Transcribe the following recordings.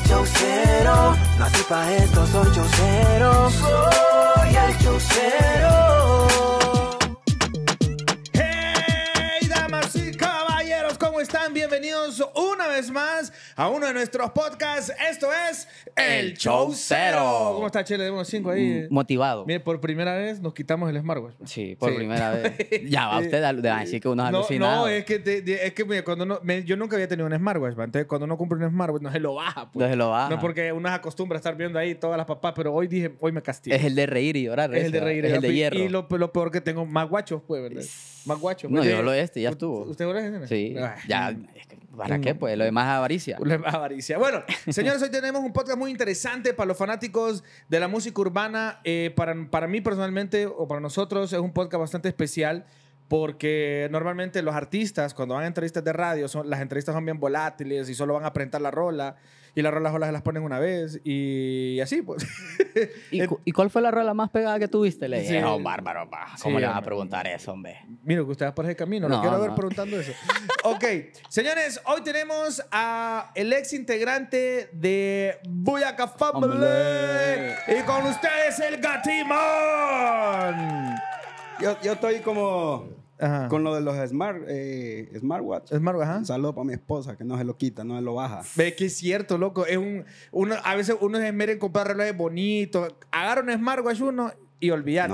soy no así pa' esto, soy chaucero, soy el chaucero. una vez más a uno de nuestros podcasts. Esto es El Show Cero. ¿Cómo está Chele de cinco ahí? Mm, motivado. Mire, por primera vez nos quitamos el smartwatch. Sí, por primera vez. Ya va usted a decir que uno es alucinado. no, es que, es que cuando no yo nunca había tenido un smartwatch, entonces cuando uno cumple un smartwatch no se lo baja. Pues. No se lo baja. No porque uno se acostumbra a estar viendo ahí todas las papás, pero hoy dije, hoy me castigo. Es el de reír y llorar. Es el de reír. Es el de hierro. Y lo, peor que tengo, más guachos, pues, ¿verdad? Más guachos. No, yo lo este, ya estuvo. ¿Usted ahora es? Este? Sí. Ah. Ya, es que ¿Para qué? Pues lo demás avaricia. Lo demás avaricia. Bueno, señores, hoy tenemos un podcast muy interesante para los fanáticos de la música urbana. Eh, para, para mí personalmente o para nosotros es un podcast bastante especial porque normalmente los artistas cuando van a entrevistas de radio, las entrevistas son bien volátiles y solo van a presentar la rola y las rolas las las ponen una vez y así, pues. ¿Y, cuál fue la rola más pegada que tuviste? Le oh, bárbaro, ¿pa? ¿cómo le vas a preguntar eso, hombre? Mira, que ustedes por ese camino, no, quiero ver preguntando eso. ok, señores, hoy tenemos a el ex integrante de Boyaca Family y con ustedes el Gatimón. Yo, yo estoy como con lo de los smart, eh, smartwatch. Smartwatch, saludo para mi esposa, que no se lo quita, no se lo baja. Ve que es cierto, loco. Es un, uno, a veces uno se esmera comprar relojes bonitos. Agarra un smartwatch uno y olvídate.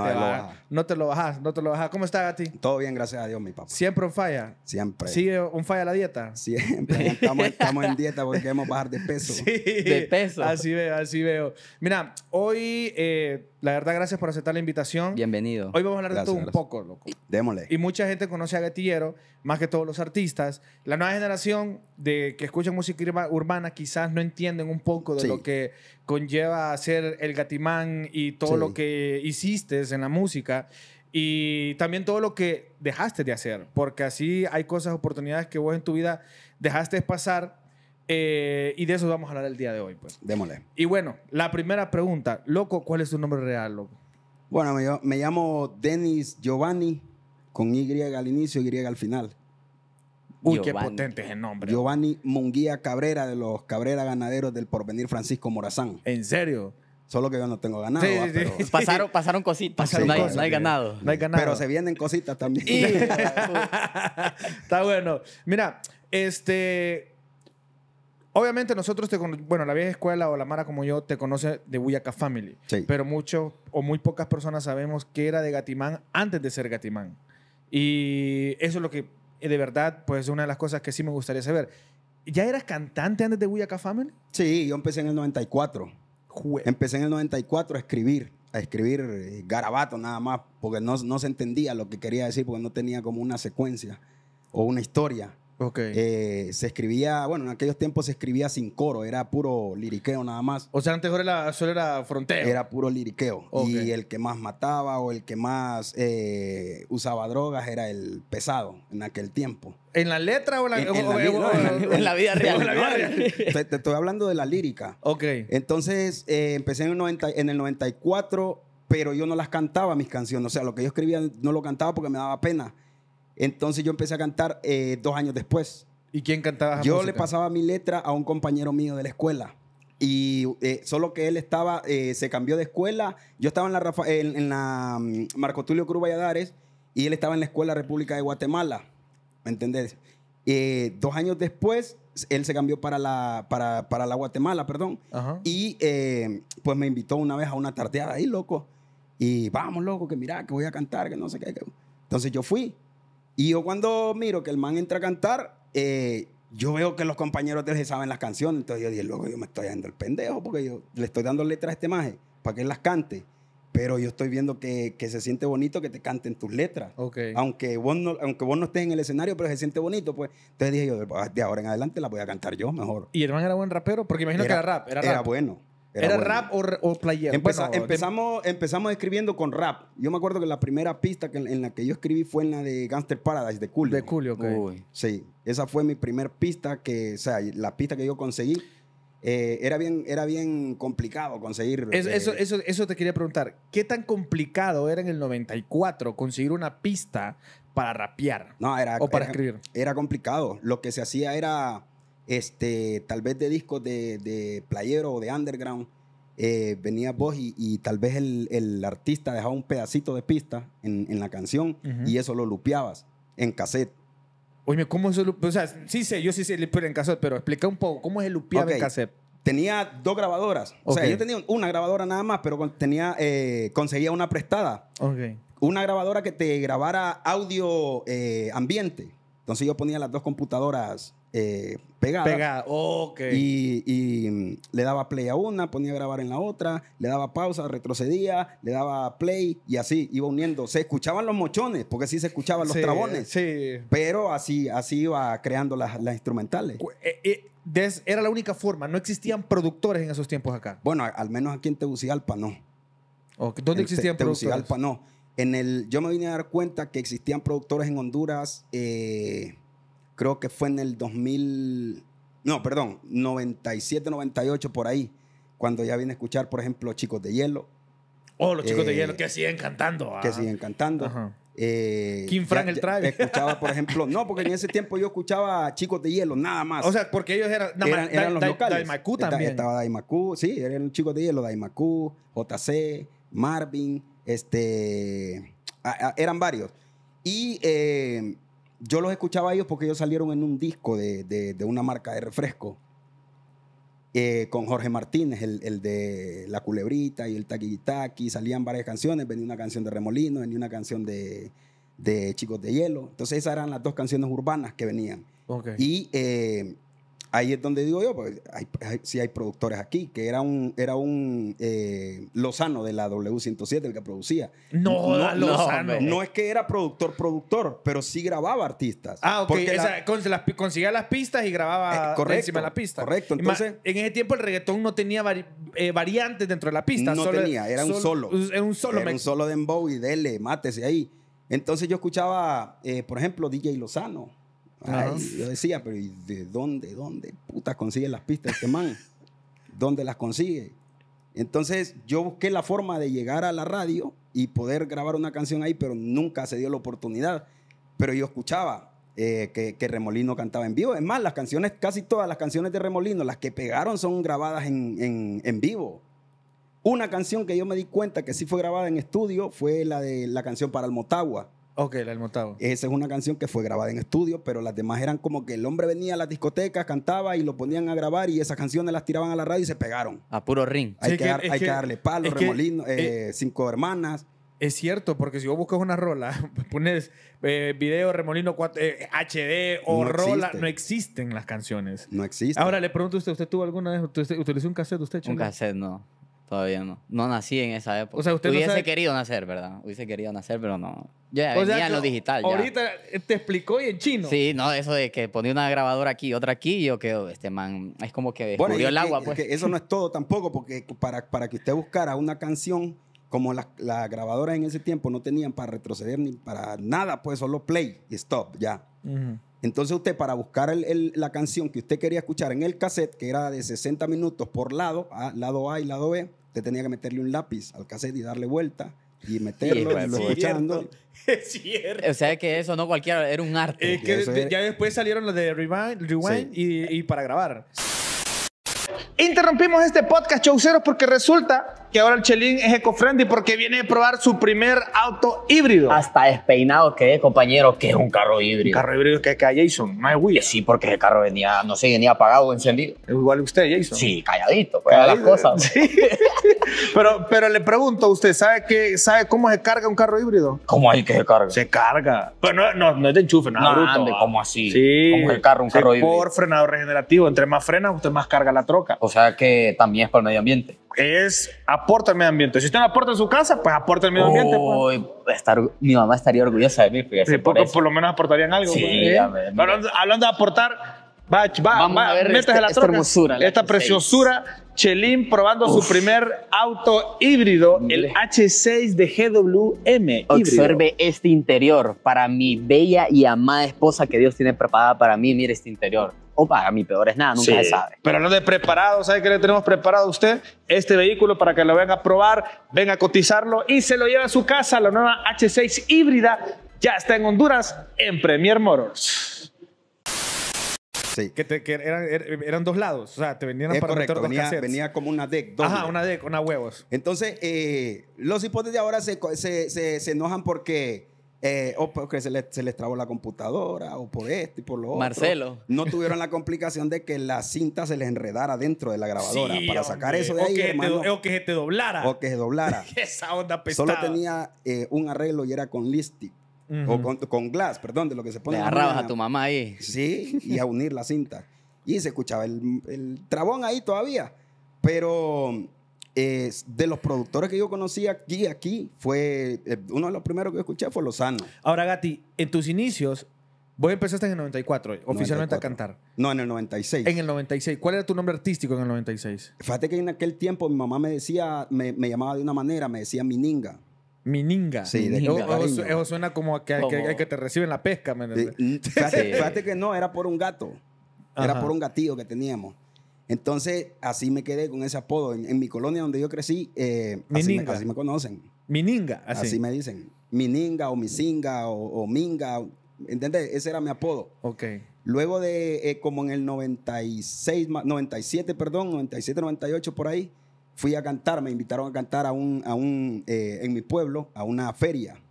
No, te lo bajas, no te lo bajas. ¿Cómo está, Gati? Todo bien, gracias a Dios, mi papá. ¿Siempre un falla? Siempre. ¿Sigue un falla la dieta? Siempre. Estamos, en dieta porque queremos bajar de peso. De peso. Así veo, así veo. Mira, hoy... Eh, la verdad, gracias por aceptar la invitación. Bienvenido. Hoy vamos a hablar de todo un poco, loco. Démosle. Y mucha gente conoce a Gatillero, más que todos los artistas. La nueva generación de que escucha música urbana quizás no entienden un poco de lo que conlleva hacer el gatimán y todo lo que hiciste en la música. Y también todo lo que dejaste de hacer, porque así hay cosas, oportunidades que vos en tu vida dejaste pasar eh, y de eso vamos a hablar el día de hoy, pues. Démosle. Y bueno, la primera pregunta. Loco, ¿cuál es tu nombre real, loco? Bueno, me, llamo Denis Giovanni, con Y al inicio y Y al final. Uy, qué potente es el nombre. Giovanni Munguía Cabrera, de los Cabrera Ganaderos del Porvenir Francisco Morazán. ¿En serio? Solo que yo no tengo ganado. Sí, ah, sí, Pasaron, pasaron cositas. Pasaron no, hay, ganado. No hay ganado. Pero se vienen cositas también. Está bueno. Mira, este, Obviamente nosotros te bueno, la vieja escuela o la Mara como yo te conoce de Buyaka Family, pero muchos o muy pocas personas sabemos que era de Gatimán antes de ser Gatimán. Y eso es lo que eh, de verdad, pues es una de las cosas que sí me gustaría saber. ¿Ya eras cantante antes de Buyaka Family? Sí, yo empecé en el 94. empecé en el 94 a escribir, a escribir eh, garabato nada más, porque no, no se entendía lo que quería decir, porque no tenía como una secuencia o una historia. Okay. Eh, se escribía, bueno, en aquellos tiempos se escribía sin coro, era puro liriqueo nada más. O sea, antes era, solo era frontera Era puro liriqueo. Y el que más mataba o el que más eh, usaba drogas era el pesado en aquel tiempo. ¿En la letra o en, la, en, la, vida real? te, estoy hablando de la lírica. Ok. Entonces, eh, empecé en en el 94, pero yo no las cantaba mis canciones. O sea, lo que yo escribía no lo cantaba porque me daba pena. Entonces yo empecé a cantar eh, dos años después. ¿Y quién cantaba? Yo le pasaba mi letra a un compañero mío de la escuela. Y eh, solo que él estaba, eh, se cambió de escuela. Yo estaba en la, en, la mm, Marco Tulio Cruz Valladares y él estaba en la Escuela República de Guatemala. ¿Me entendés? dos años después, él se cambió para la, Guatemala, perdón. Y pues me invitó una vez a una tardeada ahí, loco. Y vamos, loco, que mira, que voy a cantar, que no sé qué. Entonces yo fui. Y yo cuando miro que el man entra a cantar, eh, yo veo que los compañeros de él saben las canciones. Entonces yo dije, loco, yo me estoy haciendo el pendejo porque yo le estoy dando letras a este maje para que él las cante. Pero yo estoy viendo que, se siente bonito que te canten tus letras. Aunque, vos no, aunque vos no estés en el escenario, pero se siente bonito. pues Entonces dije yo, de ahora en adelante la voy a cantar yo mejor. ¿Y el man era buen rapero? Porque imagino que Era, rap. era bueno. Era, rap o, o empezamos, empezamos escribiendo con rap. Yo me acuerdo que la primera pista que, en la que yo escribí fue en la de Gangster Paradise de Coolio. De Julio, ok. Sí, esa fue mi primera pista que, o sea, la pista que yo conseguí. Eh, era, bien, era bien complicado conseguir. Eh, eso, eso, eso, te quería preguntar. ¿Qué tan complicado era en el 94 conseguir una pista para rapear? No, era. O para Era complicado. Lo que se hacía era este, tal vez de discos de, de playero o de underground, eh, venías vos y, y, tal vez el, el, artista dejaba un pedacito de pista en, en la canción y eso lo lupeabas en cassette. Oye, ¿cómo eso? O sea, sí sé, yo sí sé pero en cassette, pero explica un poco, ¿cómo es el lupeado en cassette? Tenía dos grabadoras. O sea, yo tenía una grabadora nada más, pero tenía, eh, conseguía una prestada. Okay. Una grabadora que te grabara audio eh, ambiente. Entonces yo ponía las dos computadoras eh, pegada. ok. Y, mm, le daba play a una, ponía a grabar en la otra, le daba pausa, retrocedía, le daba play y así iba uniendo. Se escuchaban los mochones, porque sí se escuchaban los trabones. Sí. Pero así, así iba creando las, instrumentales. Eh, eh, era la única forma, no existían productores en esos tiempos acá. Bueno, al menos aquí en Tegucigalpa no. ¿Dónde existían productores? no. En el, yo me vine a dar cuenta que existían productores en Honduras. Eh, creo que fue en el 2000, no, perdón, 97, 98 por ahí, cuando ya vine a escuchar, por ejemplo, Chicos de Hielo. Oh, los Chicos de Hielo eh, que siguen cantando. Ah. Que siguen cantando. Eh, Kim Frank el Travis. Escuchaba, por ejemplo, no, porque en ese tiempo yo escuchaba Chicos de Hielo, nada más. O sea, porque ellos eran, eran, los locales. también. Estaba Daimaku, sí, eran Chicos de Hielo, Daimaku, JC, Marvin, este, ah, ah, eran varios. Y eh, yo los escuchaba a ellos porque ellos salieron en un disco de, una marca de refresco eh, con Jorge Martínez, el, de La Culebrita y el Taqui Salían varias canciones, venía una canción de Remolino, venía una canción de, de Chicos de Hielo. Entonces esas eran las dos canciones urbanas que venían. Y eh, ahí es donde digo yo, porque hay, hay productores aquí, que era un, era un eh, Lozano de la W107 el que producía. No, Lozano. No, es que era productor, productor, pero sí grababa artistas. Ah, ok. Porque las pistas y grababa eh, encima de la pista. Correcto. Entonces, en ese tiempo el reggaetón no tenía eh, variantes dentro de la pista. No tenía, era un solo. Era un solo. Era un solo dembow y dele, mátese ahí. Entonces yo escuchaba, por ejemplo, DJ Lozano yo decía, pero ¿y de dónde, dónde putas consigue las pistas este man? ¿Dónde las consigue? Entonces yo busqué la forma de llegar a la radio y poder grabar una canción ahí, pero nunca se dio la oportunidad. Pero yo escuchaba eh, que, Remolino cantaba en vivo. Es más, las canciones, casi todas las canciones de Remolino, las que pegaron son grabadas en, en vivo. Una canción que yo me di cuenta que sí fue grabada en estudio fue la de la canción para el Motagua Ok, la del Esa es una canción que fue grabada en estudio, pero las demás eran como que el hombre venía a las discotecas, cantaba y lo ponían a grabar y esas canciones las tiraban a la radio y se pegaron. A puro ring. Hay, que, darle palo, remolino, eh, eh, cinco hermanas. Es cierto, porque si vos buscas una rola, pones eh, video remolino HD o rola, no existen las canciones. No existen. Ahora le pregunto a usted, ¿usted tuvo alguna vez, utilizó un cassette usted, Un cassette, no. Todavía no. No nací en esa época. O sea, usted Hubiese querido nacer, ¿verdad? Hubiese querido nacer, pero no. Yo ya venía lo digital. Ahorita te explicó y en chino. Sí, no, eso de que ponía una grabadora aquí, otra aquí, yo quedo, este man es como que descubrió el agua. Pues. eso no es todo tampoco, porque para, para que usted buscara una canción, como las la grabadoras en ese tiempo no tenían para retroceder ni para nada, pues solo play y stop, ya. Entonces usted para buscar la canción que usted quería escuchar en el cassette, que era de 60 minutos por lado, ah, lado A y lado B, te tenía que meterle un lápiz al cassette y darle vuelta y meterlo y lo echando. Es cierto. O sea, que eso no cualquiera, era un arte. ya después salieron los de Rewind, y, y para grabar. Interrumpimos este podcast, Chauceros, porque resulta que ahora el Chelín es eco porque viene a probar su primer auto híbrido. Hasta despeinado que es, compañero, que es un carro híbrido. Un carro híbrido que es Jason, no es Sí, porque ese carro venía, no sé, venía apagado o encendido. Es igual usted, Jason. Sí, calladito, pues las cosas. Pues. pero, pero le pregunto, a ¿usted sabe, qué, sabe cómo se carga un carro híbrido? ¿Cómo hay que se carga? Se carga. Pero pues no, no, es de enchufe, no, bruto. Ande, ¿cómo así? Sí. ¿Cómo se carga un carro híbrido? Por frenado regenerativo. Entre más frena, usted más carga la troca. O sea que también es por el medio ambiente es aporta al medio ambiente. Si usted no aporta en su casa, pues aporta al medio ambiente. Pues. estar, mi mamá estaría orgullosa de mí. por, lo menos aportarían algo. Sí, pues. Hablando, de aportar, va, va, Vamos va a ver este- la esta hermosura. esta preciosura. Chelín probando su primer auto híbrido, el H6 de GWM. Observe este interior para mi bella y amada esposa que Dios tiene preparada para mí. Mire este interior o para mi peor es nada, nunca se sabe. Pero no de preparado, ¿sabe qué le tenemos preparado a usted? Este vehículo para que lo venga a probar, venga a cotizarlo y se lo lleve a su casa. La nueva H6 híbrida ya está en Honduras en Premier Motors. Sí. Que, er, eran, dos lados, o sea, te vendían para correcto, venía, venía, como una deck. Ajá, una deck, una huevos. Entonces, eh, los hipotes de ahora se, se, se enojan porque eh, o porque se les, trabó la computadora, o por esto y por lo otro. Marcelo. No tuvieron la complicación de que la cinta se les enredara dentro de la grabadora para sacar eso de ahí. O que, o se te doblara. O que se doblara. Esa onda pesada. Solo tenía eh, un arreglo y era con lipstick. O con, con, glass, perdón, de lo que se pone. Le agarrabas a tu mamá ahí. Sí, y a unir la cinta. Y se escuchaba el, el trabón ahí todavía. Pero de los productores que yo conocí aquí, aquí, fue eh, uno de los primeros que escuché fue Lozano. Ahora, Gati, en tus inicios, vos empezaste en el 94, eh, oficialmente a cantar. No, en el 96. En el 96. ¿Cuál era tu nombre artístico en el 96? Fíjate que en aquel tiempo mi mamá me decía, me, me llamaba de una manera, me decía Mininga. Mininga. Sí, eso suena como que, que, te reciben la pesca, mm, Fíjate, que no, era por un gato. Era por un gatillo que teníamos. Entonces, así me quedé con ese apodo. En, mi colonia donde yo crecí, eh, así, me, conocen. Mininga, así. así me dicen. Mininga o Misinga o, Minga. ¿Entendés? Ese era mi apodo. Ok. Luego de, eh, como en el 96, 97, perdón, 97, 98, por ahí, fui a cantar. Me invitaron a cantar a un, a eh, en mi pueblo, a una feria.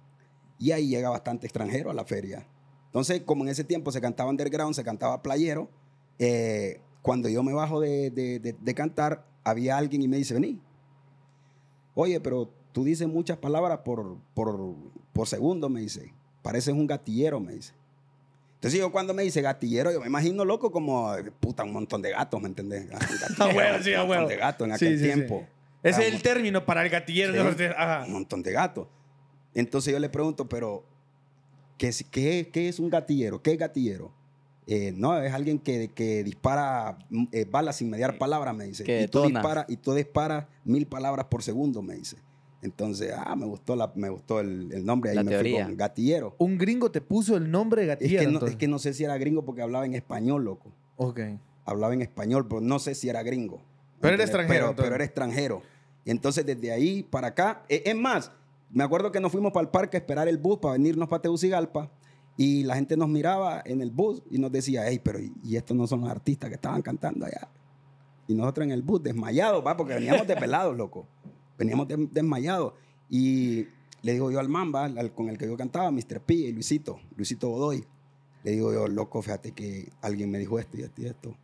Y ahí llega bastante extranjero a la feria. Entonces, como en ese tiempo se cantaba underground, se cantaba playero, eh, cuando yo me bajo de, cantar, había alguien y me dice, vení. Oye, pero tú dices muchas palabras por, por, segundo, me dice. Pareces un gatillero, me dice. Entonces yo cuando me dice gatillero, yo me imagino loco como puta un montón de gatos, ¿me entiendes? un ah, ah, montón de gatos en aquel tiempo. Ese es el término para el gatillero. Un montón de gatos. Entonces yo le pregunto, pero ¿qué, qué, qué es un gatillero? ¿Qué es gatillero? Eh, no, es alguien que, que dispara mm, eh, balas sin mediar palabras, me dice. y, tú disparas mil palabras por segundo, me dice. Entonces, ah, me gustó, la, me gustó el, nombre. Ahí me gatillero. Un gringo te puso el nombre gatillero. Es que, no, sé si era gringo porque hablaba en español, loco. Ok. Hablaba en español, pero no sé si era gringo. Pero era extranjero. Pero, era extranjero. Y entonces, desde ahí para acá, e, es, más, me acuerdo que nos fuimos para el parque a esperar el bus para venirnos para Tegucigalpa. Y la gente nos miraba en el bus y nos decía, hey, pero y, estos no son los artistas que estaban cantando allá. Y nosotros en el bus, desmayados, va, porque veníamos despelados, loco. Veníamos desmayados. Y le digo yo al mamba, con el que yo cantaba, Mr. P y Luisito, Luisito Godoy. Le digo yo, loco, fíjate que alguien me dijo esto y esto y esto.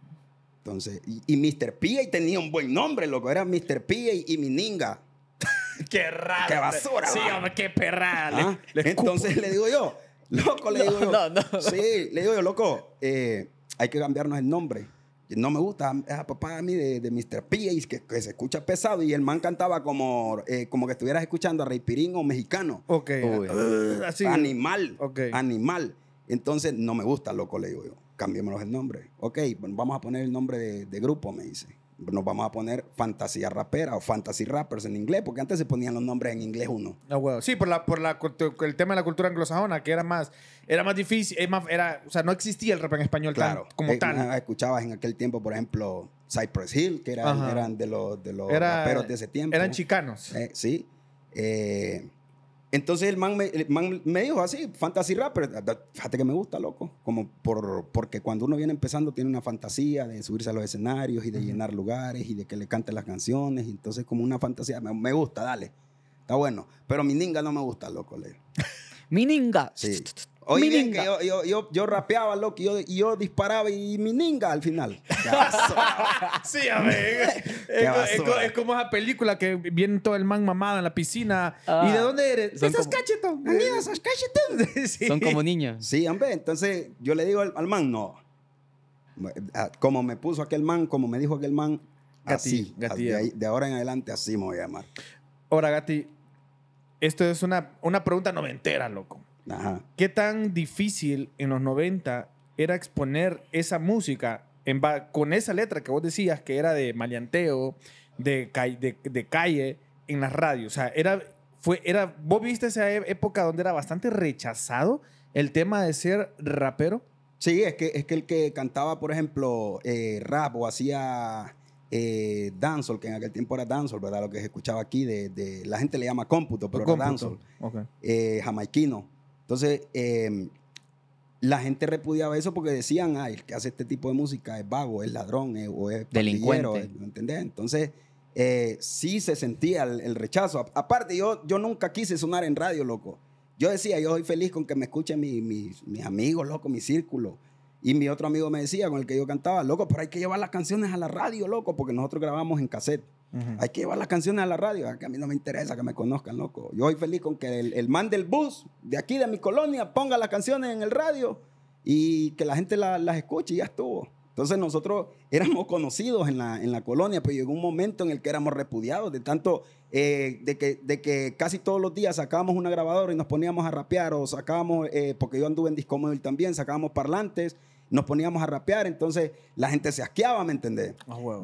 Entonces, y, y Mr. P tenía un buen nombre, loco. Era Mr. P y, ninga. qué raro. Qué basura. Sí, hombre, qué perrada. Ah, entonces le digo yo, Loco, le digo yo. Sí, le digo yo, loco, eh, hay que cambiarnos el nombre. No me gusta esa papá a mí de, Mr. P, que, se escucha pesado y el man cantaba como, eh, como que estuvieras escuchando a Rey Pirín o mexicano. Ok. Ah, ah, animal. Animal. Entonces, no me gusta, loco, le digo yo. Cambiémonos el nombre. Ok, vamos a poner el nombre de grupo, me dice nos vamos a poner fantasía rapera o fantasy rappers en inglés, porque antes se ponían los nombres en inglés uno. Sí, por, la, por el tema de la cultura anglosajona, que era más, era más difícil, era, o sea, no existía el rap en español claro. como eh, tal. Escuchabas en aquel tiempo, por ejemplo, Cypress Hill, que eran, de los, de los raperos de ese tiempo. Eran chicanos. Eh, sí. Eh, entonces el man, me, dijo así, fantasy rapper, fíjate que me gusta, loco, como por, porque cuando uno viene empezando tiene una fantasía de subirse a los escenarios y de llenar lugares y de que le cante las canciones, entonces como una fantasía, me, me gusta, dale, está bueno, pero mi ninga no me gusta, loco, le. mi ninga. Sí. Oye, yo, yo, yo, rapeaba, loco, y yo, disparaba y mi ninga al final. sí, a Es, como esa película que viene todo el man mamado en la piscina. Ah. ¿Y de dónde eres? Son esas como... Son como niños. Sí, hombre. Entonces yo le digo al, man, no. Ah, como me puso aquel man, como me dijo aquel man, así. De, de, ahora en adelante así me voy a llamar. Ahora, Gati, esto es una, una pregunta noventera, loco. ¿Qué tan difícil en los 90 era exponer esa música en con esa letra que vos decías que era de maleanteo, de, de, calle, en las radios? O sea, era, fue, era, ¿vos viste esa e-, época donde era bastante rechazado el tema de ser rapero? Sí, es que, es que el que cantaba, por ejemplo, eh, rap o hacía eh, dancehall, que en aquel tiempo era dancehall, ¿verdad? Lo que se escuchaba aquí, de, la gente le llama cómputo, pero era dancehall. Eh, jamaiquino. Entonces, em, la gente repudiaba eso porque decían, ay, ah, el que hace este tipo de música es vago, es ladrón, eh, es, o delincuente. Eh, entendés? Entonces, eh, sí se sentía el, rechazo. aparte, yo, yo nunca quise sonar en radio, loco. Yo decía, yo soy feliz con que me escuchen mi, mis amigos, loco, mi círculo. Y mi otro amigo me decía, con el que yo cantaba, loco, pero hay que llevar las canciones a la radio, loco, porque nosotros grabamos en cassette. Hay que llevar las canciones a la radio, que a mí no me interesa que me conozcan, loco. Yo soy feliz con que el, man del bus de aquí, de mi colonia, ponga las canciones en el radio y que la gente las escuche y ya estuvo. Entonces nosotros éramos conocidos en la, en la colonia, pero llegó un momento en el que éramos repudiados de tanto, eh, de, que, de que casi todos los días sacábamos una grabadora y nos poníamos a rapear o sacábamos, eh, porque yo anduve en y también, sacábamos parlantes nos poníamos a rapear, entonces la gente se asqueaba, ¿me entendés?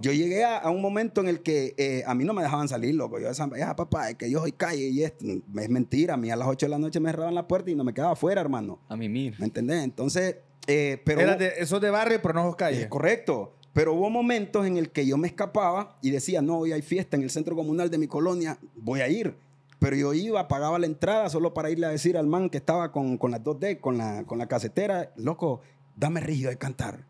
Yo llegué a, un momento en el que eh, a mí no me dejaban salir, loco. Yo, decía, papá, es que yo soy calle y esto. Es mentira, a mí a las 8 de la noche me cerraban la puerta y no me quedaba afuera, hermano. A mí mismo. ¿Me entendés? Entonces, eh, pero... Era de, eso de barrio, pero no es calle. Es correcto. Pero hubo momentos en el que yo me escapaba y decía, no, hoy hay fiesta en el centro comunal de mi colonia, voy a ir. Pero yo iba, pagaba la entrada solo para irle a decir al man que estaba con, con las dos d con la, con la casetera, loco, dame rígido de cantar.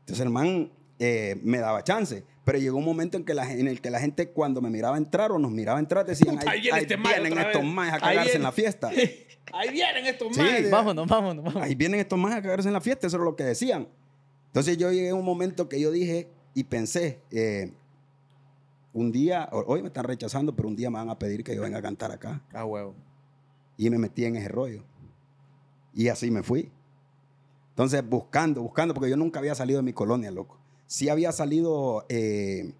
Entonces el man eh, me daba chance. Pero llegó un momento en, que la, en el que la gente cuando me miraba entrar o nos miraba entrar decían, ahí, vienen estos más a cagarse en la fiesta. ahí vienen estos más. Sí, vámonos, vámonos, Ahí vienen estos más a cagarse en la fiesta, eso es lo que decían. Entonces yo llegué a un momento que yo dije y pensé, eh, un día, hoy me están rechazando, pero un día me van a pedir que yo venga a cantar acá. A huevo. Y me metí en ese rollo. Y así me fui. Entonces, buscando, buscando, porque yo nunca había salido de mi colonia, loco. Sí había salido eh,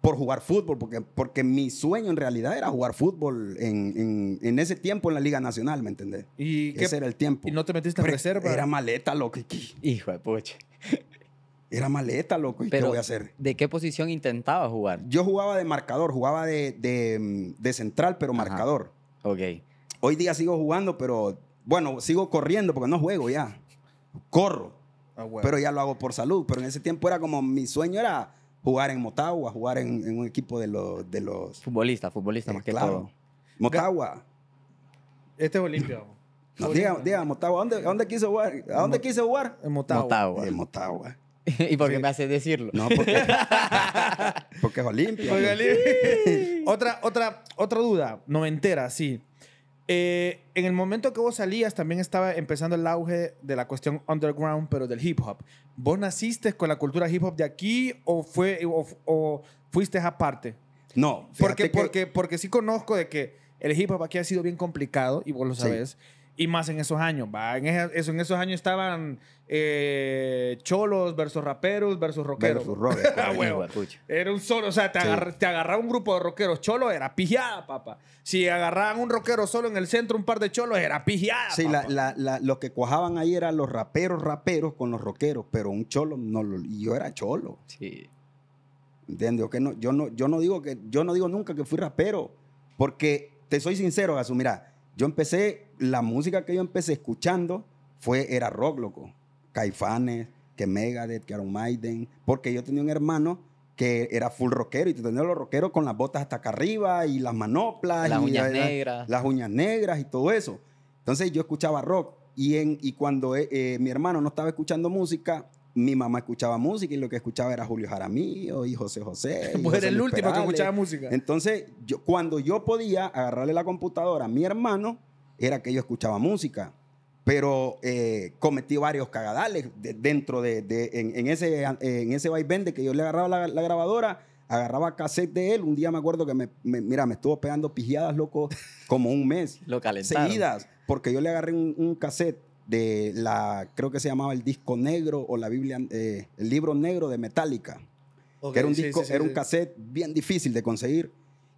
por jugar fútbol, porque, porque mi sueño en realidad era jugar fútbol en, en, ese tiempo en la Liga Nacional, ¿me entendés? Ese era el tiempo. ¿Y no te metiste en reserva? Era maleta, loco. Hijo de poche. Era maleta, loco. ¿Y qué voy a hacer? ¿De qué posición intentaba jugar? Yo jugaba de marcador, jugaba de, central, pero marcador. Ok. Hoy día sigo jugando, pero bueno, sigo corriendo porque no juego ya corro. Ah, Pero ya lo hago por salud. Pero en ese tiempo era como mi sueño era jugar en Motagua, jugar en, un equipo de los... Futbolistas, los eh, más que todo. Motagua. Este es Olimpia. No, diga, Motagua. ¿Dónde, ¿A dónde quise jugar? En Motagua. En Motagua. ¿Y por qué me hace decirlo? No, porque, porque es Olimpia. Otra, otra, otra duda, entera, sí. Eh, en el momento que vos salías también estaba empezando el auge de la cuestión underground, pero del hip hop. ¿Vos naciste con la cultura hip hop de aquí o, fue, o, fuiste aparte? No, porque, porque, porque sí conozco de que el hip hop aquí ha sido bien complicado y vos lo sabes. Y más en esos años, En, esos años estaban eh, cholos versus raperos versus rockeros. Ah, era un solo, o sea, te, agarraba un grupo de rockeros Cholo era pijada, papá. Si agarraban un rockero solo en el centro, un par de cholos, era pijada. Sí, la, los que cuajaban ahí eran los raperos, raperos con los rockeros, pero un cholo no lo, y yo era cholo. Sí. ¿Entiendes? Que no, yo, no, yo, no digo que, yo no digo nunca que fui rapero, porque te soy sincero, Gasu, mira yo empecé, la música que yo empecé escuchando fue, era rock, loco. Caifanes, que Megadeth, que Iron Maiden, porque yo tenía un hermano que era full rockero y tenía los rockeros con las botas hasta acá arriba y las manoplas. Las uñas negras. Las uñas negras y todo eso. Entonces yo escuchaba rock y, en, y cuando eh, eh, mi hermano no estaba escuchando música, mi mamá escuchaba música y lo que escuchaba era Julio Jaramillo y José José. pues era el último que escuchaba música. Entonces, yo, cuando yo podía agarrarle la computadora a mi hermano, era que yo escuchaba música. Pero eh, cometí varios cagadales dentro de, en, ese, en ese vaivén que yo le agarraba la, grabadora, agarraba cassette de él. Un día me acuerdo que me, mira, me estuvo pegando pijadas, loco, como un mes. lo Seguidas, porque yo le agarré un, un cassette de la, creo que se llamaba el disco negro o la Biblia, eh, el libro negro de Metallica. que era un disco, era un cassette bien difícil de conseguir.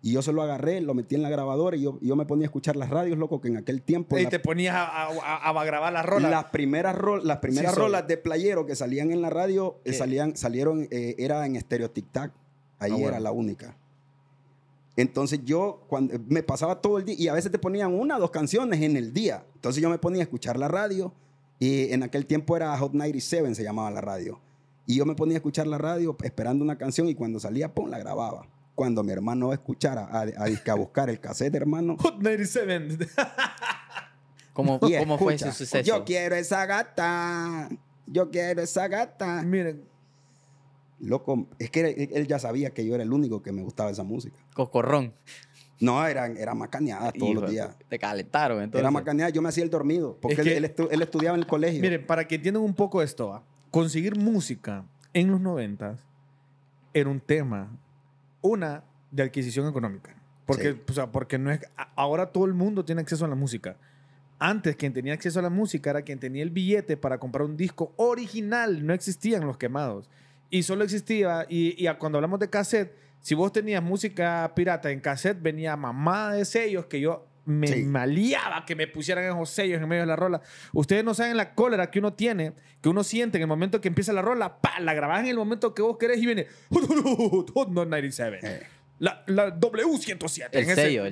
Y yo se lo agarré, lo metí en la grabadora y yo, me ponía a escuchar las radios, loco, que en aquel tiempo. Y te ponías a, grabar las rolas. Las primeras, rolas las primeras rolas de playero que salían en la radio, eh, salían, salieron, eh, era en estéreo tic tac. Ahí ah, era la única. Entonces yo cuando, me pasaba todo el día y a veces te ponían una o dos canciones en el día. Entonces yo me ponía a escuchar la radio y en aquel tiempo era Hot 97 se llamaba la radio. Y yo me ponía a escuchar la radio esperando una canción y cuando salía, pum, la grababa. Cuando mi hermano escuchara a, a, buscar el cassette, hermano. Hot 97. ¿Cómo, ¿cómo fue su suceso? Yo quiero esa gata. Yo quiero esa gata. Miren Loco, es que él, ya sabía que yo era el único que me gustaba esa música. Cocorrón. No, era, era macaneada todos los días. Te calentaron, entonces. Era macaneada, yo me hacía el dormido, porque él, estudiaba en el colegio. Miren, para que entiendan un poco esto, ¿ah? conseguir música en los noventas era un tema, una, de adquisición económica. Porque, o sea, porque no es, ahora todo el mundo tiene acceso a la música. Antes, quien tenía acceso a la música era quien tenía el billete para comprar un disco original. No existían los quemados. Y solo existía, y, y cuando hablamos de cassette, si vos tenías música pirata en cassette, venía mamada de sellos que yo me maleaba que me pusieran esos sellos en medio de la rola. Ustedes no saben la cólera que uno tiene, que uno siente en el momento que empieza la rola, pa, la grabás en el momento que vos querés y viene 97. La, W107. El sello,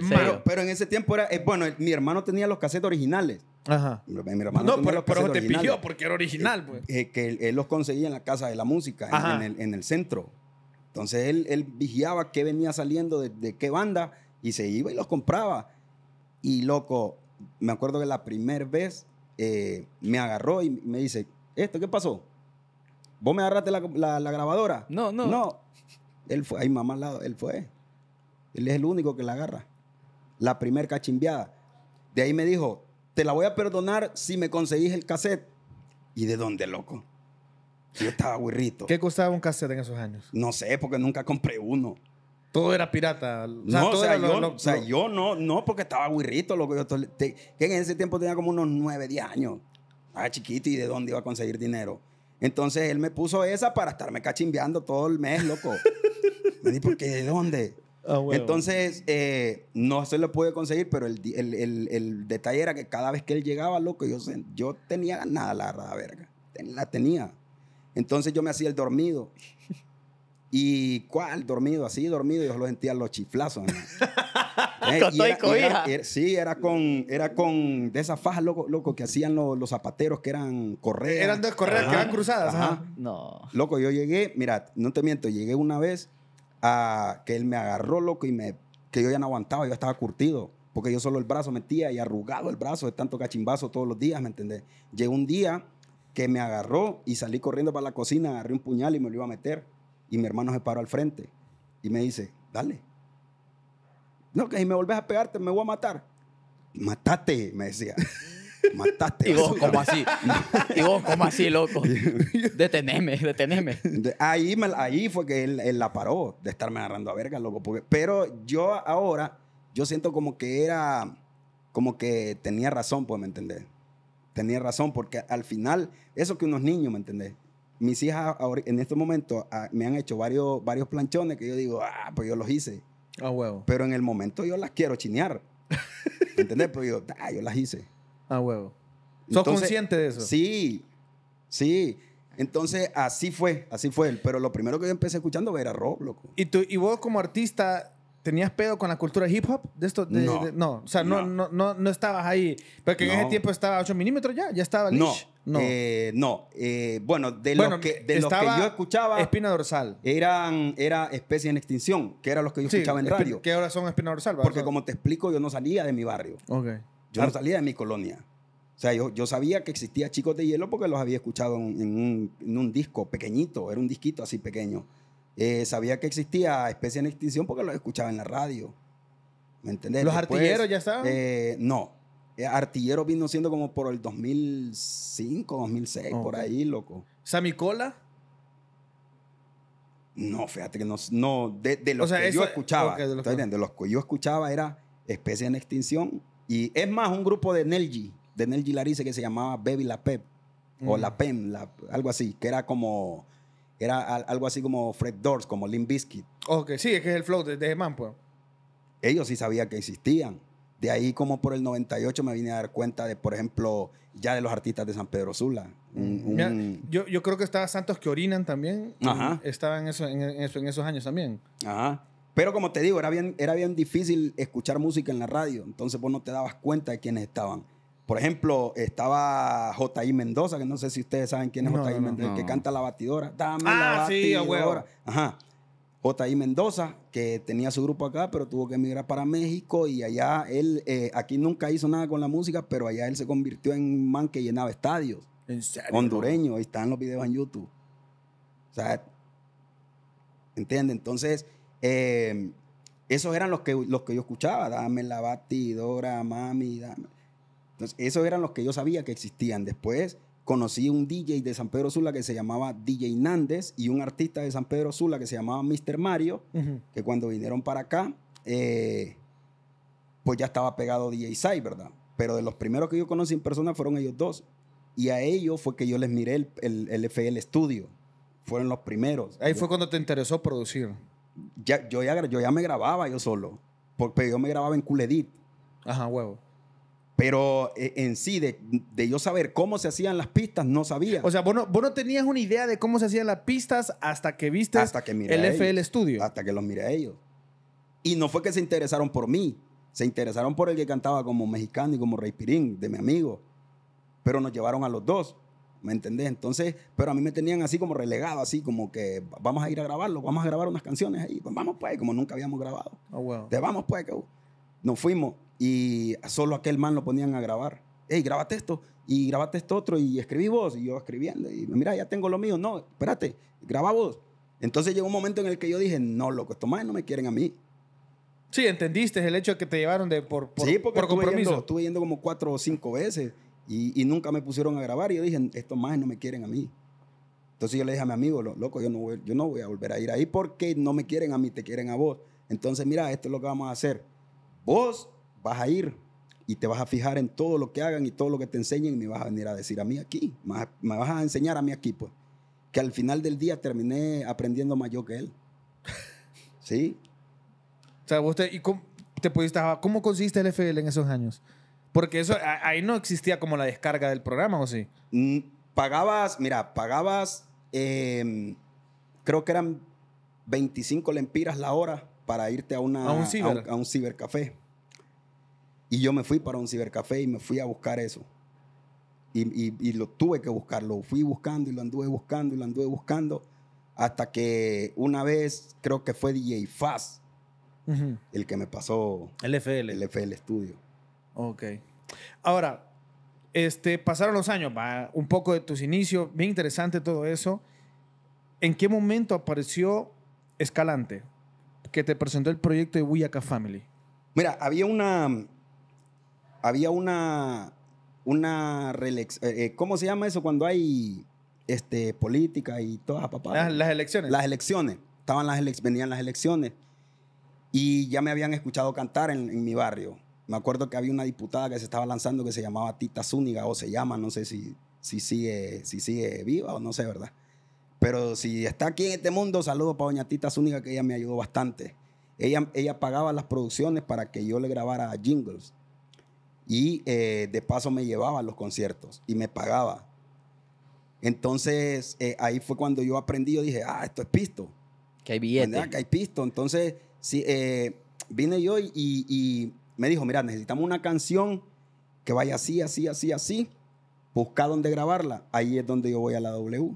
Pero, en ese tiempo era. Eh, bueno, mi hermano tenía los cassettes originales. Ajá. Mi, hermano no, pero, te pidió porque era original, eh, pues. Eh, que él, los conseguía en la casa de la música, en, en, el, centro. Entonces él, vigiaba qué venía saliendo, de, qué banda, y se iba y los compraba. Y loco, me acuerdo que la primera vez me agarró y me dice: ¿Esto qué pasó? ¿Vos me agarraste la, grabadora? No, no. No. Él fue, ahí mamá al lado, él fue. Él es el único que la agarra. La primer cachimbeada. De ahí me dijo, te la voy a perdonar si me conseguís el cassette. ¿Y de dónde, loco? Yo estaba guirrito. ¿Qué costaba un cassette en esos años? No sé, porque nunca compré uno. Todo era pirata. no, yo, yo, no, no, porque estaba guirrito, loco. que en ese tiempo tenía como unos 9, 10 años. Ah, chiquito, ¿y de dónde iba a conseguir dinero? Entonces él me puso esa para estarme cachimbeando todo el mes, loco. Me di, ¿por qué? ¿De dónde? Ah, Entonces, eh, no se lo pude conseguir, pero el, detalle era que cada vez que él llegaba, loco, yo, yo tenía ganada la verga. La tenía. Entonces yo me hacía el dormido. ¿Y cuál? Dormido, así dormido, yo lo sentía los chiflazos. sí, era con, era con de esas fajas, loco, que hacían los, zapateros que eran correas. Eran dos correas que eran cruzadas. No. Loco, yo llegué, mira, no te miento, llegué una vez que él me agarró loco y me, que yo ya no aguantaba, yo estaba curtido, porque yo solo el brazo metía y arrugado el brazo de tanto cachimbazo todos los días, ¿me entendés? Llegó un día que me agarró y salí corriendo para la cocina, agarré un puñal y me lo iba a meter. Y mi hermano se paró al frente y me dice, dale. No, que si me volvés a pegarte, me voy a matar. Matate, me decía. Mataste. Y vos, ¿cómo así? y vos, así, loco? deteneme, deteneme. Ahí, ahí fue que él, la paró de estarme agarrando a verga, loco. pero yo ahora, yo siento como que era, como que tenía razón, pues, ¿me entendés? Tenía razón, porque al final, eso que unos niños, ¿me entendés? Mis hijas en este momento ah, me han hecho varios, varios planchones que yo digo, ah, pues yo los hice. Ah, huevo. Pero en el momento yo las quiero chinear. ¿Entendés? pues yo, ah, yo las hice. Ah, huevo. ¿Sos consciente de eso? Sí, sí. Entonces, así fue, así fue. Pero lo primero que yo empecé escuchando era rock, loco. ¿Y, tú, y vos como artista tenías pedo con la cultura hip hop? De esto, no. no. O sea, no. No, no, no, estabas ahí. Porque que en ese tiempo estaba 8 milímetros ya, ya estaba No, no. Eh, no. Eh, bueno, de, lo que, de que yo escuchaba... Espina dorsal. Eran era especie en extinción, que era los que yo escuchaba en radio. Que ahora son espina dorsal. Porque como te explico, yo no salía de mi barrio. Ok. Yo no salía de mi colonia. O sea, yo, sabía que existía Chicos de Hielo porque los había escuchado en, un, disco pequeñito, era un disquito así pequeño. Eh, sabía que existía Especie en Extinción porque los escuchaba en la radio. ¿Me entendés? ¿Los artilleros ya estaban? Eh, no. Eh, artilleros vino siendo como por el 2005, 2006, por ahí, loco. ¿Samicola? No, fíjate que no. no de, los sea, que yo escuchaba. de, los que... que yo escuchaba era Especie en Extinción y es más, un grupo de Nelgi, de Nelgi Larice, que se llamaba Baby La Pep, o mm. La Pem, algo así, que era como, era algo así como Fred Doors, como Lim Biscuit. Ok, sí, es que es el flow de, de Man, pues. Ellos sí sabían que existían. De ahí, como por el 98, me vine a dar cuenta de, por ejemplo, ya de los artistas de San Pedro Sula. Mm. yo, creo que estaba Santos que orinan también. Estaban eso, en, en esos años también. Ajá. Pero como te digo, era bien, era bien difícil escuchar música en la radio, entonces vos no te dabas cuenta de quiénes estaban. Por ejemplo, estaba J.I. Mendoza, que no sé si ustedes saben quién es J.I. Mendoza, que canta La Batidora. ah, la Sí, Ajá. J.I. Mendoza, que tenía su grupo acá, pero tuvo que emigrar para México y allá él, eh, aquí nunca hizo nada con la música, pero allá él se convirtió en un man que llenaba estadios. ¿En serio? Hondureño, ahí están los videos en YouTube. O sea, ¿entiendes? Entonces, Em, esos eran los que, los que yo escuchaba, dame la batidora, mami, Entonces, esos eran los que yo sabía que existían. Después conocí un DJ de San Pedro Sula que se llamaba DJ Nández y un artista de San Pedro Sula que se llamaba Mr. Mario, que cuando vinieron para acá, eh, pues ya estaba pegado DJ Sai, ¿verdad? Pero de los primeros que yo conocí en persona fueron ellos dos. Y a ellos fue que yo les miré el, el, el FL Studio. Fueron los primeros. Ahí fue cuando te interesó producir yo, ya, yo ya me grababa yo solo, porque yo me grababa en Culedit. Ajá, huevo. Pero eh, en sí, de, de, yo saber cómo se hacían las pistas, no sabía. O sea, vos no, tenías una idea de cómo se hacían las pistas hasta que viste hasta que miré el FL Studio. Hasta que los miré a ellos. Y no fue que se interesaron por mí, se interesaron por el que cantaba como mexicano y como Rey Pirín, de mi amigo. Pero nos llevaron a los dos. ¿Me entendés? Entonces, pero a mí me tenían así como relegado, así como que vamos a ir a grabarlo, vamos a grabar unas canciones ahí. Pues vamos pues, como nunca habíamos grabado. Te oh, vamos pues, nos fuimos y solo aquel man lo ponían a grabar. Hey, grabate esto y grabate esto otro y escribí vos. Y yo escribiendo y mira, ya tengo lo mío. No, espérate, graba vos. Entonces llegó un momento en el que yo dije, no, loco, estos manes no me quieren a mí. Sí, entendiste el hecho de que te llevaron de por, por, sí, por compromiso. estuve yendo como cuatro o cinco veces y, nunca me pusieron a grabar. Y yo dije, estos más no me quieren a mí. Entonces yo le dije a mi amigo, loco, yo no, voy, yo no voy a volver a ir ahí porque no me quieren a mí, te quieren a vos. Entonces, mira, esto es lo que vamos a hacer. Vos vas a ir y te vas a fijar en todo lo que hagan y todo lo que te enseñen y me vas a venir a decir a mí aquí. Me vas a enseñar a mí aquí, pues. Que al final del día terminé aprendiendo más que él. ¿Sí? O sea, vos te, y cómo, te pudiste, ¿cómo consiste el FL en esos años? Porque eso ahí no existía como la descarga del programa, ¿o sí? Mm, pagabas, mira, pagabas, em, creo que eran 25 lempiras la hora para irte a, una, a, un, cibercafé. Y yo me fui para un cibercafé y me fui a buscar eso. Y, lo tuve que buscar, lo fui buscando y lo anduve buscando y lo anduve buscando. Hasta que una vez, creo que fue DJ Faz el que me pasó. LFL. El FL Studio. Ok. Ahora, este, pasaron los años, un poco de tus inicios, bien interesante todo eso. ¿En qué momento apareció Escalante, que te presentó el proyecto de Wiyaka Family? Mira, había una. Había una. Una. Eh, ¿Cómo se llama eso cuando hay este, política y todas papadas? Las, elecciones. Las elecciones. Estaban las venían las elecciones. Y ya me habían escuchado cantar en mi barrio me acuerdo que había una diputada que se estaba lanzando que se llamaba Tita Zúñiga, o se llama, no sé si, si, sigue, si sigue viva o no sé, ¿verdad? Pero si está aquí en este mundo, saludo para doña Tita Zúñiga, que ella me ayudó bastante. Ella, ella pagaba las producciones para que yo le grabara jingles. Y eh, de paso me llevaba a los conciertos y me pagaba. Entonces, eh, ahí fue cuando yo aprendí, yo dije, ah, esto es pisto. Que hay billete. Que hay pisto. Entonces, si eh, vine yo y, y me dijo, mira, necesitamos una canción que vaya así, así, así, así. Busca dónde grabarla. Ahí es donde yo voy a la W.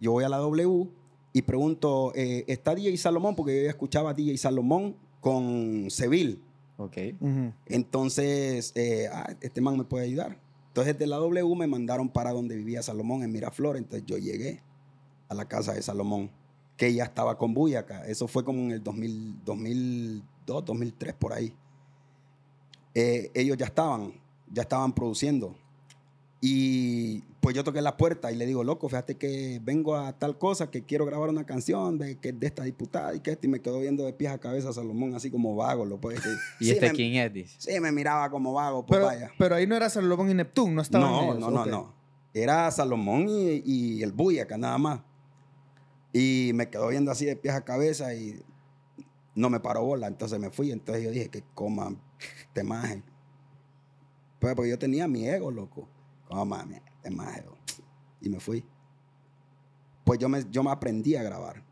Yo voy a la W y pregunto, eh, ¿está DJ Salomón? Porque yo escuchaba DJ Salomón con Seville. Ok. Entonces, eh, ah, este man me puede ayudar. Entonces, de la W me mandaron para donde vivía Salomón, en Miraflores. Entonces, yo llegué a la casa de Salomón, que ya estaba con acá Eso fue como en el 2002, 2003, por ahí. Eh, ellos ya estaban, ya estaban produciendo. Y pues yo toqué la puerta y le digo, loco, fíjate que vengo a tal cosa, que quiero grabar una canción de, que, de esta diputada y que este, y me quedó viendo de pies a cabeza a Salomón, así como vago, lo puedes ¿Y este quién es? Sí, me miraba como vago, pues pero, vaya. Pero ahí no era Salomón y Neptuno no estaba No, no, no, no. Era Salomón y, y el acá nada más. Y me quedó viendo así de pies a cabeza y no me paró bola, entonces me fui. Entonces yo dije, que coman te Pues, yo tenía mi ego, loco. Como oh, mami, te oh. Y me fui. Pues yo me, yo me aprendí a grabar.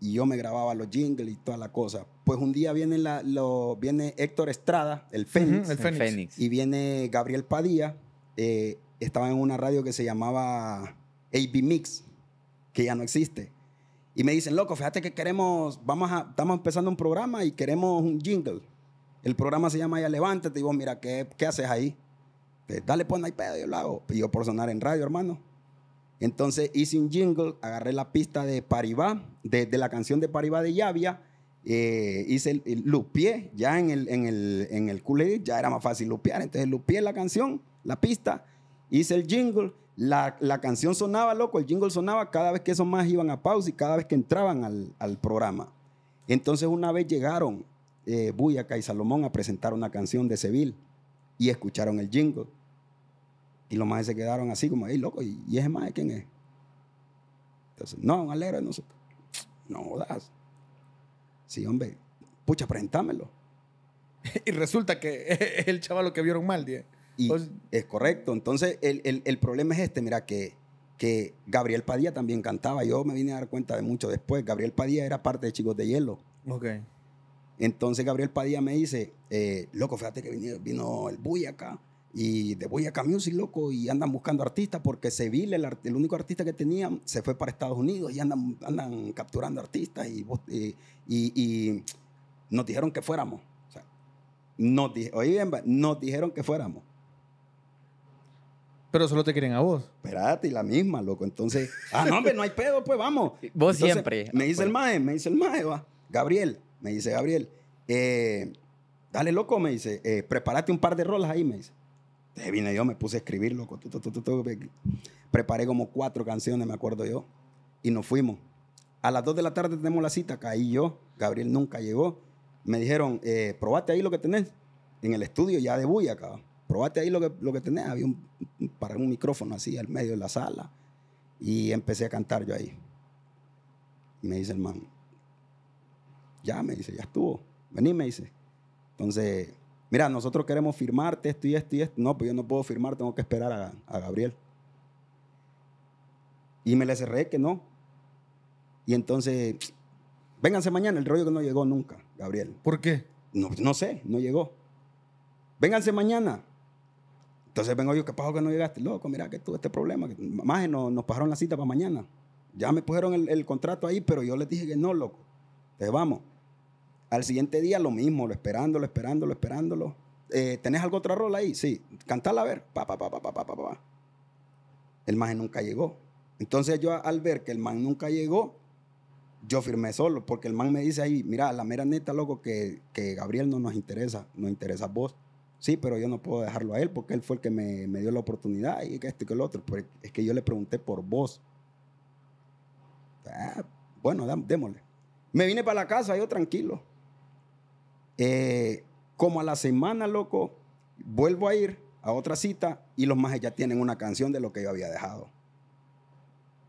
Y yo me grababa los jingles y toda la cosa. Pues un día viene, la, lo, viene Héctor Estrada, el Fénix. el, Fénix. Y viene Gabriel Padilla. Eh, estaba en una radio que se llamaba AB Mix, que ya no existe. Y me dicen, loco, fíjate que queremos, vamos a, estamos empezando un programa y queremos un jingle. El programa se llama Ya Levántate. Y vos, mira, ¿qué, haces ahí? Pues, dale, pues no hay pedo, yo lo hago. yo por sonar en radio, hermano. Entonces hice un jingle, agarré la pista de Paribá, de, la canción de Paribá de Llavia, eh, hice el, lupié, ya en el, en el, ya era más fácil lupear, entonces lupié la canción, la pista, hice el jingle, la, canción sonaba, loco, el jingle sonaba cada vez que esos más iban a pausa y cada vez que entraban al programa. Entonces una vez llegaron eh, Buyaca y Salomón a presentar una canción de Seville y escucharon el jingle. Y los más se quedaron así como, ¡ey, loco! ¿Y, es ese más quién es? Entonces, no, un alero nosotros. No das. Sí, hombre, pucha, presentámelo. y resulta que es el chaval que vieron mal, ¿die? es correcto. Entonces, el, problema es este, mira, que, que Gabriel Padilla también cantaba. Yo me vine a dar cuenta de mucho después. Gabriel Padilla era parte de Chicos de Hielo. Ok. Entonces Gabriel Padilla me dice, eh, loco, fíjate que vino, el Buy acá y de camión, Music, loco, y andan buscando artistas porque Seville, el, el, único artista que tenían, se fue para Estados Unidos y andan, andan capturando artistas y, nos dijeron que fuéramos. O sea, nos, Oye, nos dijeron que fuéramos. Pero solo te quieren a vos. Espérate, y la misma, loco. Entonces, ah, no, hombre, no hay pedo, pues vamos. Vos siempre. Me dice el pues. mae, me dice el mae, va. Gabriel, me dice Gabriel, eh, dale loco, me dice, eh, prepárate un par de rolas ahí, me dice. vine yo, me puse a escribir, loco. Preparé como cuatro canciones, me acuerdo yo, y nos fuimos. A las dos de la tarde tenemos la cita, caí yo, Gabriel nunca llegó. Me dijeron, eh, probate ahí lo que tenés, en el estudio ya de bulla, cabrón. Probate ahí lo que, lo que tenés. Había un, para un micrófono así al medio de la sala. Y empecé a cantar yo ahí. me dice el man, ya me dice, ya estuvo, vení, me dice. Entonces, mira, nosotros queremos firmarte esto y esto y esto. No, pues yo no puedo firmar, tengo que esperar a, Gabriel. Y me le cerré que no. Y entonces, vénganse mañana, el rollo que no llegó nunca, Gabriel. ¿Por qué? No, sé, no llegó. Vénganse mañana. Entonces vengo yo, ¿qué pasó que no llegaste? Loco, mira que tuve este problema. Más no, nos pasaron la cita para mañana. Ya me pusieron el, el contrato ahí, pero yo les dije que no, loco. Entonces vamos. Al siguiente día lo mismo, lo esperándolo, esperándolo, esperándolo. Eh, ¿Tenés algo otra rol ahí? Sí, cantala a ver. Pa, pa, pa, pa, El man nunca llegó. Entonces yo al ver que el man nunca llegó, yo firmé solo, porque el man me dice ahí, mira, la mera neta, loco, que, que Gabriel no nos interesa, nos interesa vos. Sí, pero yo no puedo dejarlo a él porque él fue el que me, dio la oportunidad y que esto y que el otro. Pues, es que yo le pregunté por vos. Ah, bueno, démosle. Me vine para la casa, yo tranquilo. Eh, como a la semana, loco, vuelvo a ir a otra cita y los más ya tienen una canción de lo que yo había dejado.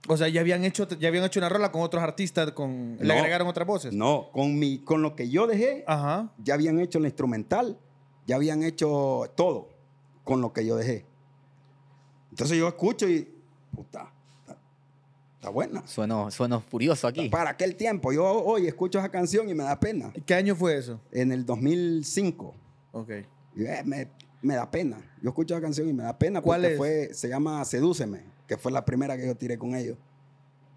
O sea, ya habían hecho, ya habían hecho una rola con otros artistas, con, le agregaron otras voces. No, con, mi, con lo que yo dejé, ya habían hecho el instrumental, ya habían hecho todo con lo que yo dejé. Entonces yo escucho y, Está buena. Sueno, sueno furioso aquí. Para aquel tiempo. Yo hoy escucho esa canción y me da pena. ¿Qué año fue eso? En el 2005. Ok. Eh, me, da pena. Yo escucho esa canción y me da pena. ¿Cuál es? Fue, se llama Sedúceme, que fue la primera que yo tiré con ellos.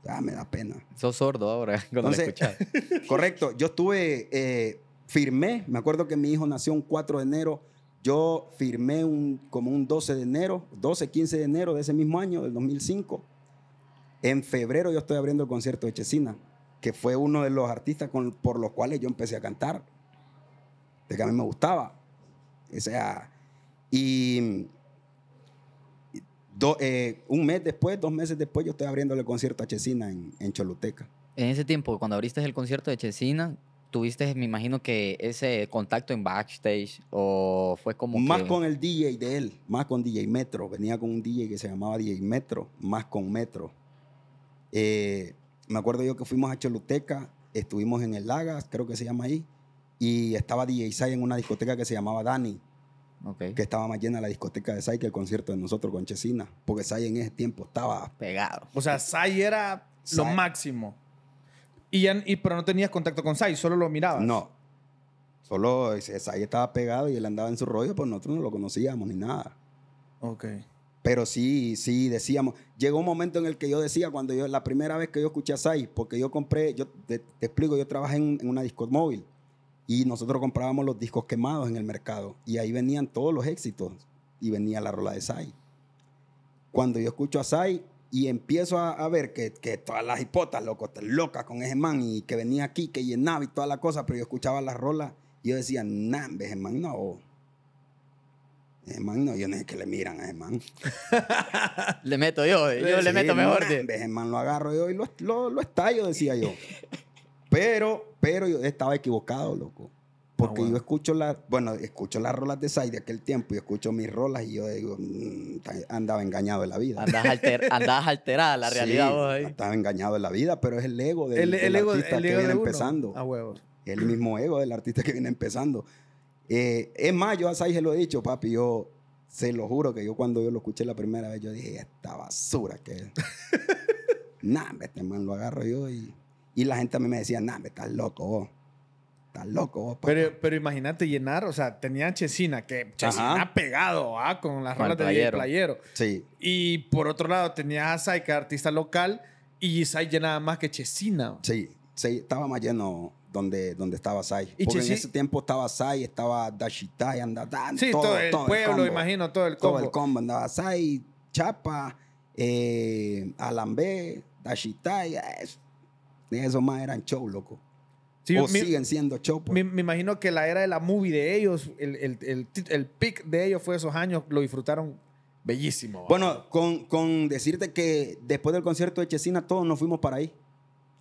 Ah, me da pena. Sos sordo ahora cuando la correcto. Yo estuve, eh, firmé, me acuerdo que mi hijo nació un 4 de enero. Yo firmé un, como un 12 de enero, 12, 15 de enero de ese mismo año, del 2005 en febrero yo estoy abriendo el concierto de Chesina, que fue uno de los artistas por los cuales yo empecé a cantar, de que a mí me gustaba. O sea, y eh, un mes después, dos meses después, yo estoy abriendo el concierto a Chesina en, en Choluteca. En ese tiempo, cuando abriste el concierto de Chesina, tuviste, me imagino que ese contacto en backstage o fue como más con el DJ de él, más con DJ Metro, venía con un DJ que se llamaba DJ Metro, más con Metro. Eh, me acuerdo yo que fuimos a Choluteca, estuvimos en el Lagas, creo que se llama ahí, y estaba DJ Sai en una discoteca que se llamaba Dani. Que estaba más llena la discoteca de Sai que el concierto de nosotros con Chesina. Porque Sai en ese tiempo estaba pegado. O sea, Sai era lo máximo. Y, pero no tenías contacto con Sai, solo lo mirabas. No. Solo Sai estaba pegado y él andaba en su rollo, pues nosotros no lo conocíamos ni nada. Ok. Pero sí, sí, decíamos. Llegó un momento en el que yo decía, cuando yo, la primera vez que yo escuché a Sai, porque yo compré, yo te, explico, yo trabajé en, una disco móvil y nosotros comprábamos los discos quemados en el mercado y ahí venían todos los éxitos y venía la rola de Sai. Cuando yo escucho a Sai y empiezo a, ver que, que, todas las hipotas, loco, locas con ese man y que venía aquí, que llenaba y toda la cosa, pero yo escuchaba las rolas y yo decía, nah, ese man, no eh, no, yo no es que le miran a ese man. le meto yo, eh, yo le meto mejor. ese man lo agarro yo y lo, lo, lo estallo, decía yo. pero, pero yo estaba equivocado, loco. Porque ah, yo escucho las, bueno, escucho las rolas de Sai de aquel tiempo y escucho mis rolas y yo digo, mm, andaba engañado en la vida. andabas alterada la realidad Estaba engañado en la vida, pero es el ego del, ego, artista que viene empezando. A ah, el mismo ego del artista que viene empezando. Eh, es más, yo a Sai se lo he dicho, papi, yo se lo juro que yo cuando yo lo escuché la primera vez, yo dije, esta basura que es. nah, este man lo agarro yo y, y la gente a mí me decía, nada, estás loco vos. Estás loco vos, papi. Pero, pero imagínate llenar, o sea, tenía Chesina, que Chesina pegado ¿ah? con las rolas de Playero. Sí. Y por otro lado, tenía a Sai, que artista local, y Sai llenaba más que Chesina. Sí, sí, estaba más lleno donde, donde estaba Sai. Porque en ese tiempo estaba Sai, estaba Dashitai, andaba sí, todo, todo, el todo pueblo, el imagino, todo el combo. Todo el combo, andaba Sai, Chapa, eh, Alambé, Dashitai, eso. esos más eran show, loco. o siguen siendo show. Pues. Me, imagino que la era de la movie de ellos, el, el, el, pick de ellos fue esos años, lo disfrutaron bellísimo. Bueno, con, con decirte que después del concierto de Chesina todos nos fuimos para ahí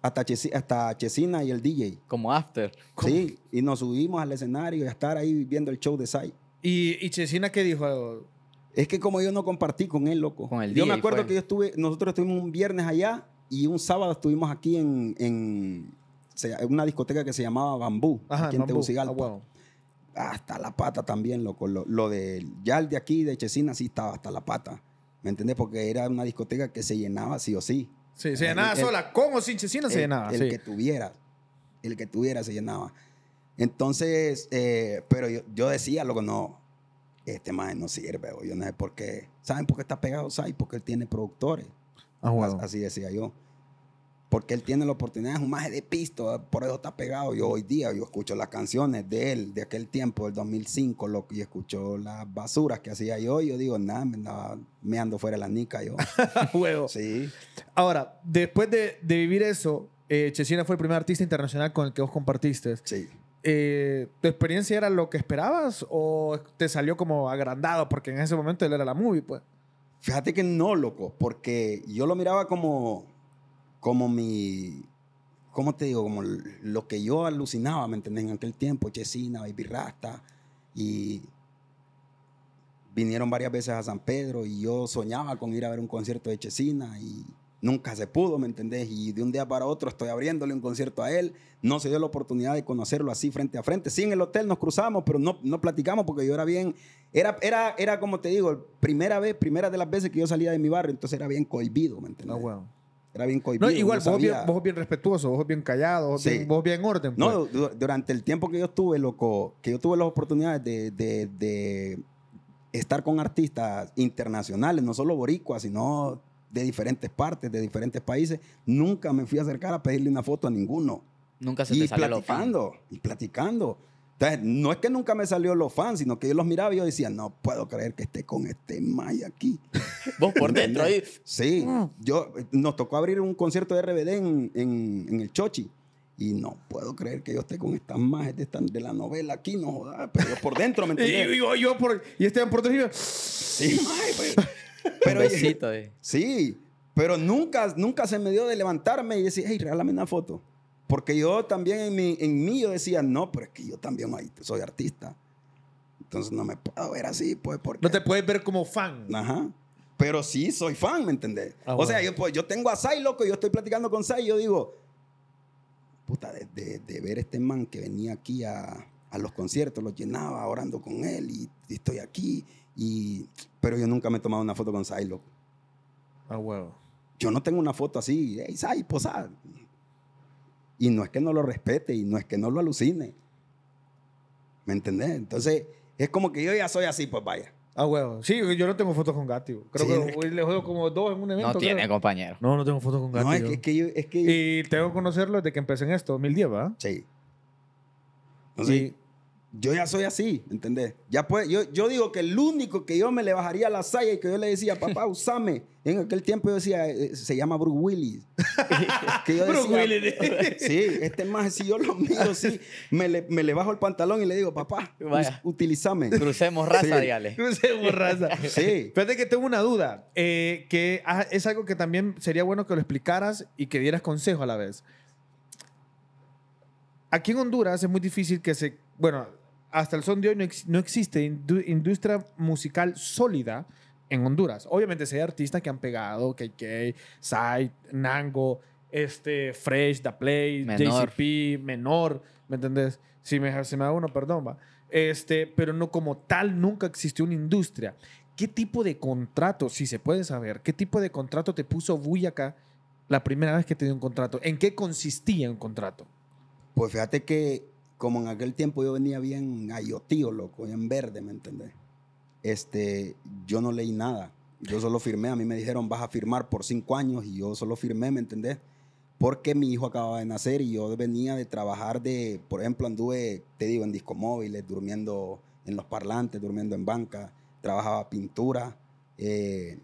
hasta, Chesina, y el DJ. Como after. Sí, y nos subimos al escenario y a estar ahí viendo el show de Sai. ¿Y, Chesina qué dijo? Es que como yo no compartí con él, loco. yo me acuerdo que estuve, nosotros estuvimos un viernes allá y un sábado estuvimos aquí en, en una discoteca que se llamaba Bambú, aquí en Hasta la pata también, loco. Lo, lo, de de aquí, de Chesina, sí estaba hasta la pata. ¿Me entendés? Porque era una discoteca que se llenaba sí o sí. Sí, se llenaba sola, cómo con o sin chesina se llenaba. El que tuviera, el que tuviera se llenaba. Entonces, eh, pero yo, yo decía, luego, no, este man no sirve, yo no sé por qué. ¿Saben por qué está pegado ¿Saben? Porque él tiene productores. Ah, así decía yo porque él tiene la oportunidad, es un maje de pisto, por eso está pegado. Yo hoy día, yo escucho las canciones de él, de aquel tiempo, del 2005, lo, y escucho las basuras que hacía yo, y yo digo, nada, me, ando fuera de la nica yo. ¡Juego! Sí. Ahora, después de, vivir eso, eh, Chesina fue el primer artista internacional con el que vos compartiste. Sí. Eh, ¿Tu experiencia era lo que esperabas o te salió como agrandado? Porque en ese momento él era la movie, pues. Fíjate que no, loco, porque yo lo miraba como como mi, ¿cómo te digo? Como lo que yo alucinaba, ¿me entendés? En aquel tiempo, Chesina, Baby Rasta, y vinieron varias veces a San Pedro y yo soñaba con ir a ver un concierto de Chesina y nunca se pudo, ¿me entendés? Y de un día para otro estoy abriéndole un concierto a él, no se dio la oportunidad de conocerlo así frente a frente. Sí, en el hotel nos cruzamos, pero no, no platicamos porque yo era bien, era, era, como te digo, primera vez, primera de las veces que yo salía de mi barrio, entonces era bien cohibido, ¿me entendés? Ah, no, era bien cohibido. igual, vos, bien, vos, bien, respetuoso, vos bien callado, vos, bien, orden. No, pues. durante el tiempo que yo estuve, loco, que yo tuve las oportunidades de, estar con artistas internacionales, no solo boricuas, sino de diferentes partes, de diferentes países, nunca me fui a acercar a pedirle una foto a ninguno. Nunca se y te salió platicando, y platicando. Entonces, no es que nunca me salió los fans, sino que yo los miraba y yo decía, no puedo creer que esté con este May aquí. Vos por dentro ahí. Sí, mm. yo, nos tocó abrir un concierto de RBD en, en, el Chochi. Y no puedo creer que yo esté con estas majes de, la novela aquí, no jodas, pero yo por dentro me entendí. y, yo, yo por, y Esteban por dentro. Sí, maje, pues". pero, besito, eh. Sí, pero nunca, nunca se me dio de levantarme y decir, hey, regálame una foto. Porque yo también en, mí yo decía, no, pero es que yo también soy artista. Entonces no me puedo ver así, pues. No te puedes ver como fan. Ajá. Pero sí soy fan, ¿me entendés? Ah, o sea, yo, pues, yo tengo a Sai, loco, yo estoy platicando con Sai y yo digo, puta, de, de, ver este man que venía aquí a, a los conciertos, lo llenaba orando con él y, estoy aquí. Y, pero yo nunca me he tomado una foto con Sai, loco. Ah, huevo. Yo no tengo una foto así, hey, Sai, posada. Y no es que no lo respete y no es que no lo alucine. ¿Me entendés? Entonces, es como que yo ya soy así, pues vaya. Ah, huevo. Sí, yo no tengo fotos con Gatti. Creo que hoy le juego como dos en un evento. No tiene, compañero. No, no tengo fotos con Gatio. No, es que, yo, Y tengo que conocerlo desde que empecé en esto, 2010, ¿verdad? Sí. sí yo ya soy así, ¿entendés? Ya pues, yo, digo que el único que yo me le bajaría la saya y que yo le decía, papá, usame. En aquel tiempo yo decía, eh, se llama Bruce Willis. que yo decía, Bruce Willis. sí, este más, si yo lo miro, sí, me le, bajo el pantalón y le digo, papá, utilízame. Crucemos raza, dale. Crucemos raza. sí. Fíjate que tengo una duda, eh, que ah, es algo que también sería bueno que lo explicaras y que dieras consejo a la vez. Aquí en Honduras es muy difícil que se... Bueno, hasta el son de hoy no, existe industria musical sólida en Honduras. Obviamente, si hay artistas que han pegado, KK, Sai, Nango, este, Fresh, The Play, JCP, Menor, ¿me entendés? Si me, si me da uno, perdón, Este, pero no como tal, nunca existió una industria. ¿Qué tipo de contrato, si se puede saber, qué tipo de contrato te puso Buyaka la primera vez que te dio un contrato? ¿En qué consistía un contrato? Pues fíjate que como en aquel tiempo yo venía bien ayotío, loco, en verde, ¿me entendés? Este, yo no leí nada. Yo solo firmé. A mí me dijeron, vas a firmar por cinco años y yo solo firmé, ¿me entendés? Porque mi hijo acababa de nacer y yo venía de trabajar de, por ejemplo, anduve, te digo, en discomóviles, durmiendo en los parlantes, durmiendo en banca, trabajaba pintura, eh,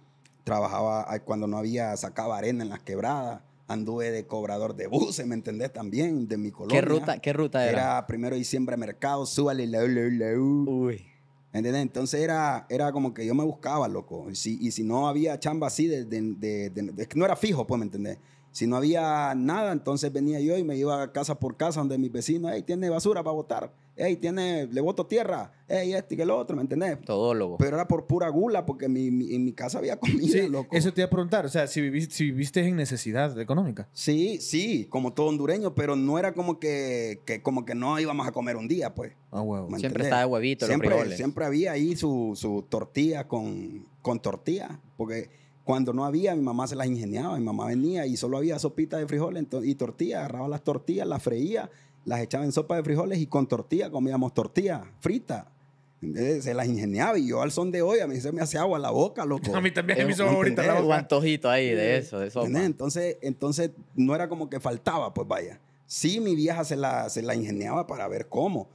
trabajaba cuando no había, sacaba arena en las quebradas anduve de cobrador de buses, ¿me entendés? También de mi colonia. ¿Qué ruta, qué ruta era? Era primero de diciembre mercado, súbale, la, la, uh. Uy. ¿Me entendés? Entonces era, era como que yo me buscaba, loco. Y si, y si no había chamba así, de, de, no era fijo, pues, ¿me entendés? Si no había nada, entonces venía yo y me iba casa por casa donde mis vecinos, hey, tiene basura para votar hey, tiene, le voto tierra, hey, este y el otro, ¿me entendés? Todólogo. Pero era por pura gula, porque mi, en mi casa había comida, sí, Eso te iba a preguntar, o sea, si viviste, si viviste en necesidad económica. Sí, sí, como todo hondureño, pero no era como que, que como que no íbamos a comer un día, pues. Ah, oh, Siempre estaba huevito, siempre, siempre había ahí su, tortilla con, con tortilla, porque cuando no había, mi mamá se las ingeniaba, mi mamá venía y solo había sopita de frijoles y tortillas, agarraba las tortillas, las freía, las echaba en sopa de frijoles y con tortilla comíamos tortillas frita. se las ingeniaba y yo al son de hoy a mí se me hace agua la boca, loco. A mí también me hizo ahorita la boca. Un antojito ahí de eso, de Entonces, entonces no era como que faltaba, pues vaya. Sí, mi vieja se la, se la ingeniaba para ver cómo.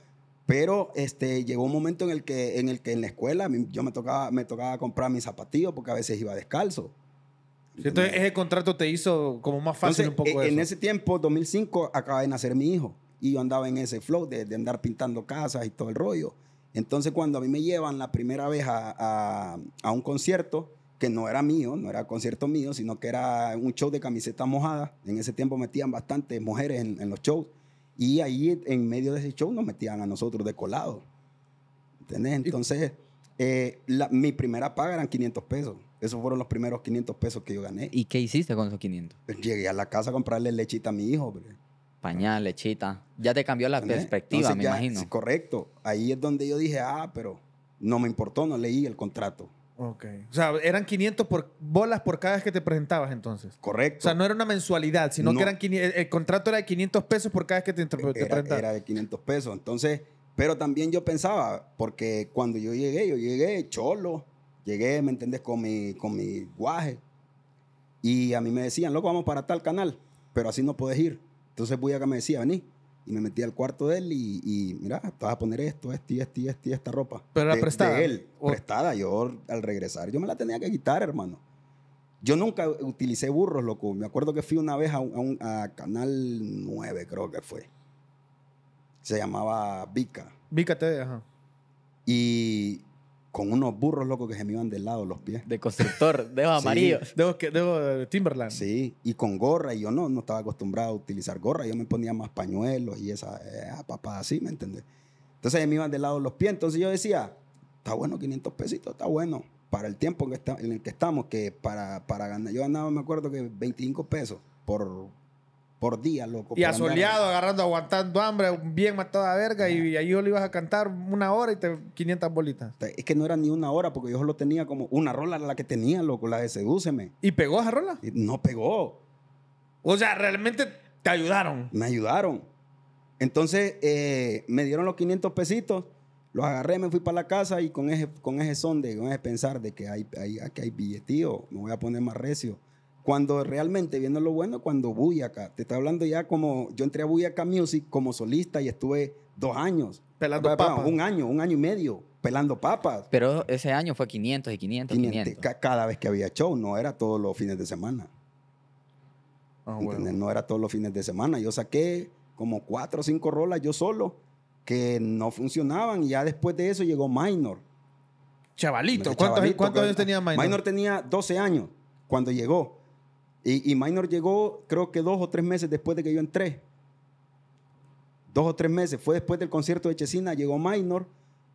Pero este, llegó un momento en el que en, el que en la escuela yo me tocaba, me tocaba comprar mis zapatillos porque a veces iba descalzo. Entonces, ese contrato te hizo como más fácil un poco e, En ese tiempo, 2005, acaba de nacer mi hijo. Y yo andaba en ese flow de, de, andar pintando casas y todo el rollo. Entonces, cuando a mí me llevan la primera vez a, a, a un concierto, que no era mío, no era concierto mío, sino que era un show de camisetas mojadas. En ese tiempo metían bastantes mujeres en, en los shows. Y ahí en medio de ese show nos metían a nosotros de colado. ¿Entendés? Entonces, eh, mi primera paga eran 500 pesos. Esos fueron los primeros 500 pesos que yo gané. ¿Y qué hiciste con esos 500? Pues llegué a la casa a comprarle lechita a mi hijo. Pañal, lechita. Ya te cambió la perspectiva, me imagino. correcto. Ahí es donde yo dije, ah, pero no me importó, no leí el contrato. Ok. O sea, eran 500 por, bolas por cada vez que te presentabas entonces. Correcto. O sea, no era una mensualidad, sino que eran el, contrato era de 500 pesos por cada vez que te, presentabas. Era de 500 pesos. Entonces, pero también yo pensaba, porque cuando yo llegué, yo llegué cholo, llegué, ¿me entendés? Con mi, con mi guaje. Y a mí me decían, loco, vamos para tal canal, pero así no puedes ir. Entonces voy acá, me decía, vení. Y me metí al cuarto de él y, mira, te vas a poner esto, este, este, este, esta ropa. Pero era prestada. De él, prestada. Yo al regresar, yo me la tenía que quitar, hermano. Yo nunca utilicé burros, loco. Me acuerdo que fui una vez a, a Canal 9, creo que fue. Se llamaba Vica. Vica TV, ajá. Y con unos burros locos que se me iban del lado los pies. De constructor, de amarillo, amarillos. de eh, Timberland. Sí, y con gorra, y yo no, no estaba acostumbrado a utilizar gorra, yo me ponía más pañuelos y esa, esa eh, así, ¿me entendés? Entonces se me iban del lado los pies, entonces yo decía, está bueno, 500 pesitos, está bueno, para el tiempo en, que en el que estamos, que para, para ganar, yo andaba me acuerdo que 25 pesos por, por día, loco. Y asoleado, agarrando, aguantando hambre, bien matada verga, y, ahí yo le ibas a cantar una hora y te 500 bolitas. Es que no era ni una hora, porque yo solo tenía como una rola la que tenía, loco, la de Sedúceme. ¿Y pegó esa rola? no pegó. O sea, realmente te ayudaron. Me ayudaron. Entonces, eh, me dieron los 500 pesitos, los agarré, me fui para la casa y con ese, con ese son de, pensar de que hay, que hay billetío, me voy a poner más recio cuando realmente, viendo lo bueno, cuando acá. te está hablando ya como, yo entré a Buyaca Music como solista y estuve dos años. Pelando papas. Un año, un año y medio, pelando papas. Pero ese año fue 500 y 500, 500. 500. Cada vez que había show, no era todos los fines de semana. Ah, no era todos los fines de semana. Yo saqué como cuatro o cinco rolas yo solo que no funcionaban y ya después de eso llegó Minor. Chavalito, ¿cuántos años tenía Minor? Minor tenía 12 años cuando llegó. Y, Minor llegó, creo que dos o tres meses después de que yo entré. Dos o tres meses. Fue después del concierto de Chesina, llegó Minor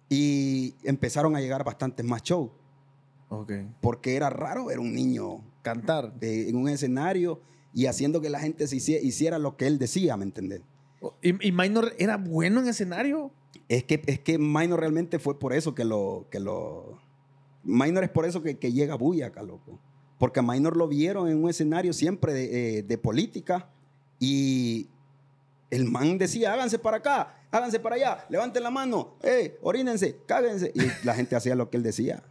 y empezaron a llegar bastantes más shows. Porque era raro ver un niño cantar en un escenario y haciendo que la gente se hiciera, lo que él decía, ¿me entendés? Oh, ¿Y, Minor era bueno en escenario? Es que, es que Minor realmente fue por eso que lo... Que lo Minor es por eso que, llega acá, loco porque a Minor lo vieron en un escenario siempre eh, de, política y el man decía, háganse para acá, háganse para allá, levanten la mano, eh, orínense, cáguense. Y la gente hacía lo que él decía.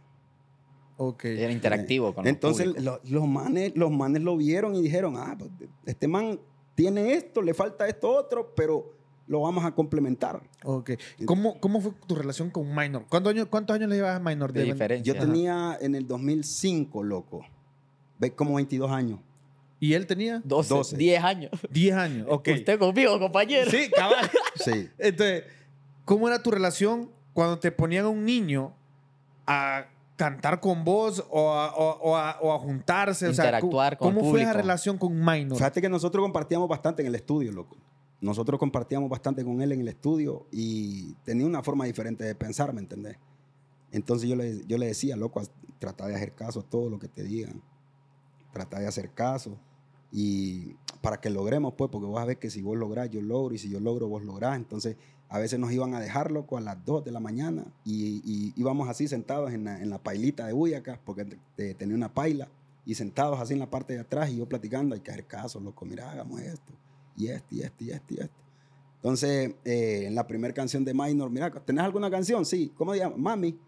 Okay. Era interactivo con Entonces los, manes, lo vieron y dijeron, ah, pues, este man tiene esto, le falta esto otro, pero lo vamos a complementar. Ok. ¿Cómo, cómo fue tu relación con Minor? ¿Cuántos años, cuántos le llevas a Minor? De, de Yo tenía en el 2005, loco como 22 años. ¿Y él tenía? 12. 10 años. 10 años, ok. Usted conmigo, compañero. Sí, cabal. sí. Entonces, ¿cómo era tu relación cuando te ponían a un niño a cantar con vos o a, o, a, juntarse? Interactuar sea, ¿Cómo fue esa relación con Minor? Fíjate que nosotros compartíamos bastante en el estudio, loco. Nosotros compartíamos bastante con él en el estudio y tenía una forma diferente de pensar, ¿me entendés? Entonces yo le, yo le decía, loco, trata de hacer caso a todo lo que te digan Tratar de hacer caso y para que logremos, pues, porque vos ver que si vos lográs, yo logro, y si yo logro, vos lográs. Entonces, a veces nos iban a dejar, loco, a las 2 de la mañana y, íbamos así sentados en la, en pailita de Buyacas, porque tenía una paila, y sentados así en la parte de atrás y yo platicando, hay que hacer caso, loco, mira, hagamos esto, y esto, y esto, y esto, y esto. Entonces, eh, en la primera canción de Minor, mira, ¿tenés alguna canción? Sí, ¿cómo se Mami.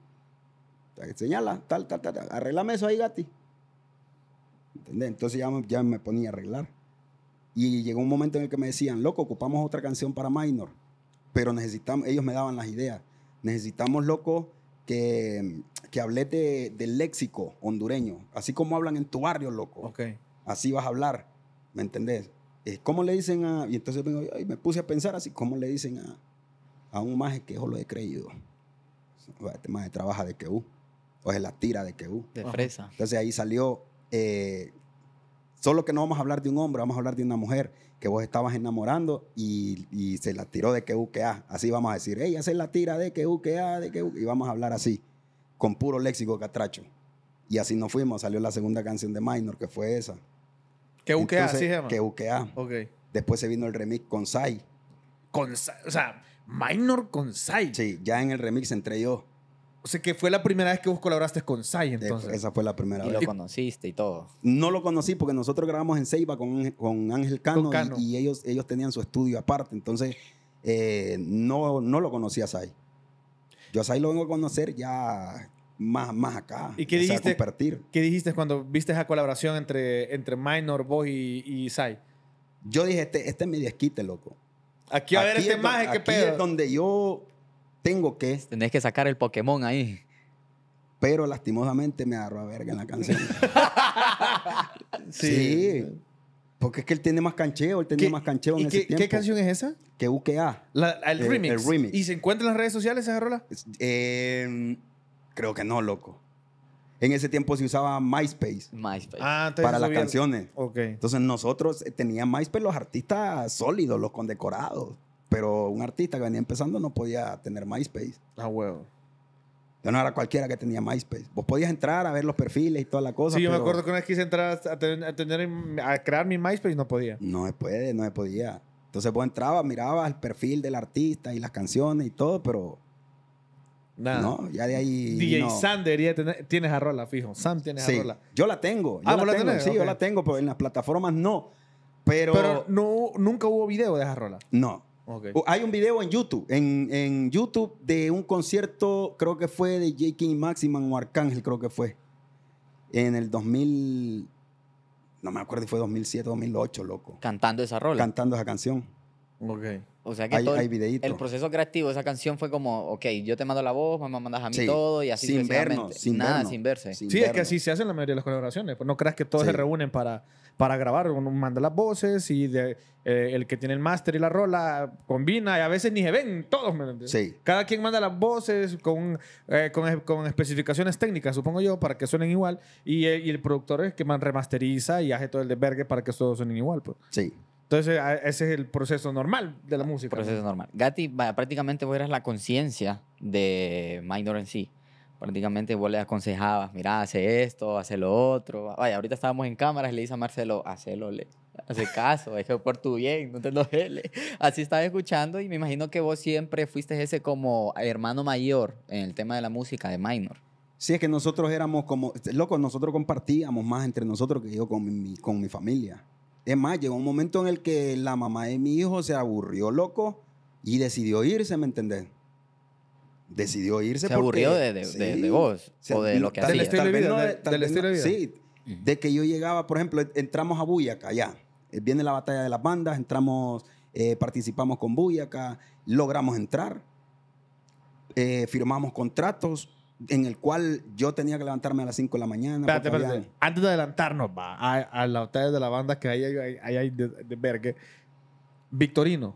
Señala, tal, tal, tal. Arreglame eso ahí, Gati. Entonces ya, me ponía a arreglar. Y llegó un momento en el que me decían, loco, ocupamos otra canción para Minor, pero necesitamos, ellos me daban las ideas, necesitamos, loco, que, que hablé de, del léxico hondureño, así como hablan en tu barrio, loco. Así vas a hablar, ¿me entendés? Eh, ¿Cómo le dicen a...? Y entonces me puse a pensar así, ¿cómo le dicen a, un maje que yo lo he creído? Este de trabaja de que o es la tira de que De fresa. Entonces ahí salió eh, solo que no vamos a hablar de un hombre, vamos a hablar de una mujer que vos estabas enamorando y, se la tiró de que UKA. Así vamos a decir, ella se la tira de que UKA, de que Y vamos a hablar así, con puro léxico catracho. Y así nos fuimos, salió la segunda canción de Minor, que fue esa. Que sí, Que UKA. Ok. Después se vino el remix con Sai. Con, o sea, Minor con Sai. Sí, ya en el remix entre yo. O sea, que fue la primera vez que vos colaboraste con Sai, entonces. Esa fue la primera vez. Y lo conociste y todo. No lo conocí porque nosotros grabamos en Seiba con, con Ángel Cano, Y, ellos, ellos tenían su estudio aparte. Entonces, eh, no, no lo conocí a Sai. Yo a Sai lo vengo a conocer ya más, más acá. ¿Y qué dijiste? ¿Qué dijiste cuando viste esa colaboración entre, entre Minor, vos y, Sai? Yo dije, este, este es mi desquite, loco. Aquí a ver este maje, que pedo. Aquí es donde yo tengo que. Tenés que sacar el Pokémon ahí. Pero lastimosamente me agarró a verga en la canción. sí. Porque es que él tiene más cancheo, él tenía más cancheo en ese qué, tiempo. ¿Qué canción es esa? Que UKA. Eh, el, remix. ¿Y se encuentra en las redes sociales esa rola? Em, creo que no, loco. En ese tiempo se usaba MySpace. MySpace. Ah, para las canciones. Okay. Entonces nosotros eh, teníamos MySpace los artistas sólidos, los condecorados. Pero un artista que venía empezando no podía tener MySpace. Ah, huevo. Yo no era cualquiera que tenía MySpace. Vos podías entrar a ver los perfiles y toda la cosa. Sí, yo me acuerdo que una vez quise entrar a, crear mi MySpace y no podía. No se puede, no se podía. Entonces vos entrabas, mirabas el perfil del artista y las canciones y todo, pero. Nada. No, ya de ahí. DJ Sam debería tener. Tienes a Rola, fijo. Sam tiene sí. a Rola. Yo la tengo. Yo ah, la tengo. Tenés? Sí, yo la tengo, pero en las plataformas no. Pero. Pero no, nunca hubo video de esa Rola. No. Hay un video en YouTube, en, YouTube de un concierto, creo que fue de J. King Maximan o Arcángel, creo que fue. En el 2000, no me acuerdo si fue 2007, 2008, loco. Cantando esa rola. Cantando esa canción. Ok. O sea que hay, todo el, proceso creativo de esa canción fue como, ok, yo te mando la voz, me mandas a mí todo y así sin vernos, sin Nada, sin verse. sí, es que así se hacen la mayoría de las colaboraciones. Pues, no creas que todos se reúnen para para grabar. Uno manda las voces y eh, el que tiene el máster y la rola combina y a veces ni se ven todos, Cada quien manda las voces con, eh, con, especificaciones técnicas, supongo yo, para que suenen igual. Y, eh, el productor es que más remasteriza y hace todo el desvergue para que todos suenen igual. Pues. Sí. Entonces, ese es el proceso normal de la ah, música. Proceso normal. Gati prácticamente vos eras la conciencia de Minor en sí prácticamente vos le aconsejabas, mira, hace esto, hace lo otro. Vaya, ahorita estábamos en cámaras y le dice a Marcelo, hacelo, le, hace caso, es que por tu bien, no te lo Así estaba escuchando y me imagino que vos siempre fuiste ese como hermano mayor en el tema de la música, de minor. Sí, es que nosotros éramos como, loco, nosotros compartíamos más entre nosotros que yo con mi, con mi familia. Es más, llegó un momento en el que la mamá de mi hijo se aburrió, loco, y decidió irse, ¿me entendés? decidió irse. Se aburrió de, vos o de lo que hacía. del estilo de vida. Sí, de que yo llegaba, por ejemplo, entramos a Buyaca, ya eh, Viene la batalla de las bandas, entramos, eh, participamos con Buyaca, logramos entrar, eh, firmamos contratos en el cual yo tenía que levantarme a las 5 de la mañana. Espérate, espérate. Antes de adelantarnos, va, a, a la batalla de la banda que ahí hay, de, ver Victorino.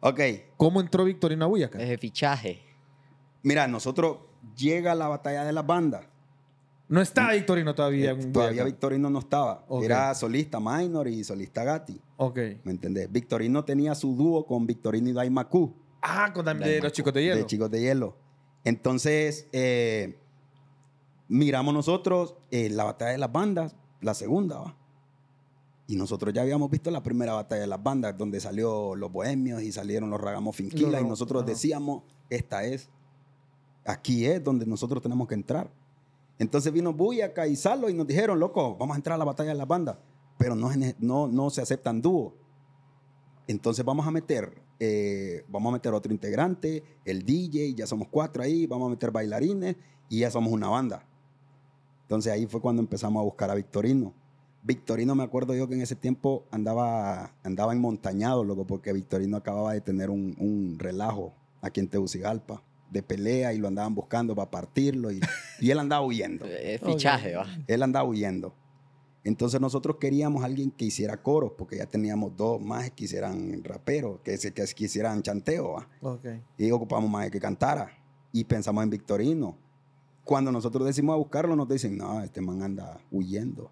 Ok. ¿Cómo entró Victorino a Buyaca? Es fichaje. Mira, nosotros llega la batalla de las bandas. No está Victorino todavía. todavía Victorino no estaba. Era solista Minor y solista Gatti. Ok. ¿Me entendés? Victorino tenía su dúo con Victorino y Daimaku. Ah, con de los chicos de hielo. De chicos de hielo. Entonces, eh, miramos nosotros eh, la batalla de las bandas, la segunda, ¿va? Y nosotros ya habíamos visto la primera batalla de las bandas, donde salió los bohemios y salieron los ragamos y nosotros decíamos, esta es Aquí es donde nosotros tenemos que entrar. Entonces vino Buya y Salo y nos dijeron, loco, vamos a entrar a la batalla de las bandas, pero no, no, no se aceptan dúos. Entonces vamos a meter, eh, vamos a meter otro integrante, el DJ, ya somos cuatro ahí, vamos a meter bailarines y ya somos una banda. Entonces ahí fue cuando empezamos a buscar a Victorino. Victorino, me acuerdo yo que en ese tiempo andaba, andaba montañado, loco, porque Victorino acababa de tener un, un relajo aquí en Tegucigalpa de pelea y lo andaban buscando para partirlo y, él andaba huyendo. Eh, fichaje, va. Él andaba huyendo. Entonces nosotros queríamos alguien que hiciera coros, porque ya teníamos dos más que hicieran raperos, que, se, que, hicieran chanteo. Y ocupamos más de que cantara. Y pensamos en Victorino. Cuando nosotros decimos a buscarlo, nos dicen, no, este man anda huyendo.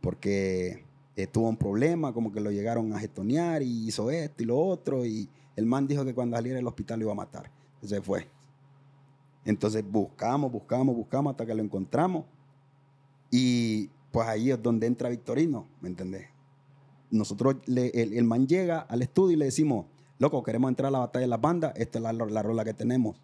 Porque tuvo un problema, como que lo llegaron a gestonear y hizo esto y lo otro. Y el man dijo que cuando saliera del hospital lo iba a matar se fue. Entonces buscamos, buscamos, buscamos hasta que lo encontramos. Y pues ahí es donde entra Victorino, ¿me entendés? Nosotros, el, man llega al estudio y le decimos, loco, queremos entrar a la batalla de las bandas, esta es la, rola que tenemos.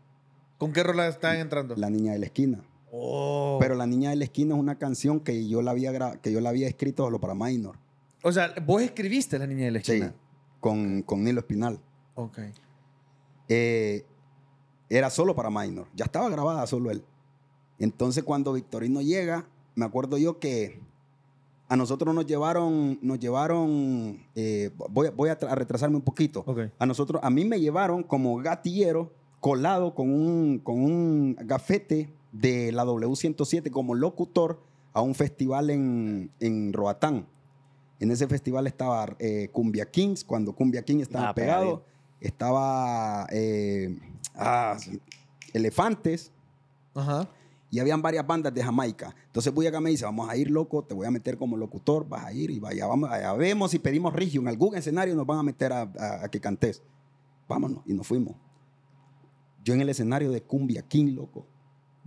¿Con qué rola están entrando? La Niña de la Esquina. Oh. Pero La Niña de la Esquina es una canción que yo la había, que yo la había escrito solo para Minor. O sea, vos escribiste La Niña de la Esquina. Sí, con, con Nilo Espinal. Ok. Eh, era solo para Minor. Ya estaba grabada solo él. Entonces cuando Victorino llega, me acuerdo yo que a nosotros nos llevaron, nos llevaron, eh, voy, voy a, retrasarme un poquito. A nosotros, a mí me llevaron como gatillero colado con un, con un gafete de la W107 como locutor a un festival en, Roatán. En ese festival estaba eh, Cumbia Kings, cuando Cumbia Kings estaba ah, pegado, estaba... Eh, ah, elefantes. Ajá. Y habían varias bandas de Jamaica. Entonces voy acá me dice, vamos a ir, loco, te voy a meter como locutor, vas a ir y vaya, vamos, a vemos y pedimos Rigio. En algún escenario nos van a meter a, que cantes. Vámonos. Y nos fuimos. Yo en el escenario de Cumbia King, loco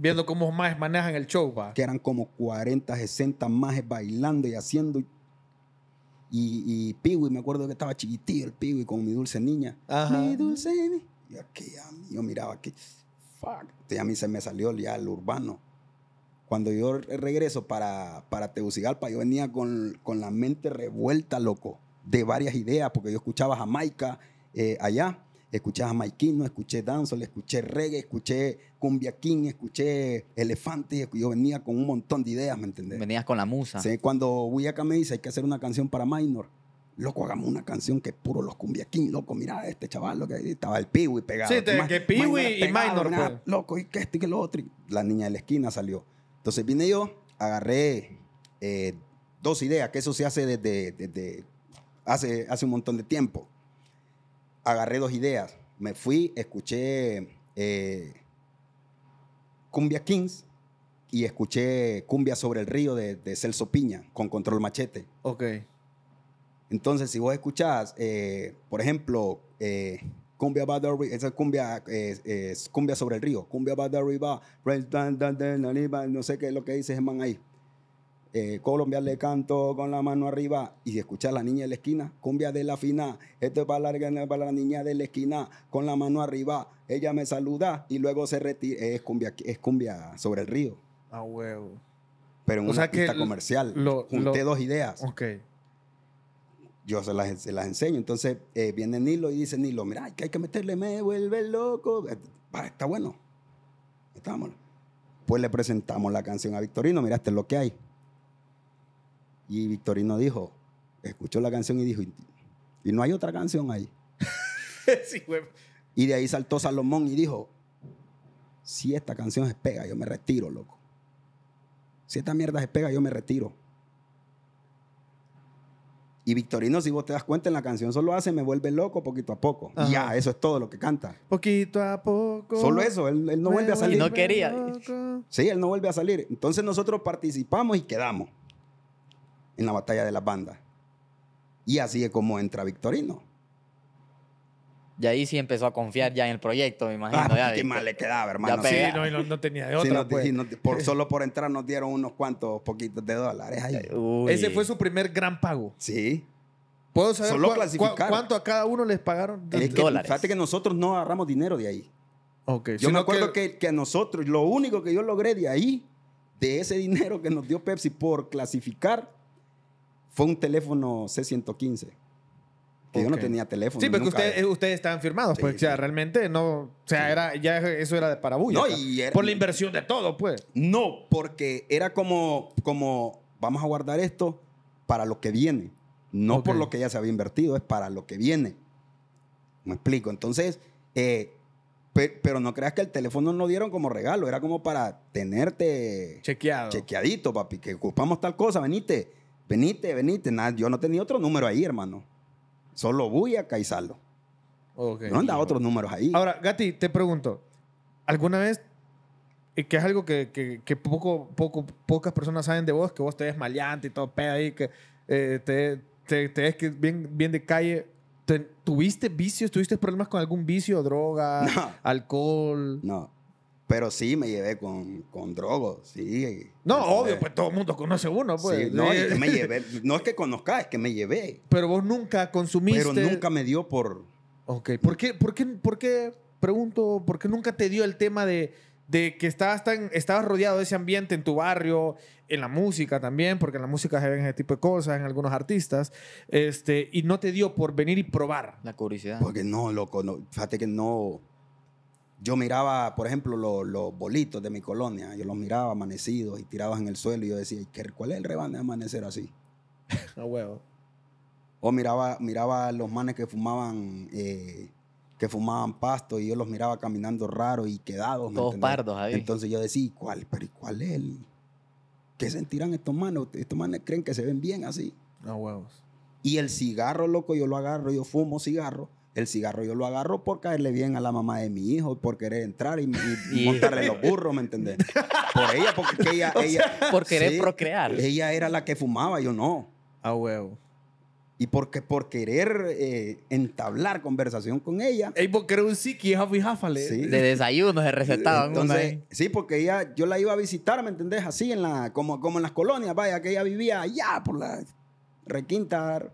viendo cómo más manejan el show, Que eran como 40, 60 más bailando y haciendo. Y, y me acuerdo que estaba chiquitito el Piwi con mi dulce niña. Ajá. Mi dulce niña. Yo aquí, yo miraba aquí, fuck. a mí se me salió ya el urbano. Cuando yo regreso para, para Tegucigalpa, yo venía con, con la mente revuelta, loco, de varias ideas, porque yo escuchaba Jamaica eh, allá, escuché jamaiquino, escuché dancehall, escuché reggae, escuché cumbia king, escuché elefante, yo venía con un montón de ideas, ¿me entendés? Venías con la musa. Sí, cuando acá me dice, hay que hacer una canción para Minor, loco, hagamos una canción que es puro los cumbia cumbiaquín, loco, mira este chaval, lo que estaba el piwi pegado. Sí, te, que piwi y minor, pues. Loco, y que este y que lo otro. la niña de la esquina salió. Entonces vine yo, agarré eh, dos ideas, que eso se hace desde, desde hace, hace un montón de tiempo. Agarré dos ideas. Me fui, escuché eh, Cumbia Kings y escuché Cumbia sobre el río de, de Celso Piña con Control Machete. Ok. Entonces, si vos escuchás, eh, por ejemplo, eh, cumbia esa cumbia eh, es cumbia sobre el río, cumbia va de arriba, no sé qué es lo que dice man ahí. Colombia le canto con la mano arriba y si a la niña de la esquina, cumbia de la fina, esto es para la, niña de la esquina, con la mano arriba, ella me saluda y luego se retira, es cumbia, es cumbia sobre el río. Ah, huevo. Pero en una pista comercial, lo, junté dos ideas. Ok yo se las, enseño. Entonces eh, viene Nilo y dice Nilo, mira, que hay que meterle, me vuelve loco. Eh, está bueno. Estábamos. Pues le presentamos la canción a Victorino, mira, este es lo que hay. Y Victorino dijo, escuchó la canción y dijo, y no hay otra canción ahí. y de ahí saltó Salomón y dijo, si esta canción se pega, yo me retiro, loco. Si esta mierda se pega, yo me retiro. Y Victorino, si vos te das cuenta, en la canción solo hace Me vuelve loco poquito a poco. Ya, eso es todo lo que canta. Poquito a poco. Solo eso, él, no vuelve a salir. Y no quería. Sí, él no vuelve a salir. Entonces nosotros participamos y quedamos en la batalla de las bandas. Y así es como entra Victorino. Y ahí sí empezó a confiar ya en el proyecto, me imagino. Ah, ya, qué mal le quedaba, hermano. sí, no, tenía de otra. Pues. por, solo por entrar nos dieron unos cuantos poquitos de dólares ahí. Ese fue su primer gran pago. Sí. ¿Puedo saber cuánto a cada uno les pagaron? dólares. Fíjate que nosotros no agarramos dinero de ahí. Okay. Yo me acuerdo que... que a nosotros, lo único que yo logré de ahí, de ese dinero que nos dio Pepsi por clasificar, fue un teléfono C115 yo no tenía teléfono. Sí, porque ustedes estaban firmados, pues, o sea, realmente no, o sea, era, ya eso era de parabullo. No, y por la inversión de todo, pues. No, porque era como, como, vamos a guardar esto para lo que viene, no por lo que ya se había invertido, es para lo que viene. Me explico. Entonces, eh, pero no creas que el teléfono nos dieron como regalo, era como para tenerte chequeado. Chequeadito, papi, que ocupamos tal cosa, venite, venite, venite. Nada, yo no tenía otro número ahí, hermano. Solo voy a No anda otros números ahí. Ahora, Gati, te pregunto, ¿alguna vez, eh, que es algo que, que, poco, poco, pocas personas saben de vos, que vos te ves maleante y todo pedo ahí, que eh, te, ves que bien, bien de calle, ¿tuviste vicios, tuviste problemas con algún vicio, droga, alcohol? No. Pero sí me llevé con, con drogos, sí. No, obvio, pues todo el mundo conoce uno, pues. Sí, no, me llevé, no es que conozca, es que me llevé. Pero vos nunca consumiste. Pero nunca me dio por. Ok, ¿por qué, por qué, por qué pregunto, por qué nunca te dio el tema de, de que estabas, tan, estabas rodeado de ese ambiente en tu barrio, en la música también, porque en la música se ven ese tipo de cosas, en algunos artistas, este, y no te dio por venir y probar? La curiosidad. Porque no, loco, no, fíjate que no yo miraba, por ejemplo, los, bolitos de mi colonia, yo los miraba amanecidos y tirados en el suelo y yo decía, ¿cuál es el reban de amanecer así? No huevos. O miraba, miraba los manes que fumaban, eh, que fumaban pasto y yo los miraba caminando raro y quedados. Todos pardos ahí. Entonces yo decía, ¿cuál? Pero ¿y cuál es el? ¿Qué sentirán estos manes? Estos manes creen que se ven bien así. No huevos. Y el cigarro, loco, yo lo agarro, yo fumo cigarro el cigarro yo lo agarro por caerle bien a la mamá de mi hijo, por querer entrar y, montarle los burros, ¿me entendés? Por ella, porque ella... ella por querer procrear. Ella era la que fumaba, yo no. A ah, huevo. Y porque por querer eh, entablar conversación con ella. Y porque era un psiqui, y Sí. De desayuno se recetaban. Entonces, sí, porque ella, yo la iba a visitar, ¿me entendés? Así, en la, como, en las colonias, vaya, que ella vivía allá por la requinta.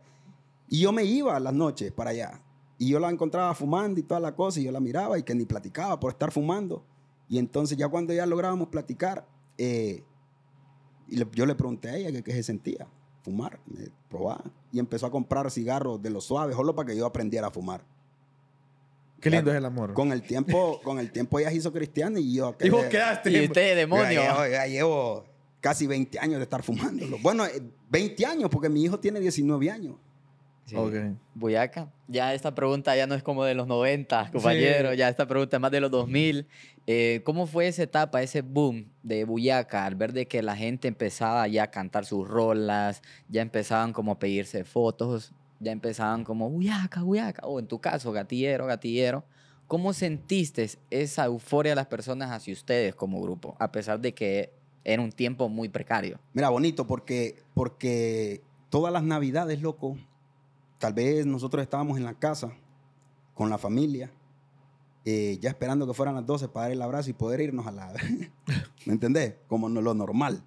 Y yo me iba a las noches para allá. Y yo la encontraba fumando y toda la cosa, y yo la miraba y que ni platicaba por estar fumando. Y entonces ya cuando ya lográbamos platicar, eh, y yo le pregunté a ella qué se sentía, fumar, probar. Y empezó a comprar cigarros de los suaves, solo para que yo aprendiera a fumar. Qué lindo es el amor. Con el tiempo, con el tiempo ella se hizo cristiana y yo... Y vos quedaste. demonio. ya llevo casi 20 años de estar fumando. Bueno, 20 eh, años, porque mi hijo tiene 19 años. Okay. Ya esta pregunta ya no es como de los 90, compañero, ya esta pregunta es más de los 2000. Eh, ¿Cómo fue esa etapa, ese boom de Buyaca, al ver de que la gente empezaba ya a cantar sus rolas, ya empezaban como a pedirse fotos, ya empezaban como Buyaca, Buyaca o en tu caso, gatillero, gatillero? ¿Cómo sentiste esa euforia de las personas hacia ustedes como grupo, a pesar de que era un tiempo muy precario? Mira, bonito, porque, porque todas las navidades, loco, tal vez nosotros estábamos en la casa con la familia, eh, ya esperando que fueran las 12 para dar el abrazo y poder irnos a la... ¿Me entendés? Como lo normal.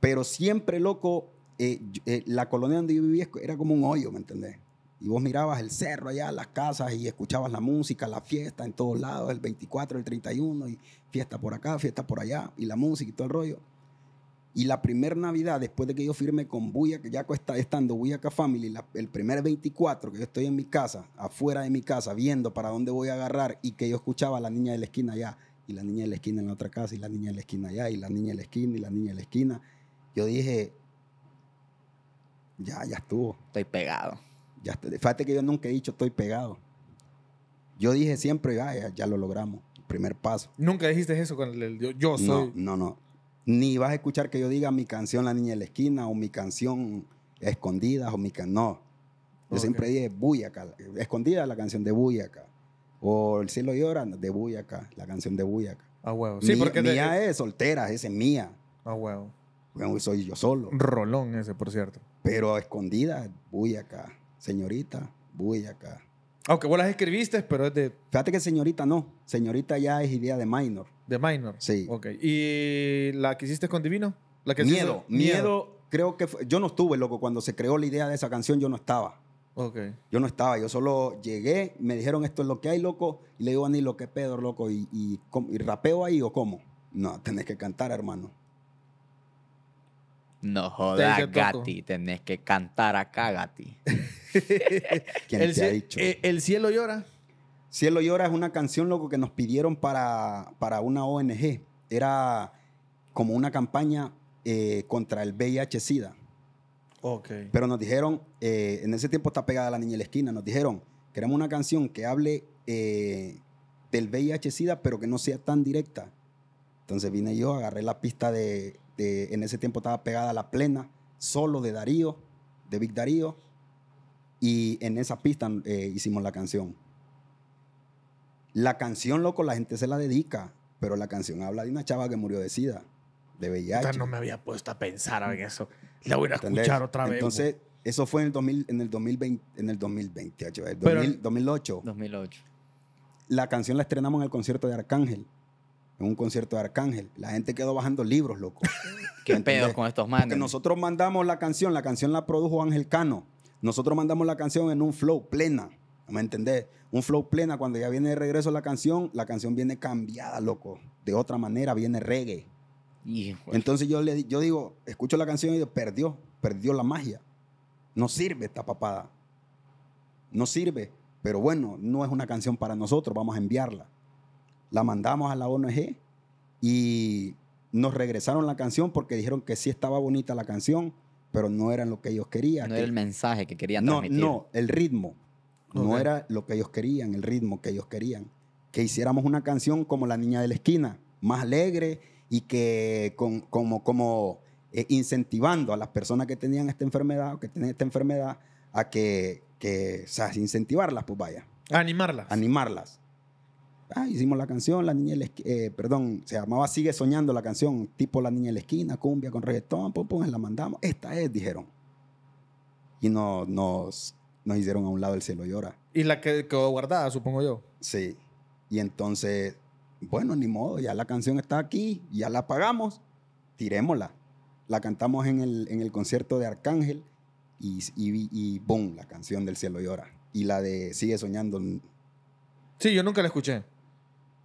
Pero siempre, loco, eh, eh, la colonia donde yo vivía era como un hoyo, ¿me entendés? Y vos mirabas el cerro allá, las casas, y escuchabas la música, la fiesta en todos lados, el 24, el 31, y fiesta por acá, fiesta por allá, y la música y todo el rollo. Y la primera Navidad, después de que yo firme con Buya, que ya está estando Buyaca Family, el primer 24 que yo estoy en mi casa, afuera de mi casa, viendo para dónde voy a agarrar y que yo escuchaba a la niña de la esquina allá, y la niña de la esquina en la otra casa, y la niña de la esquina allá, y la niña de la esquina, y la niña de la esquina. Yo dije, ya, ya estuvo. Estoy pegado. Ya, fíjate que yo nunca he dicho estoy pegado. Yo dije siempre, ya, ya, lo logramos. Primer paso. ¿Nunca dijiste eso con el, yo, yo soy? No, no, no ni vas a escuchar que yo diga mi canción La Niña de la Esquina o mi canción Escondidas o mi canción. No. Yo siempre dije Buyaca, Escondida la canción de Buyaca. O El cielo llora de Buyaca, la canción de Buyaca. Ah, huevo. Sí, porque mía es soltera, ese es mía. Ah, huevo. soy yo solo. Rolón ese, por cierto. Pero escondida, Buyaca. Señorita, Buyaca. Aunque vos las escribiste, pero es de. Fíjate que señorita no. Señorita ya es idea de minor. De minor. Sí. Ok. ¿Y la que hiciste con Divino? ¿La que miedo, miedo, miedo. Creo que yo no estuve, loco. Cuando se creó la idea de esa canción, yo no estaba. Ok. Yo no estaba. Yo solo llegué, me dijeron esto es lo que hay, loco. Y le digo a Nilo, lo que pedo, loco. ¿Y, y, rapeo ahí o cómo? No, tenés que cantar, hermano. No jodas, Gati, tenés que cantar acá, Gati. ¿Quién te ha dicho? Eh, el cielo llora. Cielo Llora es una canción, loco, que nos pidieron para, para una ONG. Era como una campaña eh, contra el VIH-Sida. Pero nos dijeron, eh, en ese tiempo está pegada la niña en la esquina, nos dijeron, queremos una canción que hable eh, del VIH-Sida, pero que no sea tan directa. Entonces vine yo, agarré la pista de, de en ese tiempo estaba pegada la plena, solo de Darío, de Big Darío, y en esa pista hicimos la canción. La canción, loco, la gente se la dedica, pero la canción habla de una chava que murió de sida, de VIH. no me había puesto a pensar en eso. La voy a escuchar otra vez. Entonces, eso fue en el, 2000, en el 2020, en el 2020, 2008. 2008. La canción la estrenamos en el concierto de Arcángel en un concierto de Arcángel. La gente quedó bajando libros, loco. ¿Qué pedo con estos manos? Porque nosotros mandamos la canción, la canción la produjo Ángel Cano. Nosotros mandamos la canción en un flow plena. ¿Me entendés? Un flow plena, cuando ya viene de regreso la canción, la canción viene cambiada, loco. De otra manera, viene reggae. Entonces yo, le, yo digo, escucho la canción y digo, perdió, perdió la magia. No sirve esta papada. No sirve. Pero bueno, no es una canción para nosotros, vamos a enviarla. La mandamos a la ONG y nos regresaron la canción porque dijeron que sí estaba bonita la canción, pero no era lo que ellos querían. No era el mensaje que querían transmitir. No, no, el ritmo. No era lo que ellos querían, el ritmo que ellos querían. Que hiciéramos una canción como La Niña de la Esquina, más alegre y que como, como eh, incentivando a las personas que tenían esta enfermedad o que tienen esta enfermedad a que, que o sea, incentivarlas, pues vaya. Animarlas. Animarlas. Ah, hicimos la canción, la niña de la eh, perdón, se llamaba Sigue Soñando la canción, tipo La Niña de la Esquina, cumbia con reggaetón, pum, la mandamos. Esta es, dijeron. Y nos nos hicieron a un lado el cielo llora. Y la que quedó guardada, supongo yo. Sí. Y entonces, bueno, ni modo, ya la canción está aquí, ya la pagamos, tirémosla. La cantamos en el, concierto de Arcángel y, boom, la canción del cielo llora. Y la de Sigue soñando. Sí, yo nunca la escuché.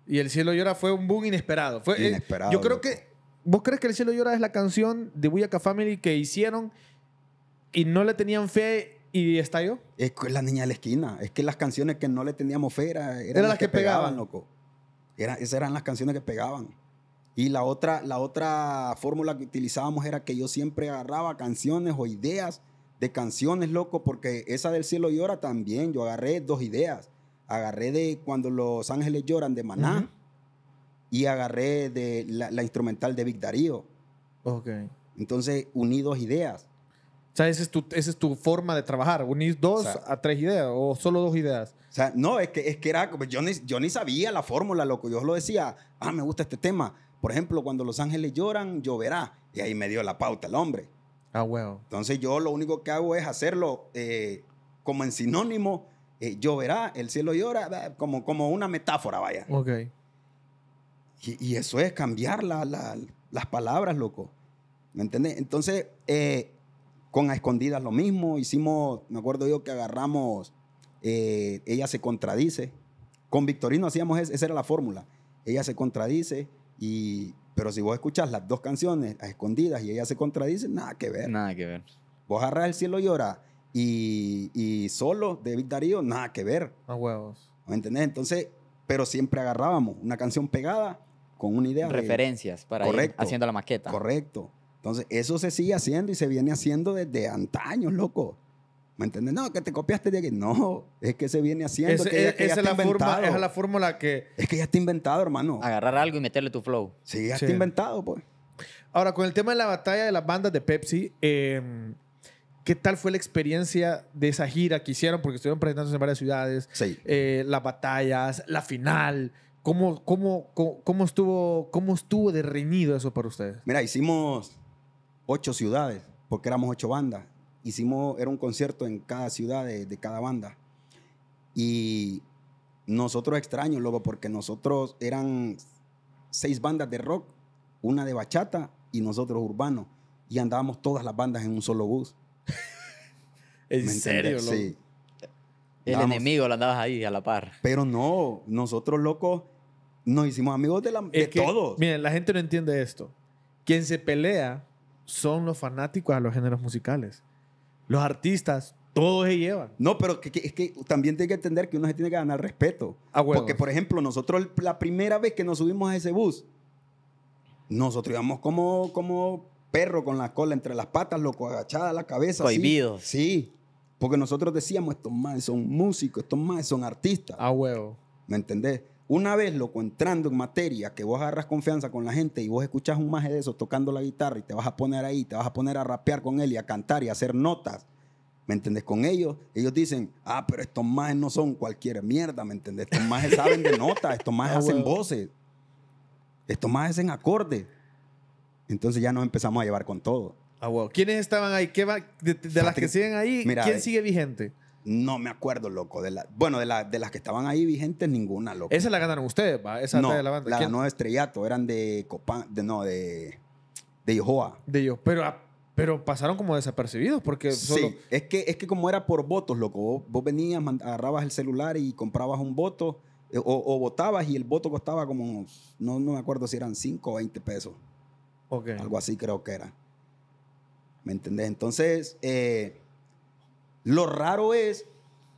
Y El cielo llora fue un boom inesperado. Fue, eh, inesperado. yo creo que. ¿Vos crees que El cielo llora es la canción de Buyaka Family que hicieron y no le tenían fe ¿Y yo Es la niña de la esquina. Es que las canciones que no le teníamos fe eran, Era las, que, pegaban, loco. Era, esas eran las canciones que pegaban. Y la otra, la otra fórmula que utilizábamos era que yo siempre agarraba canciones o ideas de canciones, loco, porque esa del cielo llora también. Yo agarré dos ideas. Agarré de cuando los ángeles lloran de Maná y agarré de la, instrumental de Big Darío. Entonces uní dos ideas sea, esa es tu, esa es tu forma de trabajar, unir dos a tres ideas o solo dos ideas. O sea, no, es que, es que era, pues, yo ni, yo ni sabía la fórmula, loco. Yo lo decía, ah, me gusta este tema. Por ejemplo, cuando los ángeles lloran, lloverá. Y ahí me dio la pauta el hombre. Ah, bueno. Entonces yo lo único que hago es hacerlo eh, como en sinónimo, eh, lloverá, el cielo llora, como, como una metáfora, vaya. Ok. Y, eso es cambiar las palabras, loco. ¿Me entiendes? Entonces, eh, con a escondidas lo mismo. Hicimos, me acuerdo yo que agarramos, eh, ella se contradice. Con Victorino hacíamos, esa era la fórmula. Ella se contradice y, pero si vos escuchas las dos canciones a escondidas y ella se contradice, nada que ver. Nada que ver. Vos agarras El cielo llora y, y solo de Darío, nada que ver. A huevos. ¿Me entendés? Entonces, pero siempre agarrábamos una canción pegada con una idea. Referencias para ir haciendo la maqueta. Correcto. Entonces, eso se sigue haciendo y se viene haciendo desde antaños, loco. ¿Me entiendes? No, que te copiaste de aquí. No, es que se viene haciendo. Es, esa, la forma, es la fórmula que. Es que ya está inventado, hermano. Agarrar algo y meterle tu flow. Sí, ya está inventado, pues. Ahora, con el tema de la batalla de las bandas de Pepsi, em, ¿qué tal fue la experiencia de esa gira que hicieron? Porque estuvieron presentándose en varias ciudades. Sí. Eh, las batallas, la final. ¿Cómo, cómo, cómo, estuvo, ¿Cómo estuvo de reñido eso para ustedes? Mira, hicimos ocho ciudades, porque éramos ocho bandas. Hicimos, era un concierto en cada ciudad de, cada banda. Y nosotros extraños, loco, porque nosotros eran seis bandas de rock, una de bachata y nosotros urbanos. Y andábamos todas las bandas en un solo bus. ¿En serio, loco? Sí. El enemigo lo andabas ahí a la par. Pero no, nosotros, locos, nos hicimos amigos de, la, todos. Miren, la gente no entiende esto. Quien se pelea son los fanáticos a los géneros musicales. Los artistas, todos se llevan. No, pero que, es que también tiene que entender que uno se tiene que ganar respeto. Porque, por ejemplo, nosotros la primera vez que nos subimos a ese bus, nosotros íbamos como, como perro con la cola entre las patas, loco, agachada la cabeza. prohibido. Sí. Porque nosotros decíamos, estos más son músicos, estos más son artistas. A huevo. ¿Me entendés? Una vez loco, entrando en materia, que vos agarras confianza con la gente y vos escuchas un maje de esos tocando la guitarra y te vas a poner ahí, te vas a poner a rapear con él y a cantar y a hacer notas. ¿Me entendés? Con ellos, ellos dicen, ah, pero estos majes no son cualquier mierda, ¿me entendés? Estos majes saben de notas, estos majes ah, hacen voces, estos majes hacen acordes. Entonces ya nos empezamos a llevar con todo. Ah, wow. ¿Quiénes estaban ahí? ¿Qué va? De, las que siguen ahí, ¿quién eh, sigue vigente? No me acuerdo, loco. De la, bueno, de, de las que estaban ahí vigentes, ninguna, loco. Esa la ganaron ustedes, ¿va? Esa no, de la banda. La Estrellato, eran de Copán, de, no, de, de Yohoa. De ellos, pero, ah, pero pasaron como desapercibidos porque Sí, es que, es que como era por votos, loco. Vos, venías, agarrabas el celular y comprabas un voto eh, o, votabas y el voto costaba como, no, no me acuerdo si eran 5 o 20 pesos. Okay. Algo así creo que era. ¿Me entendés? Entonces... Eh, lo raro es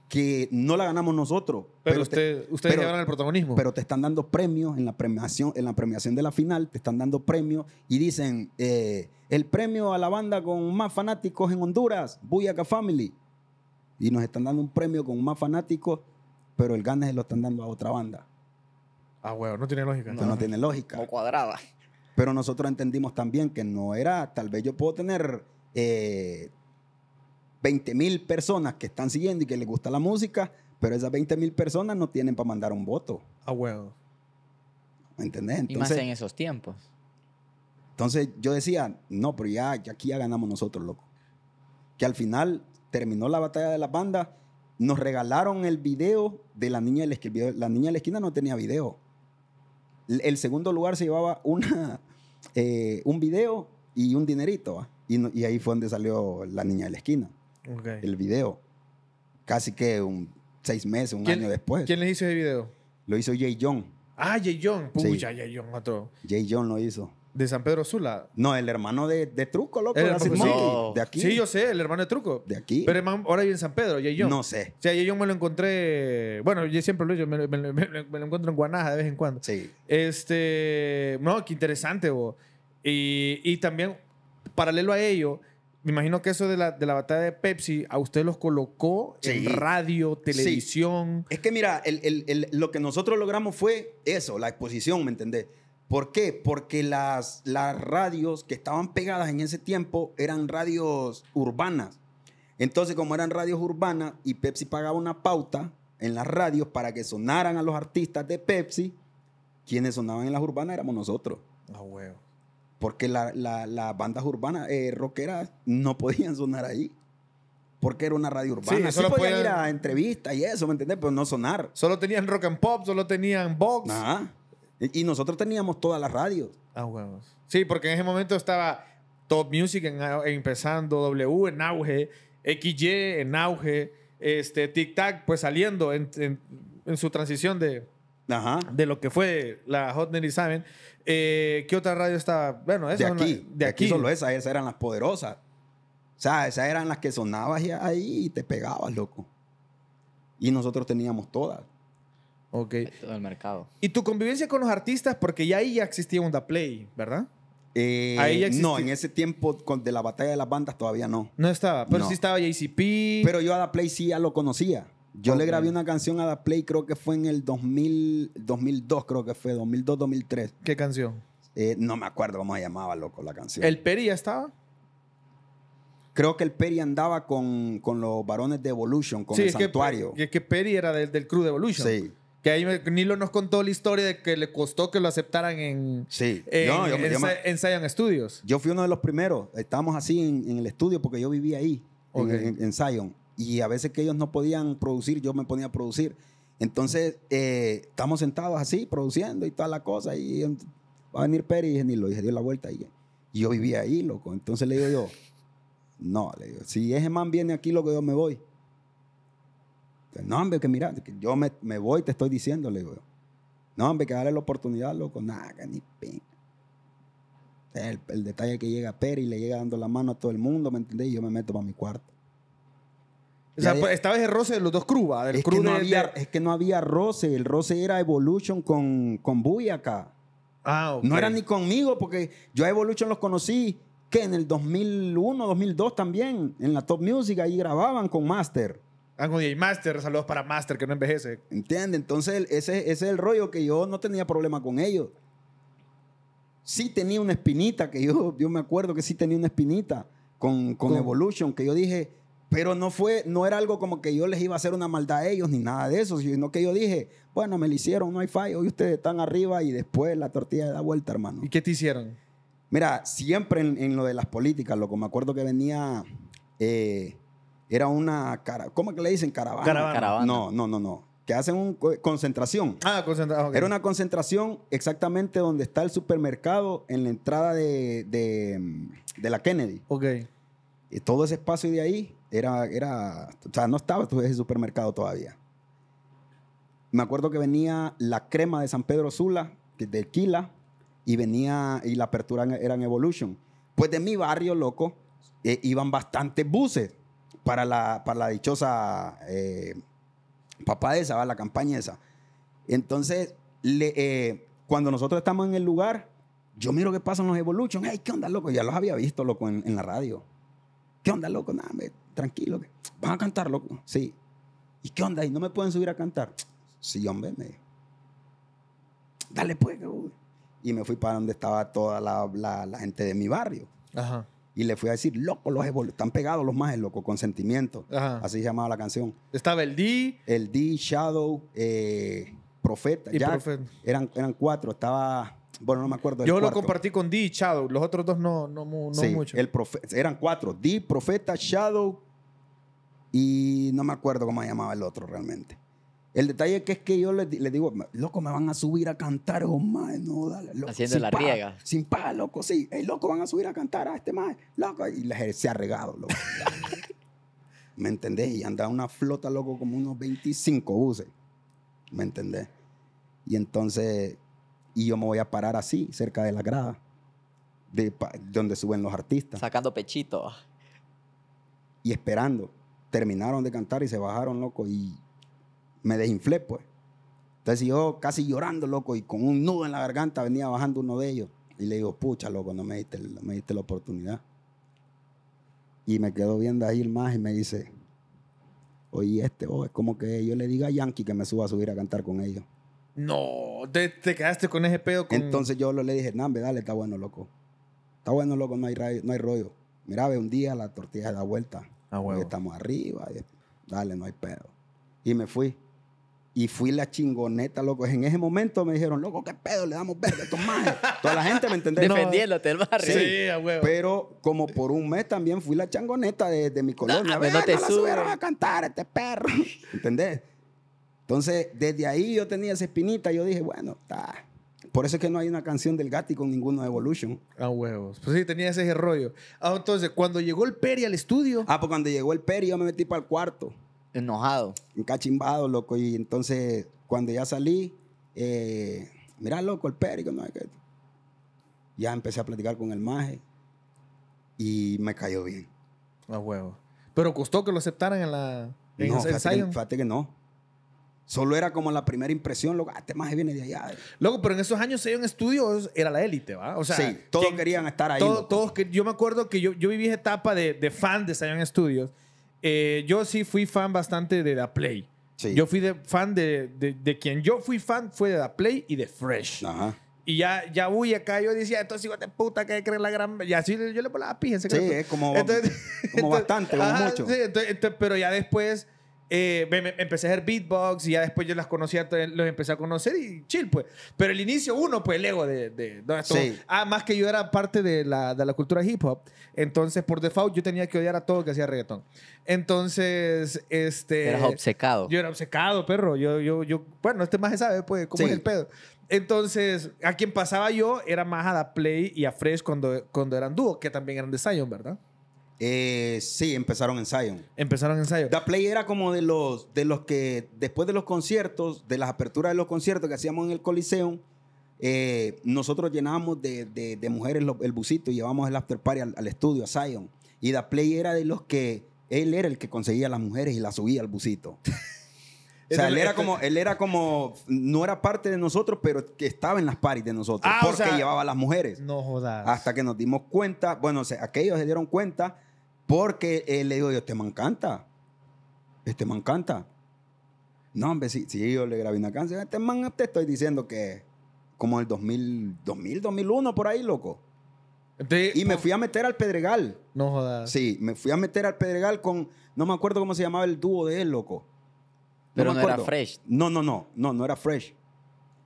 que no la ganamos nosotros. Pero, usted, ustedes ganan el protagonismo. Pero te están dando premios en la premiación, en la premiación de la final, te están dando premios y dicen eh, el premio a la banda con más fanáticos en Honduras, Buyaka Family. Y nos están dando un premio con más fanáticos, pero el ganas lo están dando a otra banda. Ah, huevo, no tiene lógica. No, tiene lógica. O cuadrada. Pero nosotros entendimos también que no era, tal vez yo puedo tener eh, 20 mil personas que están siguiendo y que les gusta la música, pero esas 20 mil personas no tienen para mandar un voto. Ah, huevo. ¿Me entendés? y más en esos tiempos. Entonces yo decía, no, pero ya, aquí ya ganamos nosotros, loco. Que al final terminó la batalla de las bandas, nos regalaron el video de la niña de la esquina. La niña de la esquina no tenía video. El segundo lugar se llevaba una, eh, un video y un dinerito. y ahí fue donde salió la niña de la esquina. El video. Casi que un seis meses, un año después. ¿Quién les hizo ese video? Lo hizo Jay John. Ah, Jay John. Pucha, Jay John, otro. Jay John lo hizo. ¿De San Pedro Sula? No, el hermano de, de Truco, loco. sí. De aquí. Sí, yo sé, el hermano de Truco. De aquí. Pero ahora vive en San Pedro, Jay John. No sé. O sea, Jay John me lo encontré. Bueno, yo siempre lo he me, me, lo encuentro en Guanaja de vez en cuando. Sí. Este. No, qué interesante, Y, y también, paralelo a ello, imagino que eso de la, batalla de Pepsi a usted los colocó en radio, televisión. Es que mira, lo que nosotros logramos fue eso, la exposición, ¿me entendés? ¿Por qué? Porque las, las radios que estaban pegadas en ese tiempo eran radios urbanas. Entonces, como eran radios urbanas y Pepsi pagaba una pauta en las radios para que sonaran a los artistas de Pepsi, quienes sonaban en las urbanas éramos nosotros. Ah, huevo porque las bandas urbanas eh, rockeras no podían sonar ahí. Porque era una radio urbana. solo podían, ir a entrevistas y eso, ¿me entiendes? Pero no sonar. Solo tenían rock and pop, solo tenían box. Y, nosotros teníamos todas las radios. Ah, huevos. Sí, porque en ese momento estaba Top Music empezando, W en auge, XY en auge, este, Tic Tac pues saliendo en, su transición de, de lo que fue la Hot Nelly Saben. Eh, ¿Qué otra radio está? Bueno, esa de aquí, de, aquí. solo esas, esas eran las poderosas. O sea, esas eran las que sonabas y ahí y te pegabas, loco. Y nosotros teníamos todas. Ok. Todo el mercado. ¿Y tu convivencia con los artistas? Porque ya ahí ya existía Onda Play, ¿verdad? Eh, ahí ya existía. no, en ese tiempo con, de la batalla de las bandas todavía no. No estaba, pero sí estaba JCP. Pero yo a la Play sí ya lo conocía. Yo le grabé una canción a Da Play, creo que fue en el 2002, creo que fue, 2002-2003. ¿Qué canción? Eh, no me acuerdo cómo se llamaba, loco, la canción. ¿El Peri ya estaba? Creo que el Peri andaba con, los varones de Evolution, con el santuario. Que, es que Peri era del, del crew de Evolution. Sí. Que ahí Nilo nos contó la historia de que le costó que lo aceptaran en, sí. en, no, Zion Studios. Yo fui uno de los primeros. Estábamos así en, el estudio porque yo vivía ahí, en, en Zion y a veces que ellos no podían producir, yo me ponía a producir. Entonces, eh, estamos sentados así, produciendo y toda la cosa, y va a venir Peri y lo dije, dio la vuelta y, yo vivía ahí, loco. Entonces le digo yo, no, le digo, si ese man viene aquí, loco, yo me voy. No, hombre, que mira, que yo me, voy, te estoy diciendo, le digo yo. No, hombre, que darle la oportunidad, loco. Nada, ni pena. El, detalle que llega Peri y le llega dando la mano a todo el mundo, ¿me entendés? Y yo me meto para mi cuarto. O sea, pues, estaba ese roce de los dos cruba, Del es, que no había, es que no había roce. El roce era Evolution con, con acá Ah, okay. No era ni conmigo, porque yo a Evolution los conocí que en el 2001, 2002 también, en la Top Music, ahí grababan con Master. Ah, con DJ Master, saludos para Master, que no envejece. Entiende, entonces ese, ese es el rollo que yo no tenía problema con ellos. Sí tenía una espinita, que yo, yo me acuerdo que sí tenía una espinita con, con... Evolution, que yo dije, pero no fue, no era algo como que yo les iba a hacer una maldad a ellos ni nada de eso, sino que yo dije, bueno, me lo hicieron, no hay fallo, hoy ustedes están arriba y después la tortilla da vuelta, hermano. ¿Y qué te hicieron? Mira, siempre en, lo de las políticas, lo que me acuerdo que venía, eh, era una, cara, ¿cómo que le dicen? Caravana. Caravana. No, no, no, no. Que hacen una concentración. Ah, concentración. Era una concentración exactamente donde está el supermercado en la entrada de, de la Kennedy. Ok. Y todo ese espacio de ahí era, era, o sea, no estaba ese supermercado todavía. Me acuerdo que venía la crema de San Pedro Sula, de Quila, y venía, y la apertura era en Evolution. Pues de mi barrio, loco, eh, iban bastantes buses para la, para la dichosa eh, papá de esa, ¿va? la campaña esa. Entonces, eh, cuando nosotros estamos en el lugar, yo miro que pasan los Evolution, ay ¿qué onda, loco? Ya los había visto, loco, en la radio. ¿Qué onda, loco? Nada, tranquilo. ¿Van a cantar, loco? Sí. ¿Y qué onda? ¿Y no me pueden subir a cantar? Sí, hombre, me Dale, pues, güey. Y me fui para donde estaba toda la, gente de mi barrio. Ajá. Y le fui a decir, loco, los están pegados los más, loco, con sentimiento. Así se llamaba la canción. Estaba el D. El D, Shadow, eh, Profeta, Profeta. Eran, eran cuatro. Estaba bueno, no me acuerdo. Yo cuarto. lo compartí con Dee y Shadow. Los otros dos no, no, no sí, El eran cuatro. Dee, Profeta, Shadow y no me acuerdo cómo se llamaba el otro realmente. El detalle que es que yo les, digo, loco, me van a subir a cantar, oh, madre, no, dale, Haciendo la riega. Sin paja, loco, sí. El loco, van a subir a cantar a este más, loco. Y se ha regado, loco. ¿Me entendés? Y andaba una flota, loco, como unos 25 buses. ¿Me entendés? Y entonces y yo me voy a parar así, cerca de la grada, de, donde suben los artistas. Sacando pechitos. Y esperando. Terminaron de cantar y se bajaron, loco, y me desinflé, pues. Entonces yo casi llorando, loco, y con un nudo en la garganta venía bajando uno de ellos. Y le digo, pucha, loco, no me diste, me diste la oportunidad. Y me quedó viendo ahí el más y me dice, oye, este, oh, es como que yo le diga a Yankee que me suba a subir a cantar con ellos. No, te, quedaste con ese pedo. Entonces yo le dije, Nambe, dale, está bueno, loco. Está bueno, loco, no hay, no hay rollo. Mira, ve un día la tortilla se da vuelta. Ah, Estamos arriba. Dale, no hay pedo. Y me fui. Y fui la chingoneta, loco. En ese momento me dijeron, loco, qué pedo, le damos verde a estos majes. Toda la gente me entendió. Defendiéndote el barrio. Sí, sí a huevo. Pero como por un mes también fui la changoneta de, mi colonia. Pues a ver, no, te subieron a cantar este perro. ¿Entendés? Entonces, desde ahí yo tenía esa espinita. Yo dije, bueno, Por eso es que no hay una canción del Gatti con ninguno de Evolution. a huevos. Pues sí, tenía ese rollo. Ah, entonces, cuando llegó el Peri al estudio. Ah, pues cuando llegó el Peri, yo me metí para el cuarto. Enojado. Encachimbado, loco. Y entonces, cuando ya salí, eh, mirá, loco, el Peri, no Ya empecé a platicar con el Maje y me cayó bien. a huevos. Pero costó que lo aceptaran en la. En no, fíjate que no. Solo era como la primera impresión, Luego, ah, este viene de allá. Loco, pero en esos años Sayon Studios era la élite, ¿va? O sea, todos querían estar ahí. todos que, yo me acuerdo que yo, yo viví esa etapa de, de fan de Sayon Studios. Eh, yo sí fui fan bastante de The Play. Yo fui de, fan de, de, de, quien yo fui fan fue de The Play y de Fresh. Ajá. Y ya, ya uy, acá yo decía, entonces hijos de puta que creen la gran. Y así yo le ponía la ah, pija. Sí, es como, bastante, como mucho. Sí, pero ya después eh, empecé a hacer beatbox y ya después yo las conocía, los empecé a conocer y chill, pues. Pero el inicio, uno, pues el ego de, Ah, más que yo era parte de la, de la, cultura hip hop, entonces por default yo tenía que odiar a todo que hacía reggaetón. Entonces, este. Eras obcecado. Yo era obcecado, perro. Yo, yo, yo, bueno, este más se sabe, pues, cómo es el pedo. Entonces, a quien pasaba yo era más a Da Play y a Fresh cuando, cuando eran dúo, que también eran de Zion, ¿verdad? Eh, sí, empezaron en Zion. Empezaron en Zion. The Play era como de los, de los que después de los conciertos, de las aperturas de los conciertos que hacíamos en el Coliseum, eh, nosotros llenábamos de, mujeres el busito y llevábamos el after party al, estudio, a Zion. Y The Play era de los que, él era el que conseguía a las mujeres y las subía al busito. O sea, él era como, él era como, no era parte de nosotros, pero que estaba en las paris de nosotros. Ah, porque llevaba a las mujeres. No jodas. Hasta que nos dimos cuenta, bueno, aquellos se dieron cuenta porque él le digo yo, este me encanta. Este me encanta. No, hombre, si, yo le grabé una canción, este man te estoy diciendo que como el 2000, 2000 2001, por ahí, loco. y me fui a meter al Pedregal. No jodas. Sí, me fui a meter al Pedregal con. No me acuerdo cómo se llamaba el dúo de él, loco. Pero no era Fresh. No, no, no. No, no era Fresh.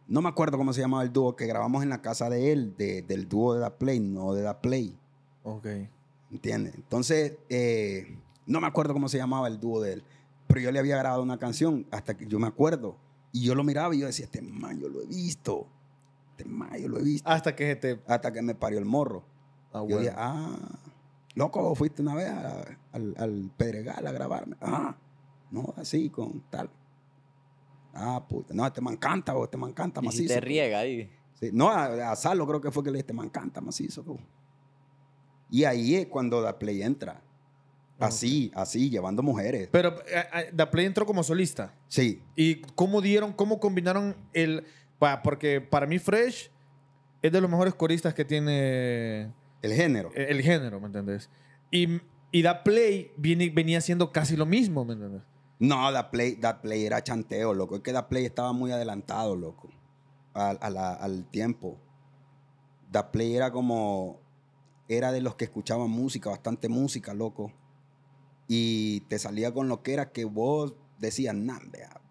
No me acuerdo cómo se llamaba el dúo que grabamos en la casa de él, del dúo de Da Play, no de Da Play. Ok. ¿Entiendes? Entonces, eh, no me acuerdo cómo se llamaba el dúo de él, pero yo le había grabado una canción hasta que yo me acuerdo. Y yo lo miraba y yo decía, este man, yo lo he visto. Este man, yo lo he visto. Hasta que Hasta que me parió el morro. Ah, yo ah, loco, fuiste una vez al, Pedregal a grabarme. Ah, no, así, con tal. Ah, puta, no, este man canta, este man canta macizo. Y te riega ahí. No, a, creo que fue que le dije, este man canta macizo. Y ahí es cuando Da Play entra. Ah, así, así, llevando mujeres. Pero eh, eh, Da Play entró como solista. Sí. ¿Y cómo dieron, cómo combinaron el... Porque para mí Fresh es de los mejores coristas que tiene... El género. E, el, género, ¿me entendés? Y, y Da Play venía haciendo casi lo mismo, ¿me entendés? No, Da Play, Play era chanteo, loco. Es que Da Play estaba muy adelantado, loco, al, al tiempo. Da Play era como era de los que escuchaban música, bastante música, loco. Y te salía con lo que era que vos decías, nah, vea,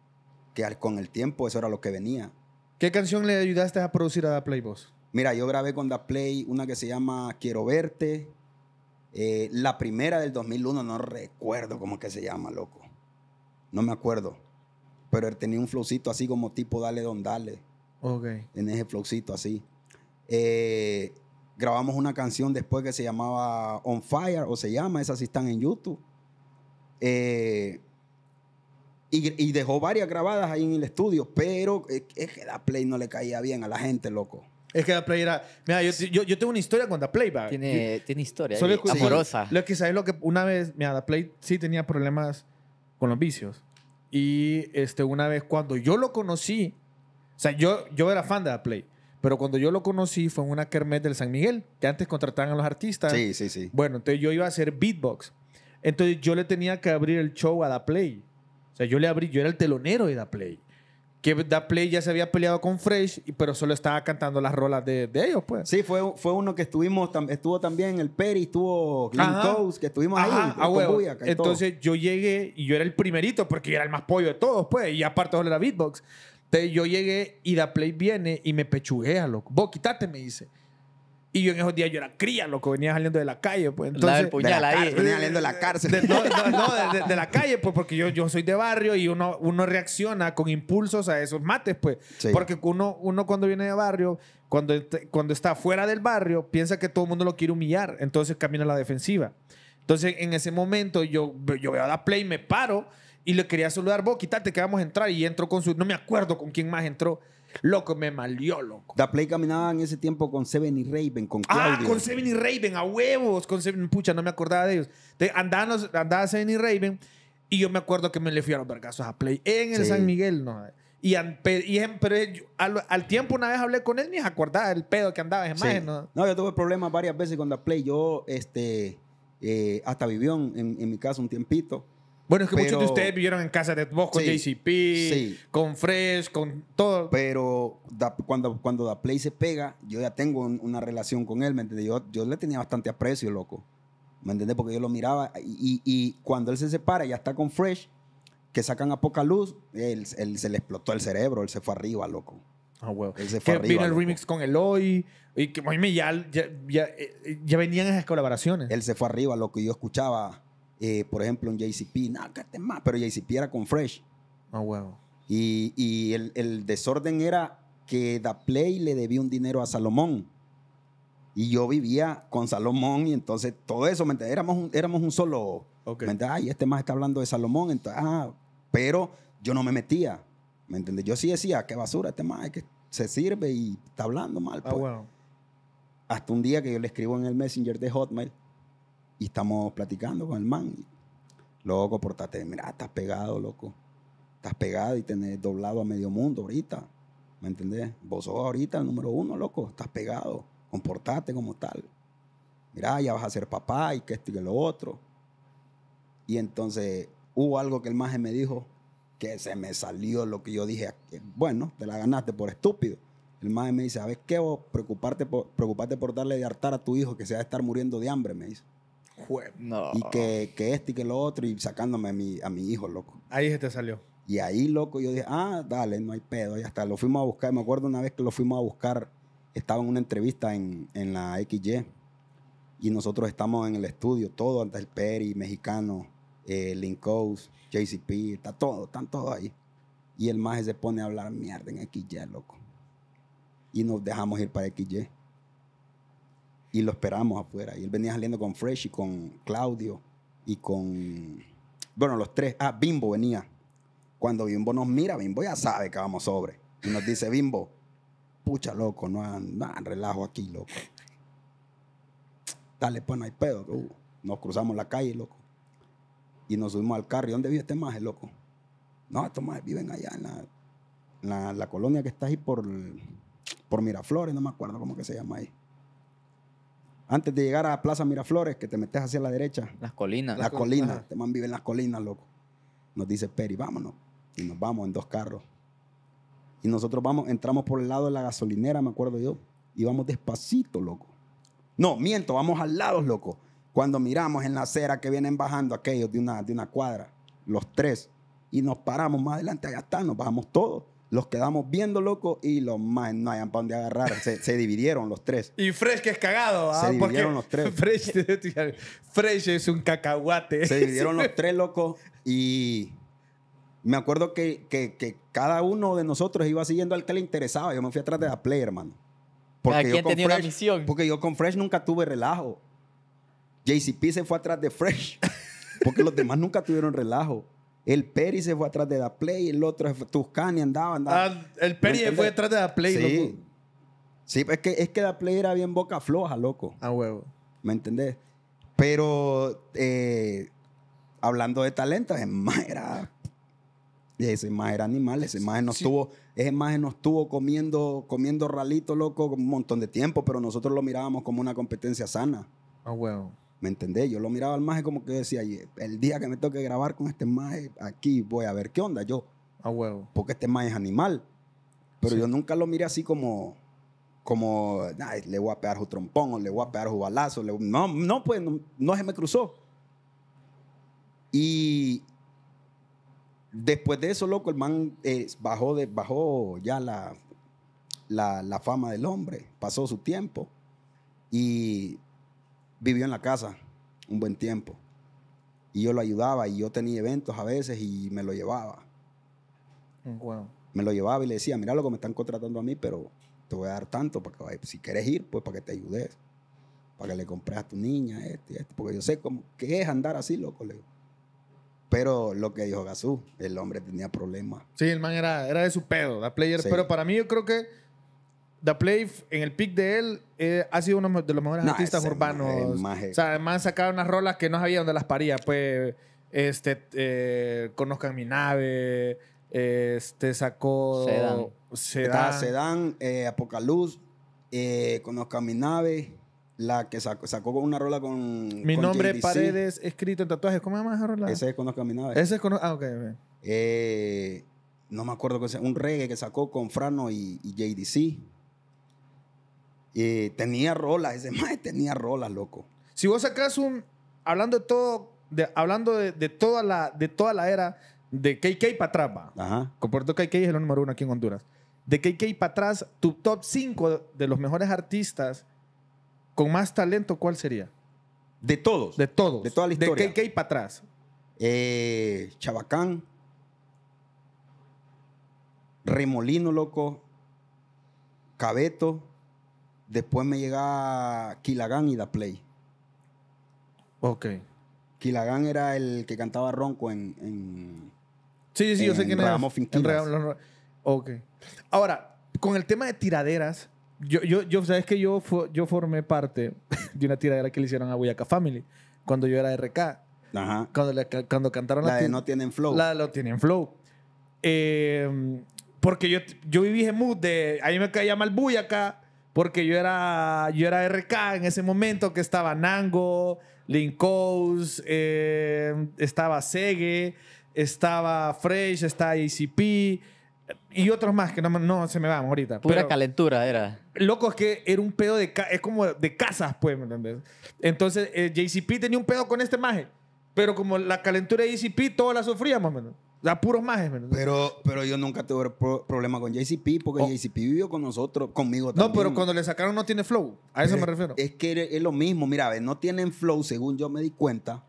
que con el tiempo eso era lo que venía. ¿Qué canción le ayudaste a producir a Da Play vos? Mira, yo grabé con Da Play una que se llama Quiero Verte. Eh, la primera del 2001, no recuerdo cómo es que se llama, loco. No me acuerdo. Pero él tenía un flowcito así como tipo Dale Don Dale. Ok. En ese flowcito así. Eh, grabamos una canción después que se llamaba On Fire o se llama, esas sí están en YouTube. Eh, y, dejó varias grabadas ahí en el estudio, pero eh, es que Da Play no le caía bien a la gente, loco. Es que Da Play era. Mira, yo, tengo una historia con Da Play, Tiene, tiene historia, solo amorosa. Lo que sabes, lo que una vez, mira, Da Play sí tenía problemas con los vicios. Y este, una vez cuando yo lo conocí, o sea, yo, yo era fan de Da Play. Pero cuando yo lo conocí fue en una kermés del San Miguel, que antes contrataban a los artistas. Sí, sí, sí. Bueno, entonces yo iba a hacer beatbox. Entonces yo le tenía que abrir el show a Da Play. O sea, yo le abrí, yo era el telonero de Da Play. Que Da Play ya se había peleado con Fresh, pero solo estaba cantando las rolas de, ellos, pues. Sí, fue, fue uno que estuvimos, estuvo también el Peri, estuvo Glenn Coast, que estuvimos ahí. Ah, Entonces yo llegué y yo era el primerito, porque yo era el más pollo de todos, pues, y aparte solo era beatbox. Entonces yo llegué y da play viene y me pechuguea, loco. Vos quítate, me dice. Y yo en esos días yo era cría, loco, venía saliendo de la calle, pues. Entonces, la de la ahí. Venía saliendo de la cárcel. De, no, no, de, la calle, pues, porque yo, yo soy de barrio y uno, uno reacciona con impulsos a esos mates, pues. Porque uno, uno cuando viene de barrio, cuando, este, cuando está fuera del barrio, piensa que todo el mundo lo quiere humillar, entonces camina a la defensiva. Entonces, en ese momento, yo, yo veo a Da play, y me paro y le quería saludar, vos, quítate que vamos a entrar. Y entró con su. No me acuerdo con quién más entró. Loco, me malió, loco. Da Play caminaba en ese tiempo con Seven y Raven, con ah, Claudio. Ah, con Seven y Raven, a huevos. Con Seven, pucha, no me acordaba de ellos. andaba Seven y Raven. Y yo me acuerdo que me le fui a los vergazos a Play en el San Miguel, ¿no? Y, y al, tiempo una vez hablé con él, ni se acordaba del pedo que andaba ¿no? yo tuve problemas varias veces con Da Play. Yo, este, eh, hasta vivió en, en mi casa un tiempito. Bueno, es que muchos de ustedes vivieron en casa de vos con JCP, con Fresh, con todo. Pero cuando, cuando Da Play se pega, yo ya tengo una relación con él, ¿me entiendes? Yo, yo le tenía bastante aprecio, loco. ¿Me entiendes? Porque yo lo miraba. Y, y, cuando él se separa, ya está con Fresh, que sacan a poca luz, él, él se le explotó el cerebro, él se fue arriba, loco. Ah, oh, Él se fue que Vino el remix con Eloy. Y que ya, ya, ya, eh, ya venían esas colaboraciones. Él se fue arriba, loco. Y yo escuchaba eh, por ejemplo, un JCP, no, que más, pero JCP era con Fresh. Ah, oh, Y, y el, el, desorden era que Da Play le debía un dinero a Salomón. Y yo vivía con Salomón y entonces todo eso, ¿me entiendes? Éramos un, solo. Okay. ¿Me Ay, este más está hablando de Salomón, entonces, ah, pero yo no me metía. ¿Me entiendes? Yo sí decía, qué basura este más, que se sirve y está hablando mal. Ah, pues. Oh, wow. Hasta un día que yo le escribo en el Messenger de Hotmail y estamos platicando con el man. Loco, portate, mira, estás pegado, loco. Estás pegado y tenés doblado a medio mundo ahorita. ¿Me entendés? Vos sos ahorita el número uno, loco. Estás pegado. Comportate como tal. Mira, ya vas a ser papá y que esto y que lo otro. Y entonces hubo algo que el maje me dijo que se me salió lo que yo dije. Bueno, te la ganaste por estúpido. El maje me dice, ¿sabes qué vos? Preocuparte por, preocuparte por darle de hartar a tu hijo que se va a estar muriendo de hambre, me dice. Y que, este y que lo otro, y sacándome a mi, a mi hijo, loco. Ahí se te salió. Y ahí, loco, yo dije, ah, dale, no hay pedo, ya está. Lo fuimos a buscar. Me acuerdo una vez que lo fuimos a buscar, estaba en una entrevista en, la XY. Y nosotros estamos en el estudio, todo, antes el Peri, Mexicano, eh, Linkos, JCP, está todo, están todos ahí. Y el maje se pone a hablar mierda en XY, loco. Y nos dejamos ir para XY y lo esperamos afuera. Y él venía saliendo con Fresh y con Claudio y con. Bueno, los tres. Ah, Bimbo venía. Cuando Bimbo nos mira, Bimbo ya sabe que vamos sobre. Y nos dice, Bimbo, pucha, loco, no relajo aquí, loco. Dale, pues no hay pedo. Uh, nos cruzamos la calle, loco. Y nos subimos al carro. dónde vive este maje, loco? No, estos majes viven allá en la, colonia que está ahí por, por Miraflores, no me acuerdo cómo que se llama ahí. Antes de llegar a Plaza Miraflores, que te metes hacia la derecha. Las colinas. Las, colinas. Te este man vive en las colinas, loco. Nos dice Peri, vámonos. Y nos vamos en dos carros. Y nosotros vamos, entramos por el lado de la gasolinera, me acuerdo yo. Y vamos despacito, loco. No, miento, vamos al lado, loco. Cuando miramos en la acera que vienen bajando aquellos de una, de una cuadra, los tres, y nos paramos más adelante, allá está, nos bajamos todos los quedamos viendo, locos y los más no hayan para dónde agarrar. Se, dividieron los tres. Y Fresh, que es cagado, ¿ah? Se dividieron los tres. Fresh, es un cacahuate. Se dividieron los tres, locos y me acuerdo que, cada uno de nosotros iba siguiendo al que le interesaba. Yo me fui atrás de la play, hermano. Porque yo con Fresh, Porque yo con Fresh nunca tuve relajo. JCP se fue atrás de Fresh. Porque los demás nunca tuvieron relajo. El Peri se fue atrás de Da Play, el otro Tuscany andaba, andaba. Ah, el Peri se fue atrás de Da Play, sí. Sí, pues es que, es que la Play era bien boca floja, loco. A huevo. ¿Me entendés? Pero eh, hablando de talento, es más era. Ese más era animal, ese más nos tuvo, ese más nos tuvo comiendo, comiendo ralito, loco, un montón de tiempo, pero nosotros lo mirábamos como una competencia sana. A huevo. ¿Me entendés? Yo lo miraba al maje como que decía, el día que me toque grabar con este maje, aquí voy a ver qué onda yo. A huevo. Porque este maje es animal. Pero yo nunca lo miré así como, como, le voy a pegar su trompón o le voy a pegar su balazo. no, no, pues, no, se me cruzó. Y después de eso, loco, el man eh, bajó, de, bajó ya la, la fama del hombre. Pasó su tiempo. Y vivió en la casa un buen tiempo. Y yo lo ayudaba y yo tenía eventos a veces y me lo llevaba. Me lo llevaba y le decía, mira lo que me están contratando a mí, pero te voy a dar tanto para Si quieres ir, pues para que te ayudes. Para que le compres a tu niña, este, este" Porque yo sé cómo, qué es andar así, loco. Le Pero lo que dijo Gazú, el hombre tenía problemas. Sí, el man era, de su pedo, la player. Pero para mí yo creo que The Play, en el pick de él, eh, ha sido uno de los mejores artistas urbanos. O sea, además sacaba unas rolas que no sabía dónde las paría. Pues, este, eh, Conozcan mi nave, este, sacó... Sedan. Sedan, eh, Apocaluz, eh, Conozcan mi nave... La que sacó, sacó una rola con. Mi nombre, Paredes, escrito en tatuajes. ¿Cómo se llama esa rola? Ese es Conozcan mi nave. Ese es Ah, ok, okay. no me acuerdo, qué un reggae que sacó con Frano y JDC. Eh, tenía rolas, ese mae tenía rolas, loco. Si vos sacas un, hablando de todo, de, hablando de, de, toda la, de toda la era de KK para atrás, va. Ajá. Comporto KK es el número uno aquí en Honduras. De KK para atrás, tu top 5 de los mejores artistas con más talento, ¿cuál sería? De todos. De todos. De toda la historia. De KK para atrás. Eh, Chabacán. Remolino, loco. Cabeto. Después me llega Kilagan y Da Play. Ok. Kilagan era el que cantaba ronco en. sí, sí, yo sé quién era. Ok. Ahora, con el tema de tiraderas, yo, yo, sabes que yo, yo formé parte de una tiradera que le hicieron a Boyaca Family cuando yo era RK. Ajá. Cuando, cuando cantaron la, la de No Tienen Flow. La de No Tienen Flow. Eh, porque yo, yo viví ese mood de ahí me caía mal Boyaca porque yo era, yo era RK en ese momento que estaba Nango, Linkous, eh, estaba Sege, estaba Fresh, estaba ACP y otros más que no, no se me van ahorita. Pura calentura era. Loco, es que era un pedo de... Es como de casas, pues, ¿me entiendes? Entonces, eh, JCP tenía un pedo con este maje. Pero como la calentura de ICP, todos la sufríamos, ¿me entiendes? O sea, puros majes, Pero, pero yo nunca tuve problemas problema con JCP porque oh. JCP vivió con nosotros, conmigo también. No, pero cuando le sacaron no tiene flow. A eso me refiero. Es que es lo mismo. Mira, a no tienen flow, según yo me di cuenta.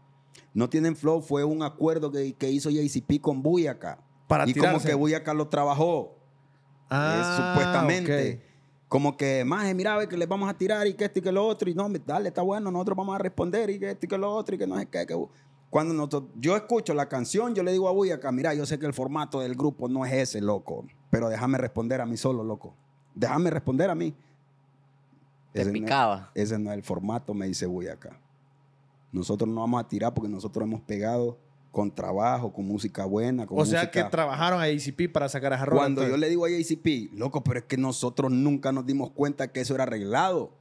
No tienen flow fue un acuerdo que, que hizo JCP con Buyaca. Para y como que Buyaca lo trabajó. Eh, ah, supuestamente. Como que, maje, mira, que les vamos a tirar y que esto y que lo otro. Y no, dale, está bueno, nosotros vamos a responder y que esto y que lo otro y que no es qué. Que... Cuando nosotros, yo escucho la canción, yo le digo a Buyaca, mira, yo sé que el formato del grupo no es ese, loco, pero déjame responder a mí solo, loco. Déjame responder a mí. Te ese No es, el formato, me dice Buyaca. Nosotros no vamos a tirar porque nosotros hemos pegado con trabajo, con música buena. Con o sea que trabajaron a ACP para sacar a Jarro. Cuando yo pues. le digo a ACP, loco, pero es que nosotros nunca nos dimos cuenta que eso era arreglado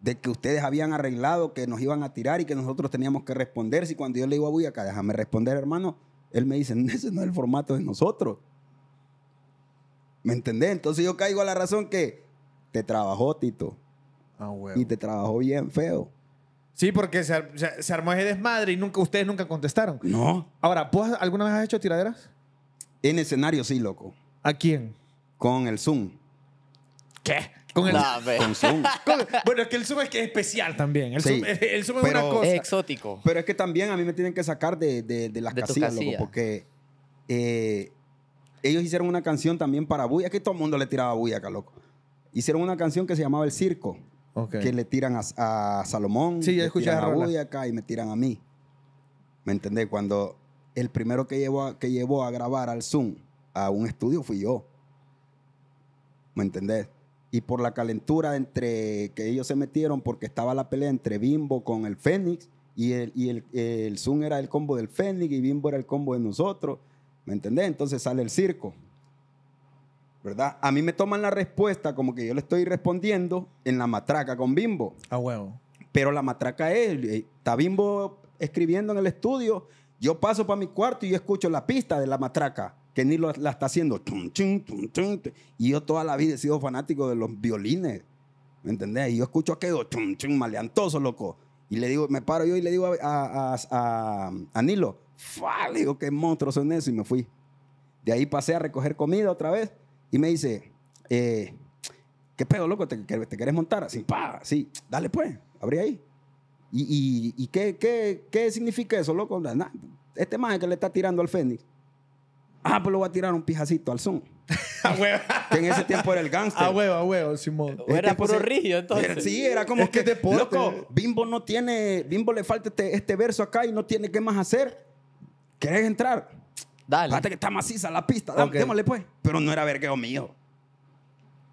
de que ustedes habían arreglado que nos iban a tirar y que nosotros teníamos que responder. Si cuando yo le digo a acá déjame responder, hermano, él me dice, ese no es el formato de nosotros. ¿Me entendés? Entonces yo caigo a la razón que te trabajó, Tito. Ah, y te trabajó bien feo. Sí, porque se, armó ese desmadre y nunca, ustedes nunca contestaron. No. Ahora, ¿vos alguna vez has hecho tiraderas? En escenario, sí, loco. ¿A quién? Con el Zoom. ¿Qué? Con el, Zoom. bueno, es que el Zoom es que es especial también. El, Zoom, es una cosa. exótico. Pero es que también a mí me tienen que sacar de, de- las casillas, loco, porque eh, ellos hicieron una canción también para bulla, que todo el mundo le tiraba bulla acá, loco. Hicieron una canción que se llamaba El Circo, que le tiran a, Salomón, Sí, ya escuché a acá y me tiran a mí. ¿Me entendés? Cuando el primero que llevó, que llevó a grabar al Zoom a un estudio fui yo. ¿Me entendés? y por la calentura entre que ellos se metieron porque estaba la pelea entre Bimbo con el Fénix y el, el, el Zoom era el combo del Fénix y Bimbo era el combo de nosotros. ¿Me entendés? Entonces sale el circo. ¿Verdad? A mí me toman la respuesta como que yo le estoy respondiendo en la matraca con Bimbo. A huevo. Pero la matraca es, eh, está Bimbo escribiendo en el estudio, yo paso para mi cuarto y yo escucho la pista de la matraca que Nilo la está haciendo. Y yo toda la vida he sido fanático de los violines. ¿Me entendés? Y yo escucho aquello, chum, chum, maleantoso, loco. Y le digo, me paro yo y le digo a, a, a, a Nilo, Le digo, qué monstruos son eso Y me fui. De ahí pasé a recoger comida otra vez. Y me dice, eh, ¿qué pedo, loco? ¿Te, quieres querés montar? Así, pa, sí, dale pues, abrí ahí. ¿Y, qué, qué, qué significa eso, loco? este maje que le está tirando al Fénix ah, pues lo voy a tirar un pijacito al Zoom. a huevo. Que en ese tiempo era el gángster. A huevo, a huevo, Simón. Era puro se... entonces. sí, era como que, de loco, Bimbo no tiene, Bimbo le falta este, este, verso acá y no tiene qué más hacer. ¿Querés entrar? Dale. Fíjate que está maciza la pista, démosle pues. Pero no era vergueo mío.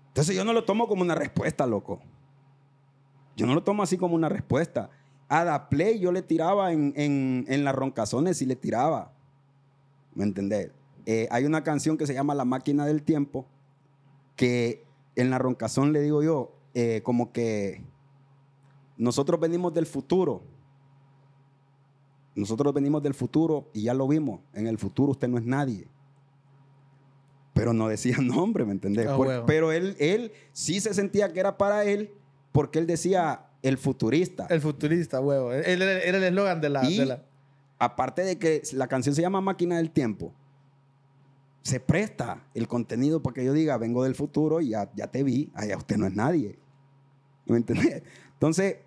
Entonces yo no lo tomo como una respuesta, loco. Yo no lo tomo así como una respuesta. A la Play yo le tiraba en, las roncazones y le tiraba. ¿Me entendés? Eh, hay una canción que se llama La máquina del tiempo, que en la roncazón le digo yo, eh, como que nosotros venimos del futuro. Nosotros venimos del futuro y ya lo vimos. En el futuro usted no es nadie. Pero no decía nombre, ¿me entendés? Ah, pero él, él sí se sentía que era para él porque él decía el futurista. El futurista, huevo. Era el eslogan de la, de la... Aparte de que la canción se llama Máquina del Tiempo, se presta el contenido para que yo diga, vengo del futuro y ya, te vi, allá usted no es nadie. ¿Me entiendes? Entonces,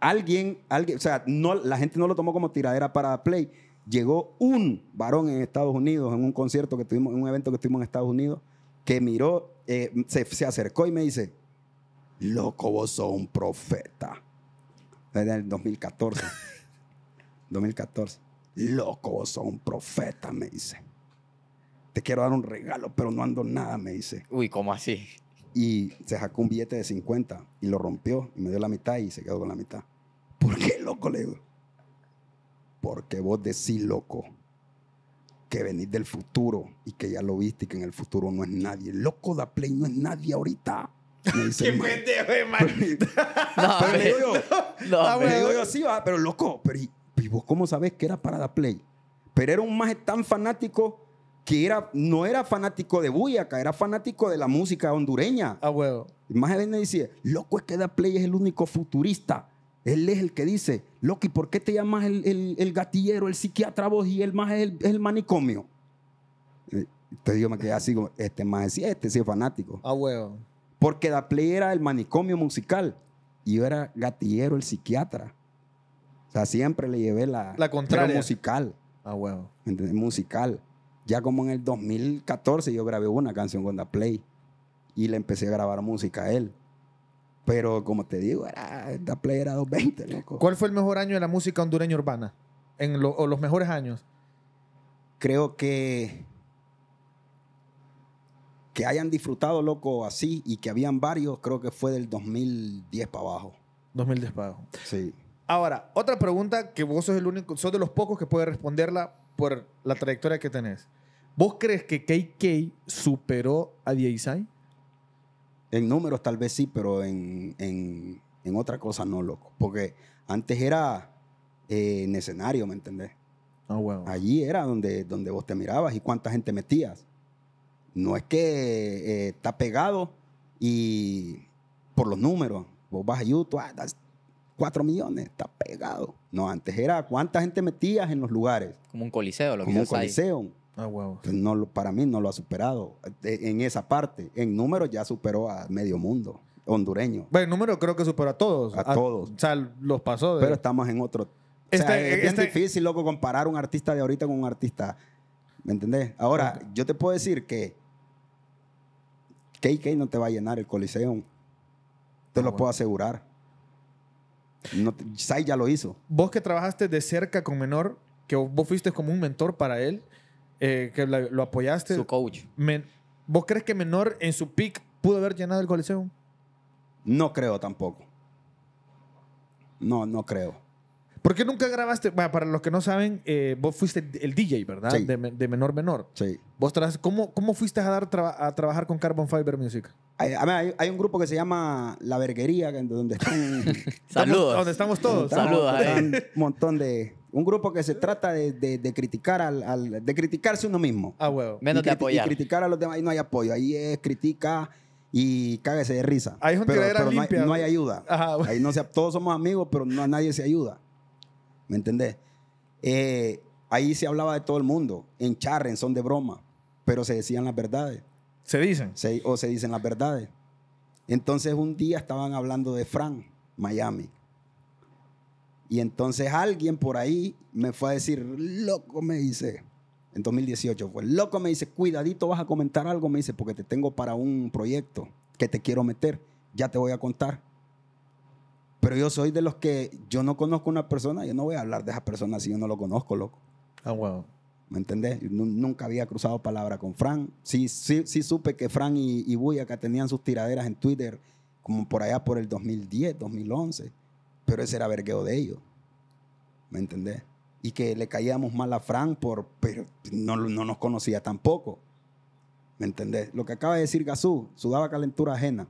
alguien, alguien, o sea, la gente no lo tomó como tiradera para Play. Llegó un varón en Estados Unidos, en un concierto que tuvimos, en un evento que tuvimos en Estados Unidos, que miró, eh, se, se, acercó y me dice, loco, vos sos un profeta. Desde el 2014. 2014. Loco, vos sos un profeta, me dice te quiero dar un regalo, pero no ando nada, me dice. Uy, ¿cómo así? Y se sacó un billete de 50 y lo rompió y me dio la mitad y se quedó con la mitad. ¿Por qué, loco? Le digo. Porque vos decís, loco, que venís del futuro y que ya lo viste y que en el futuro no es nadie. Loco, da play no es nadie ahorita. Me ¡Qué pendejo, no, pero digo yo, no, ah, sí, va, pero loco, pero y, vos cómo sabés que era para da play? Pero era un maje tan fanático que era, no era fanático de Buyaca, era fanático de la música hondureña. Ah, huevo. Y más me decía, loco, es que Da Play es el único futurista. Él es el que dice, ¿y ¿por qué te llamas el, el, gatillero, el psiquiatra vos y él más es el, manicomio? Entonces eh, yo me quedé así este más es este, sí es fanático. Ah, huevo. Porque Da Play era el manicomio musical y yo era gatillero, el psiquiatra. O sea, siempre le llevé la, la contraria. musical. Ah, huevo. Musical. Ya como en el 2014 yo grabé una canción con Da Play y le empecé a grabar música a él. Pero como te digo, era, Da Play era 220, loco. ¿Cuál fue el mejor año de la música hondureña urbana? En o los mejores años. Creo que que hayan disfrutado, loco, así y que habían varios, creo que fue del 2010 para abajo. 2010 para abajo. Sí. Ahora, otra pregunta que vos sos el único, sos de los pocos que puede responderla por la trayectoria que tenés. ¿Vos crees que KK superó a dieisai? En números tal vez sí, pero en, otra cosa no, loco. Porque antes era eh, en escenario, ¿me entendés? Ah, Allí era donde, donde vos te mirabas y cuánta gente metías. No es que eh, está pegado y por los números. Vos vas a YouTube, 4 ah, millones, está pegado. No, antes era cuánta gente metías en los lugares. Como un coliseo, lo que Como un coliseo para mí no lo ha superado. E, en esa parte, en número ya superó a medio mundo hondureño. Bueno, en número creo que superó a todos. A, todos. O sea, los pasó. Pero estamos en otro. Este, es este difícil, loco, comparar un artista de ahorita con un artista. ¿Me entendés? Ahora, yo te puedo decir que KK no te va a llenar el coliseo Te ah, lo puedo asegurar. No Sai ya lo hizo. Vos que trabajaste de cerca con Menor, que vos fuiste como un mentor para él eh, que lo apoyaste. Su coach. ¿Vos crees que Menor en su pick pudo haber llenado el coliseo? No creo tampoco. No, no creo. ¿Por qué nunca grabaste? Bueno, para los que no saben, eh, vos fuiste el DJ, ¿verdad? De, menor menor. Sí. ¿Vos cómo, ¿Cómo fuiste a, dar a trabajar con Carbon Fiber Music? Hay, un grupo que se llama La Verguería, donde están. Saludos. Donde estamos todos. Saludos. Un montón de, un grupo que se trata de, criticar al, de criticarse uno mismo. Ah, huevo. Menos de apoyar. Y criticar a los demás y no hay apoyo. Ahí es critica y cágase de risa. Ahí es pero, no, hay, no hay ayuda. no todos somos amigos, pero no, a nadie se ayuda. ¿Me entendés? Eh, ahí se hablaba de todo el mundo, en charren, son de broma, pero se decían las verdades. ¿Se dicen? o se dicen las verdades. Entonces un día estaban hablando de Fran, Miami. Y entonces alguien por ahí me fue a decir, loco, me dice, en 2018 fue, loco, me dice, cuidadito, vas a comentar algo, me dice, porque te tengo para un proyecto que te quiero meter, ya te voy a contar. Pero yo soy de los que yo no conozco una persona, yo no voy a hablar de esa persona si yo no lo conozco, loco. Ah, wow. ¿Me entendés? nunca había cruzado palabra con Fran. Sí, sí, supe que Fran y, y acá tenían sus tiraderas en Twitter como por allá por el 2010, 2011 pero ese era vergueo de ellos. ¿Me entendés? Y que le caíamos mal a Fran, por, pero no, nos conocía tampoco. ¿Me entendés? Lo que acaba de decir Gazú, sudaba calentura ajena.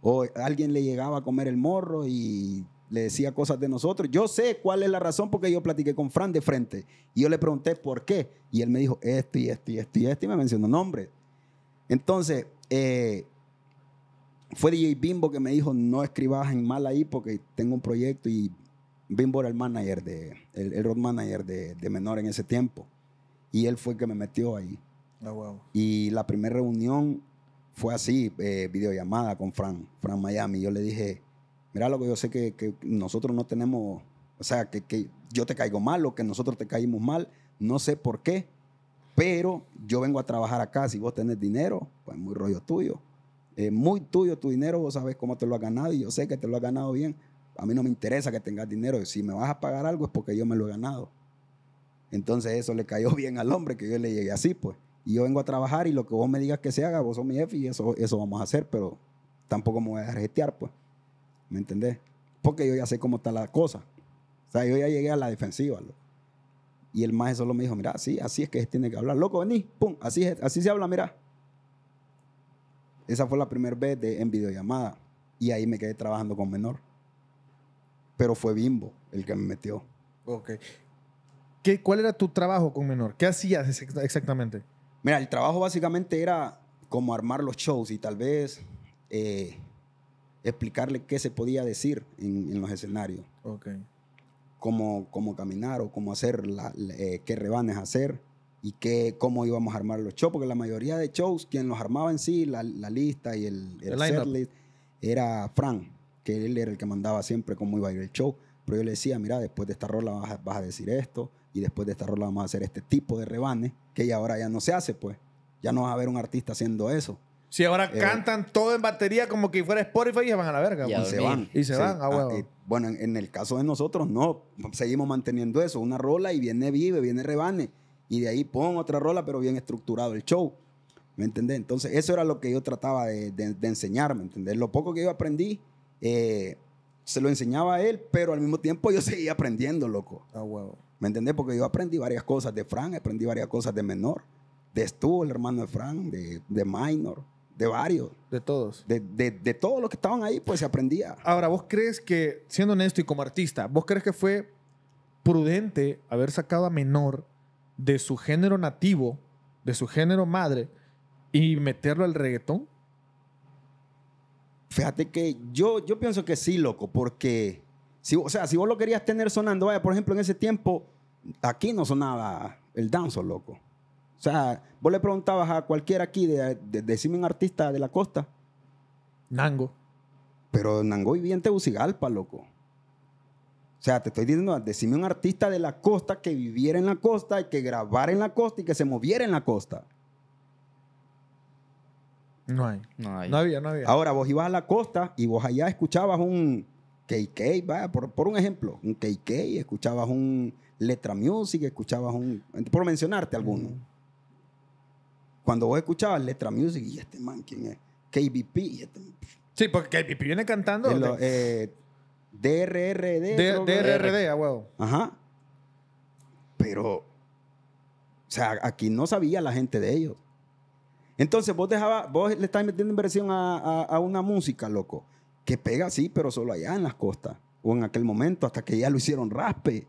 O alguien le llegaba a comer el morro y le decía cosas de nosotros. Yo sé cuál es la razón porque yo platiqué con Fran de frente y yo le pregunté por qué. Y él me dijo esto y esto y esto y esto y me mencionó nombre Entonces, eh, fue DJ Bimbo que me dijo, no escribas en mal ahí porque tengo un proyecto y Bimbo era el manager, de, el, road manager de, Menor en ese tiempo. Y él fue el que me metió ahí. Ah, y la primera reunión fue así, eh, videollamada con Fran, Fran Miami. Yo le dije, mira lo que yo sé que, nosotros no tenemos, o sea, que, que, yo te caigo mal o que nosotros te caímos mal, no sé por qué, pero yo vengo a trabajar acá, si vos tenés dinero, pues muy rollo tuyo muy tuyo tu dinero, vos sabes cómo te lo has ganado y yo sé que te lo has ganado bien. A mí no me interesa que tengas dinero. Si me vas a pagar algo es porque yo me lo he ganado. Entonces eso le cayó bien al hombre que yo le llegué así, pues. Y yo vengo a trabajar y lo que vos me digas que se haga, vos sos mi jefe y eso, eso vamos a hacer, pero tampoco me voy a dejar pues. ¿Me entendés? Porque yo ya sé cómo está la cosa. O sea, yo ya llegué a la defensiva. Y el maestro solo me dijo, mira, así, así es que tiene que hablar. Loco, vení, pum, así, así se habla, mira. Esa fue la primera vez de, en videollamada. Y ahí me quedé trabajando con menor. Pero fue Bimbo el que me metió. Ok. ¿Qué, ¿Cuál era tu trabajo con menor? ¿Qué hacías exactamente? Mira, el trabajo básicamente era como armar los shows y tal vez eh, explicarle qué se podía decir en, los escenarios. Ok. Cómo, caminar o cómo hacer, la, eh, qué rebanes hacer y que, cómo íbamos a armar los shows, porque la mayoría de shows, quien los armaba en sí, la, lista y el, set list, era Frank que él era el que mandaba siempre cómo iba a ir el show. Pero yo le decía, mira, después de esta rola vas a, decir esto, y después de esta rola vamos a hacer este tipo de rebanes, que ya ahora ya no se hace, pues. Ya no vas a ver un artista haciendo eso. Si ahora eh, cantan todo en batería como que fuera Spotify y se van a la verga. Y, pues. se van. Y se, van, ah, eh, bueno. en, el caso de nosotros, no. Seguimos manteniendo eso. Una rola y viene Vive, viene Rebane y de ahí pon otra rola, pero bien estructurado el show. ¿Me entendés? Entonces, eso era lo que yo trataba de, de, de enseñar, entendés? Lo poco que yo aprendí, eh, se lo enseñaba a él, pero al mismo tiempo yo seguía aprendiendo, loco. Ah, ¿Me entendés? Porque yo aprendí varias cosas de Frank, aprendí varias cosas de Menor, de Stu, el hermano de Frank, de, de Minor, de varios. De todos. De, de, de, todos los que estaban ahí, pues se aprendía. Ahora, ¿vos crees que, siendo honesto y como artista, ¿vos crees que fue prudente haber sacado a Menor de su género nativo, de su género madre, y meterlo al reggaetón? Fíjate que yo, yo pienso que sí, loco, porque si, o sea, si vos lo querías tener sonando, vaya, por ejemplo, en ese tiempo, aquí no sonaba el danzo, loco. O sea, vos le preguntabas a cualquiera aquí, de, de, decime un artista de la costa. Nango. Pero Nango vivía en Tegucigalpa, loco. O sea, te estoy diciendo, decime un artista de la costa que viviera en la costa y que grabara en la costa y que se moviera en la costa. No hay. No, hay. no había, no había. Ahora, vos ibas a la costa y vos allá escuchabas un KK, por, un ejemplo, un KK, escuchabas un Letra Music, escuchabas un... Por mencionarte alguno. Mm. Cuando vos escuchabas Letra Music, y este man, ¿quién es? KBP. Este sí, porque KBP viene cantando. DRRD. D DRRD, a huevo. Ajá. Pero, o sea, aquí no sabía la gente de ellos. Entonces vos dejaba, vos le estás metiendo inversión a, una música, loco, que pega así, pero solo allá en las costas, o en aquel momento, hasta que ya lo hicieron raspe.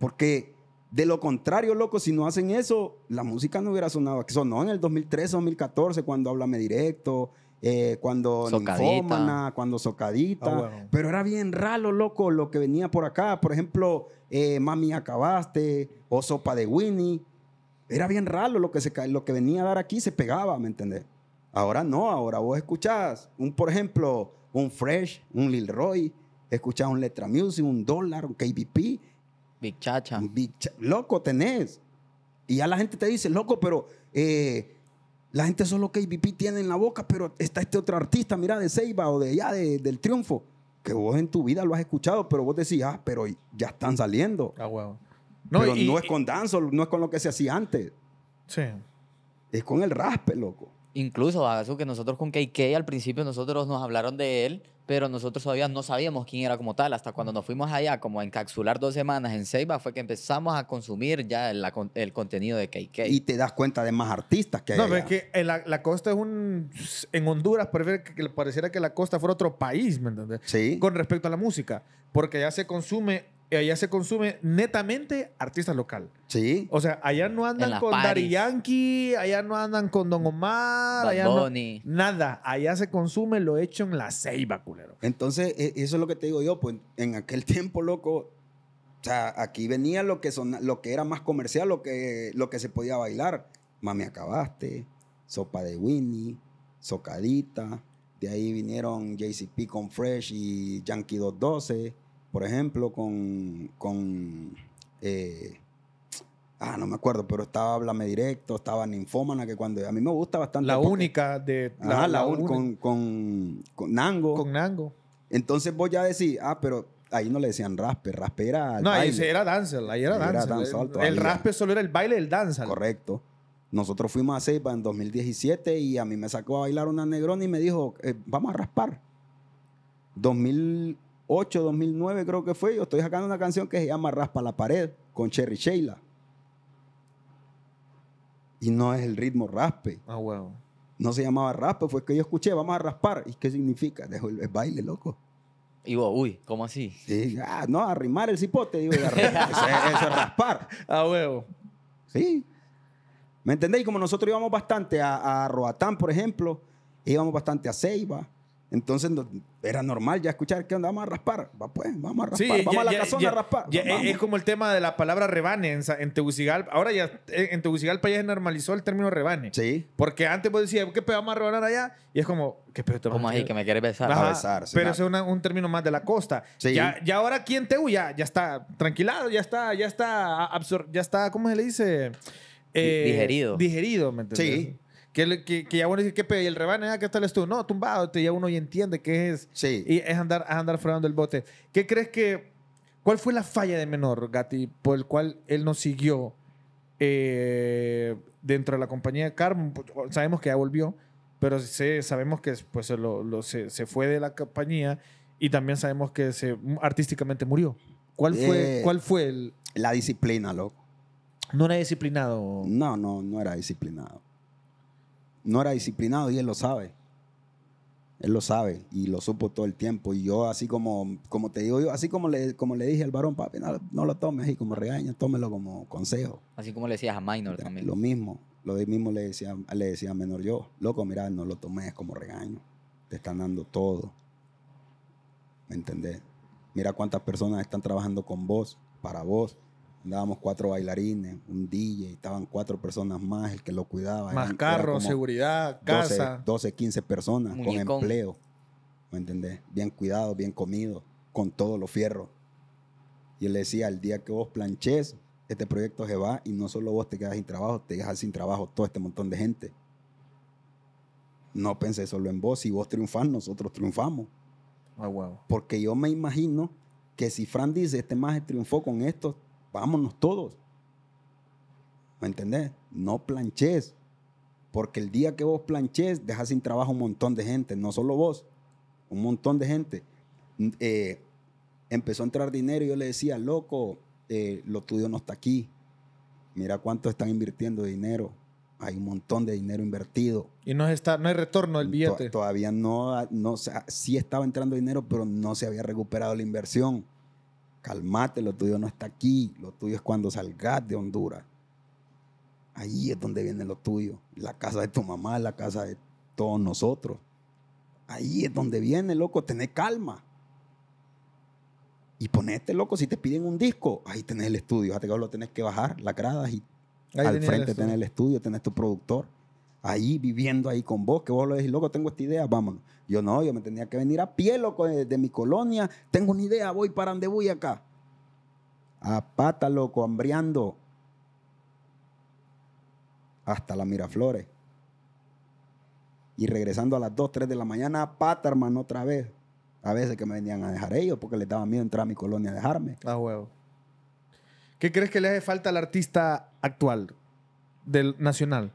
Porque de lo contrario, loco, si no hacen eso, la música no hubiera sonado. Sonó en el 2013, 2014, cuando Háblame Directo, eh, cuando ninfómana, cuando socadita. Ah, pero era bien raro, loco, lo que venía por acá. Por ejemplo, eh, Mami Acabaste o Sopa de Winnie. Era bien raro lo que, se, lo que venía a dar aquí, se pegaba, ¿me entendés? Ahora no, ahora vos escuchás un, por ejemplo, un Fresh, un Lil Roy, escuchás un Letra Music, un Dólar, un KBP. Big Chacha. loco tenés. Y ya la gente te dice, loco, pero eh, la gente solo KBP tiene en la boca, pero está este otro artista, mira, de Seiba o de allá, del Triunfo, que vos en tu vida lo has escuchado, pero vos decís, ah, pero ya están saliendo. No, pero no es con danzo, no es con lo que se hacía antes. Sí. Es con el raspe, loco. Incluso, a eso que nosotros con KK al principio nosotros nos hablaron de él, pero nosotros todavía no sabíamos quién era como tal. Hasta cuando nos fuimos allá, como a encapsular dos semanas en Seiba fue que empezamos a consumir ya el, contenido de KK. Y te das cuenta de más artistas que hay. No, es que eh, la, costa es un. En Honduras pareciera que la costa fuera otro país, ¿me entiendes? Sí. Con respecto a la música, porque ya se consume allá se consume netamente artista local. Sí. O sea, allá no andan con Dari Yankee, allá no andan con Don Omar, allá nada. Allá se consume lo hecho en la ceiba, culero. Entonces, e, eso es lo que te digo yo, pues en aquel tiempo, loco, o sea, aquí venía lo que, son, lo que era más comercial, lo que, lo que se podía bailar. Mami, acabaste, sopa de Winnie, socadita. De ahí vinieron JCP con Fresh y Yankee 212 por ejemplo, con, eh, ah, no me acuerdo, pero estaba Háblame Directo, estaba Ninfómana, que cuando a mí me gusta bastante. La única de... La, la, Con, con, con, Nango. Con Nango. Entonces voy a decir, ah, pero ahí no le decían raspe, raspe era... No, ahí era dancer ahí era dancer el, el, raspe solo era el baile del dancer Correcto. Nosotros fuimos a Ceiba en 2017 y a mí me sacó a bailar una negrona y me dijo, eh, vamos a raspar. 2000, 8, 2009 creo que fue, yo estoy sacando una canción que se llama Raspa la pared con Cherry Sheila. Y no es el ritmo raspe. Ah, huevo. No se llamaba raspe, fue que yo escuché, vamos a raspar. ¿Y qué significa? Dejo el, baile, loco. Y uy, ¿cómo así? Sí, ah, no, arrimar el cipote, digo, eso, es, raspar. Ah, huevo. Sí. ¿Me entendéis? Como nosotros íbamos bastante a, a Roatán, por ejemplo, íbamos bastante a Ceiba, entonces era normal ya escuchar que ¿Vamos a raspar. pues, vamos a raspar. vamos a la a raspar. es, como el tema de la palabra rebane en, Tegucigalpa. Ahora ya eh, en Tegucigalpa ya se normalizó el término rebane. Sí. Porque antes vos decías, ¿qué pedo vamos a rebanar allá? Y es como, ¿qué pedo te así que me quieres besar? a besar pero es un término más de la costa. Sí. Ya, ahora aquí en Tegu ya, está tranquilado, ya está, ya está, ya está, ¿cómo se le dice? Eh, digerido. Digerido, ¿me entiendes? Sí. Que, que, ya uno dice, ¿qué Y ¿El rebane? Ah, ¿Qué tal tú? No, tumbado. Ya uno ya entiende qué es. Sí. Y es andar, es andar frenando el bote. ¿Qué crees que... ¿Cuál fue la falla de menor, Gati, por el cual él no siguió eh, dentro de la compañía de Carmen? Sabemos que ya volvió, pero se, sabemos que pues, se, se, fue de la compañía y también sabemos que se, artísticamente murió. ¿Cuál fue, eh, cuál fue el...? La disciplina, loco. ¿No era disciplinado? No, no, no era disciplinado no era disciplinado y él lo sabe. Él lo sabe y lo supo todo el tiempo. Y yo, así como, como te digo yo, así como le, como le dije al varón, papi, no, no lo tomes así como regaño, tómelo como consejo. Así como le decías a Minor también. Lo mismo, lo mismo le decía, le decía a Menor yo, loco, mira, no lo tomes como regaño. Te están dando todo. ¿Me entendés? Mira cuántas personas están trabajando con vos, para vos, Andábamos cuatro bailarines, un DJ, estaban cuatro personas más, el que lo cuidaba. Más carros, carro, seguridad, casa. 12, 15 personas con empleo. ¿Me entendés? Bien cuidado, bien comido, con todos los fierros. Y él decía, el día que vos planches, este proyecto se va y no solo vos te quedas sin trabajo, te quedas sin trabajo todo este montón de gente. No pensé solo en vos, si vos triunfás, nosotros triunfamos. wow. Ah, Porque yo me imagino que si Fran dice, este más triunfó con esto, vámonos todos. ¿Me entendés? No planches. Porque el día que vos planches, dejas sin trabajo un montón de gente, no solo vos, un montón de gente. Eh, empezó a entrar dinero y yo le decía, loco, eh, lo tuyo no está aquí. Mira cuánto están invirtiendo dinero. Hay un montón de dinero invertido. Y no, está, no hay retorno del billete. todavía no, no, sí estaba entrando dinero, pero no se había recuperado la inversión. Calmate, lo tuyo no está aquí, lo tuyo es cuando salgas de Honduras. Ahí es donde viene lo tuyo, la casa de tu mamá, la casa de todos nosotros. Ahí es donde viene, loco, tener calma. Y ponete, loco, si te piden un disco, ahí tenés el estudio, hasta ah, que lo tenés que bajar, la gradas y al frente tenés el estudio, tenés tu productor ahí viviendo ahí con vos, que vos lo decís, loco, tengo esta idea, vámonos. Yo no, yo me tenía que venir a pie, loco, de, mi colonia, tengo una idea, voy para donde voy acá. A pata, loco, hambriando. Hasta la Miraflores. Y regresando a las 2, 3 de la mañana, a pata, hermano, otra vez. A veces que me venían a dejar ellos porque les daba miedo entrar a mi colonia a dejarme. A huevo. ¿Qué crees que le hace falta al artista actual, del nacional?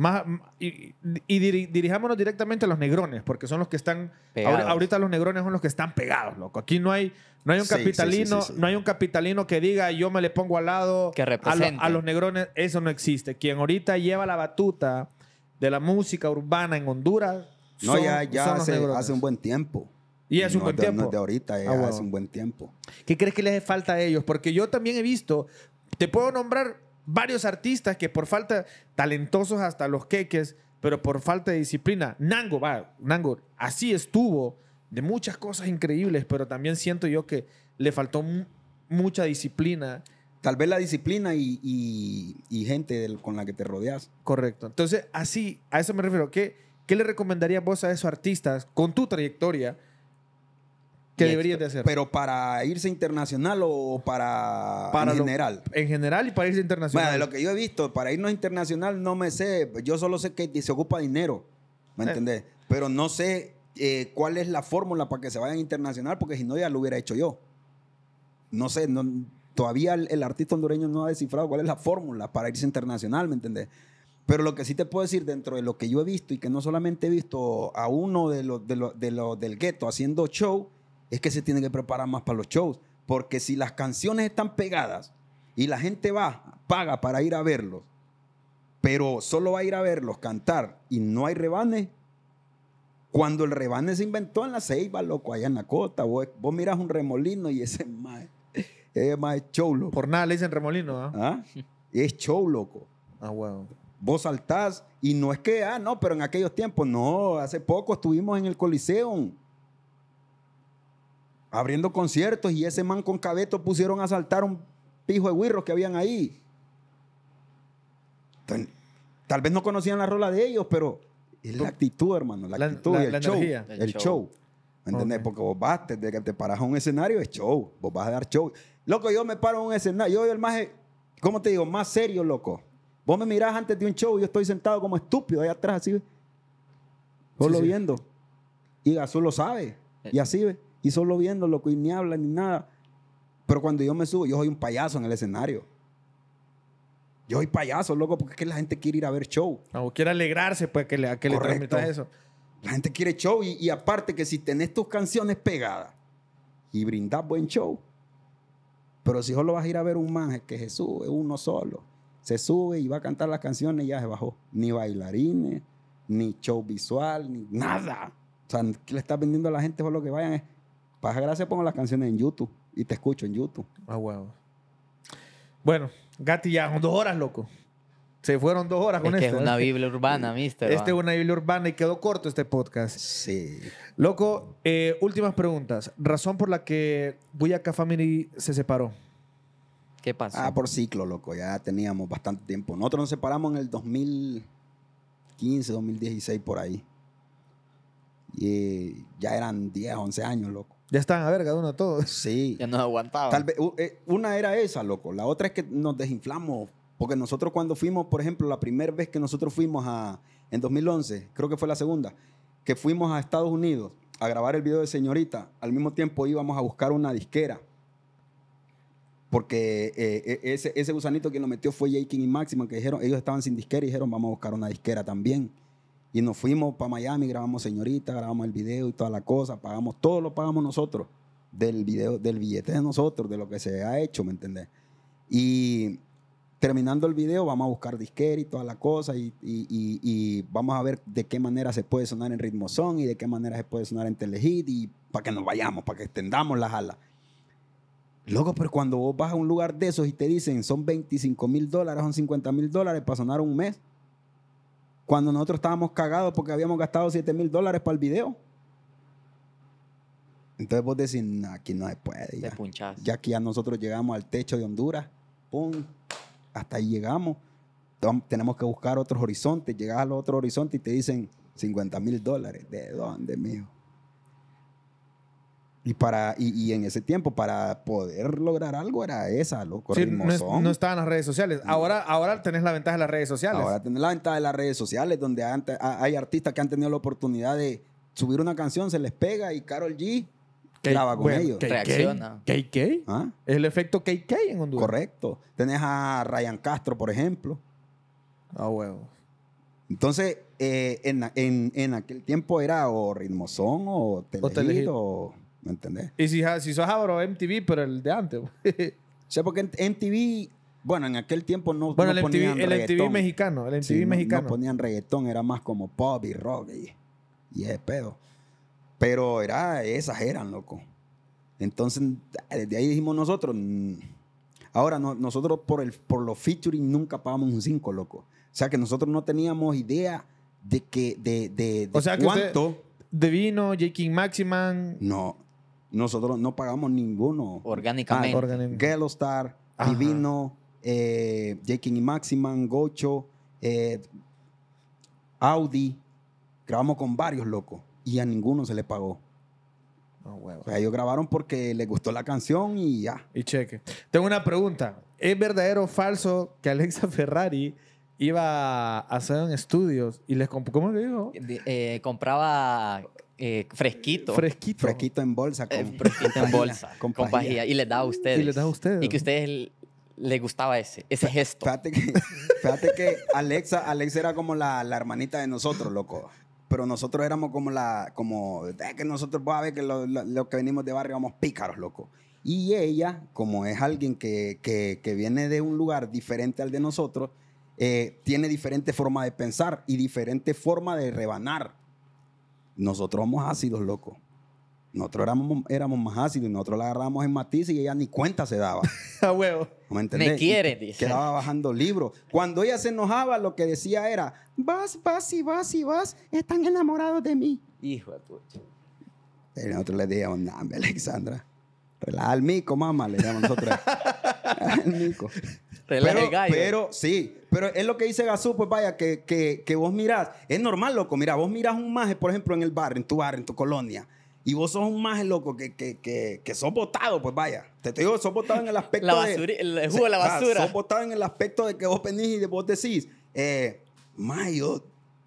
Más, y, dirijámonos directamente a los negrones, porque son los que están. Ahorita los negrones son los que están pegados, loco. Aquí no hay, no hay un capitalino, no hay un capitalino que diga yo me le pongo al lado a, los negrones. Eso no existe. Quien ahorita lleva la batuta de la música urbana en Honduras. No, ya, hace, hace un buen tiempo. Y hace un buen tiempo. No de ahorita, ah, hace un buen tiempo. ¿Qué crees que les hace falta a ellos? Porque yo también he visto, te puedo nombrar varios artistas que por falta, talentosos hasta los queques, pero por falta de disciplina. Nango, va, Nango, así estuvo, de muchas cosas increíbles, pero también siento yo que le faltó mucha disciplina. Tal vez la disciplina y, gente con la que te rodeas. Correcto. Entonces, así, a eso me refiero. ¿Qué, qué le recomendarías vos a esos artistas con tu trayectoria? de hacer. Pero para irse internacional o para, en general. En general y para irse internacional. Bueno, de lo que yo he visto, para irnos internacional no me sé. Yo solo sé que se ocupa dinero. ¿Me eh. entiendes? Pero no sé eh, cuál es la fórmula para que se vayan internacional, porque si no ya lo hubiera hecho yo. No sé, todavía el, artista hondureño no ha descifrado cuál es la fórmula para irse internacional, ¿me entendés? Pero lo que sí te puedo decir dentro de lo que yo he visto y que no solamente he visto a uno de los de del gueto haciendo show, es que se tiene que preparar más para los shows. Porque si las canciones están pegadas y la gente va, paga para ir a verlos, pero solo va a ir a verlos cantar y no hay rebanes, cuando el rebane se inventó en la ceiba, loco, allá en la cota vos, vos miras un remolino y ese es más, es show, loco. Por nada le dicen remolino, ¿ah? ¿Ah? Es show, loco. Ah, wow. Vos saltás y no es que, ah, no, pero en aquellos tiempos, no, hace poco estuvimos en el Coliseum abriendo conciertos y ese man con cabeto pusieron a saltar un pijo de huirros que habían ahí. tal vez no conocían la rola de ellos, pero es la actitud, hermano, la, actitud el, show, energía. el, show. ¿Me ¿Entendés? Porque vos vas, desde que te paras a un escenario, es show. Vos vas a dar show. Loco, yo me paro a un escenario. Yo el más, eh, ¿cómo te digo? Más serio, loco. Vos me mirás antes de un show y yo estoy sentado como estúpido ahí atrás, así, Solo viendo. Y Gazú lo sabe. Y eh. así, ve. Y solo viendo, loco, y ni habla ni nada. Pero cuando yo me subo, yo soy un payaso en el escenario. Yo soy payaso, loco, porque es que la gente quiere ir a ver show. O quiere alegrarse, pues, que le, que le eso. La gente quiere show y, aparte que si tenés tus canciones pegadas y brindás buen show, pero si solo vas a ir a ver un man que Jesús es uno solo, se sube y va a cantar las canciones y ya se bajó. Ni bailarines, ni show visual, ni nada. O sea, le está vendiendo a la gente lo que vayan es Pasa gracias pongo las canciones en YouTube y te escucho en YouTube. Ah, huevo. Bueno, Gati, ya dos horas, loco. Se fueron dos horas con esto. Que es una ¿eh? Biblia urbana, mister. Este es una Biblia urbana y quedó corto este podcast. Sí. Loco, eh, últimas preguntas. Razón por la que Boyacá Family se separó. ¿Qué pasa? Ah, por ciclo, loco. Ya teníamos bastante tiempo. Nosotros nos separamos en el 2015, 2016, por ahí. Y eh, ya eran 10, 11 años, loco. Ya están a verga uno todos. Sí. Ya nos aguantaba. Tal vez, eh, una era esa, loco. La otra es que nos desinflamos. Porque nosotros cuando fuimos, por ejemplo, la primera vez que nosotros fuimos a, en 2011, creo que fue la segunda, que fuimos a Estados Unidos a grabar el video de Señorita, al mismo tiempo íbamos a buscar una disquera. Porque eh, e, ese, ese gusanito que lo metió fue King y Máximo, que dijeron, ellos estaban sin disquera y dijeron, vamos a buscar una disquera también. Y nos fuimos para Miami, grabamos señorita, grabamos el video y toda la cosa, pagamos, todo lo pagamos nosotros, del video, del billete de nosotros, de lo que se ha hecho, ¿me entendés? Y terminando el video vamos a buscar disquera y toda la cosa y, y, vamos a ver de qué manera se puede sonar en ritmo son y de qué manera se puede sonar en telehit y para que nos vayamos, para que extendamos las alas. Luego, pero cuando vos vas a un lugar de esos y te dicen son 25 mil dólares, son 50 mil dólares para sonar un mes, cuando nosotros estábamos cagados porque habíamos gastado 7 mil dólares para el video. Entonces vos decís, no, aquí no se puede. Ya, ya que ya nosotros llegamos al techo de Honduras, ¡pum! Hasta ahí llegamos. tenemos que buscar otros horizontes. Llegas al otro horizonte y te dicen 50 mil dólares. ¿De dónde, mijo? Y, para, y, en ese tiempo, para poder lograr algo, era esa, loco. Sí, no, no, estaban las redes sociales. Ahora, ahora tenés la ventaja de las redes sociales. Ahora tenés la ventaja de las redes sociales, donde antes, hay artistas que han tenido la oportunidad de subir una canción, se les pega y Carol G graba con ellos. KK, KK. ¿Ah? Es el efecto KK en Honduras. Correcto. Tenés a Ryan Castro, por ejemplo. Ah, huevo. Entonces, eh, en, aquel tiempo era o Ritmozón o teléfono. ¿Me entendés? Y si, si sos ahora MTV, pero el de antes. sea, porque MTV, bueno, en aquel tiempo no, bueno, el MTV, mexicano, el MTV mexicano. No, ponían reggaetón, era más como pop y rock y, es ese pedo. Pero era, esas eran, loco. Entonces, desde ahí dijimos nosotros, mm, ahora nosotros por, el, por los featuring nunca pagamos un 5, loco. O sea que nosotros no teníamos idea de que, de, de, o sea, cuánto... Que de vino, J. King Maximan. No, nosotros no pagamos ninguno. Orgánicamente. Ah, Gelostar, Divino, eh, y Maximan, Gocho, eh, Audi. Grabamos con varios locos y a ninguno se le pagó. Ah, o sea, ellos grabaron porque les gustó la canción y ya. Y cheque. Tengo una pregunta. ¿Es verdadero o falso que Alexa Ferrari iba a hacer en estudios y les ¿cómo le digo? Eh, compraba eh, fresquito. Fresquito. Fresquito en bolsa. Eh, con, eh, Y le da a ustedes. Y les a ustedes. Y que ustedes les gustaba ese, ese gesto. Fíjate que, fíjate que Alexa, Alexa era como la, hermanita de nosotros, loco. Pero nosotros éramos como la, como, eh, que nosotros, vos pues, a ver que los lo, que venimos de barrio vamos pícaros, loco. Y ella, como es alguien que, que, que viene de un lugar diferente al de nosotros, tiene diferente forma de pensar y diferente forma de rebanar. Nosotros somos ácidos, loco. Nosotros éramos, éramos más ácidos y nosotros la agarramos en matices y ella ni cuenta se daba. A huevo. me, quiere, dice. Quedaba bajando libros. Cuando ella se enojaba, lo que decía era: Vas, vas y vas y vas, están enamorados de mí. Hijo de puta. Y nosotros le dijimos: no, Alexandra. Relaja al mico, mamá, le llamamos nosotros. al mico pero, sí, pero es lo que dice Gazú, pues vaya, que, que, vos mirás, es normal, loco, mira, vos mirás un maje, por ejemplo, en el barrio, en tu bar en tu colonia, y vos sos un maje, loco, que, que, que, que sos votado, pues vaya. Te, digo, sos votado en el aspecto de... la basura. en el aspecto de que vos venís y vos decís, eh, yo,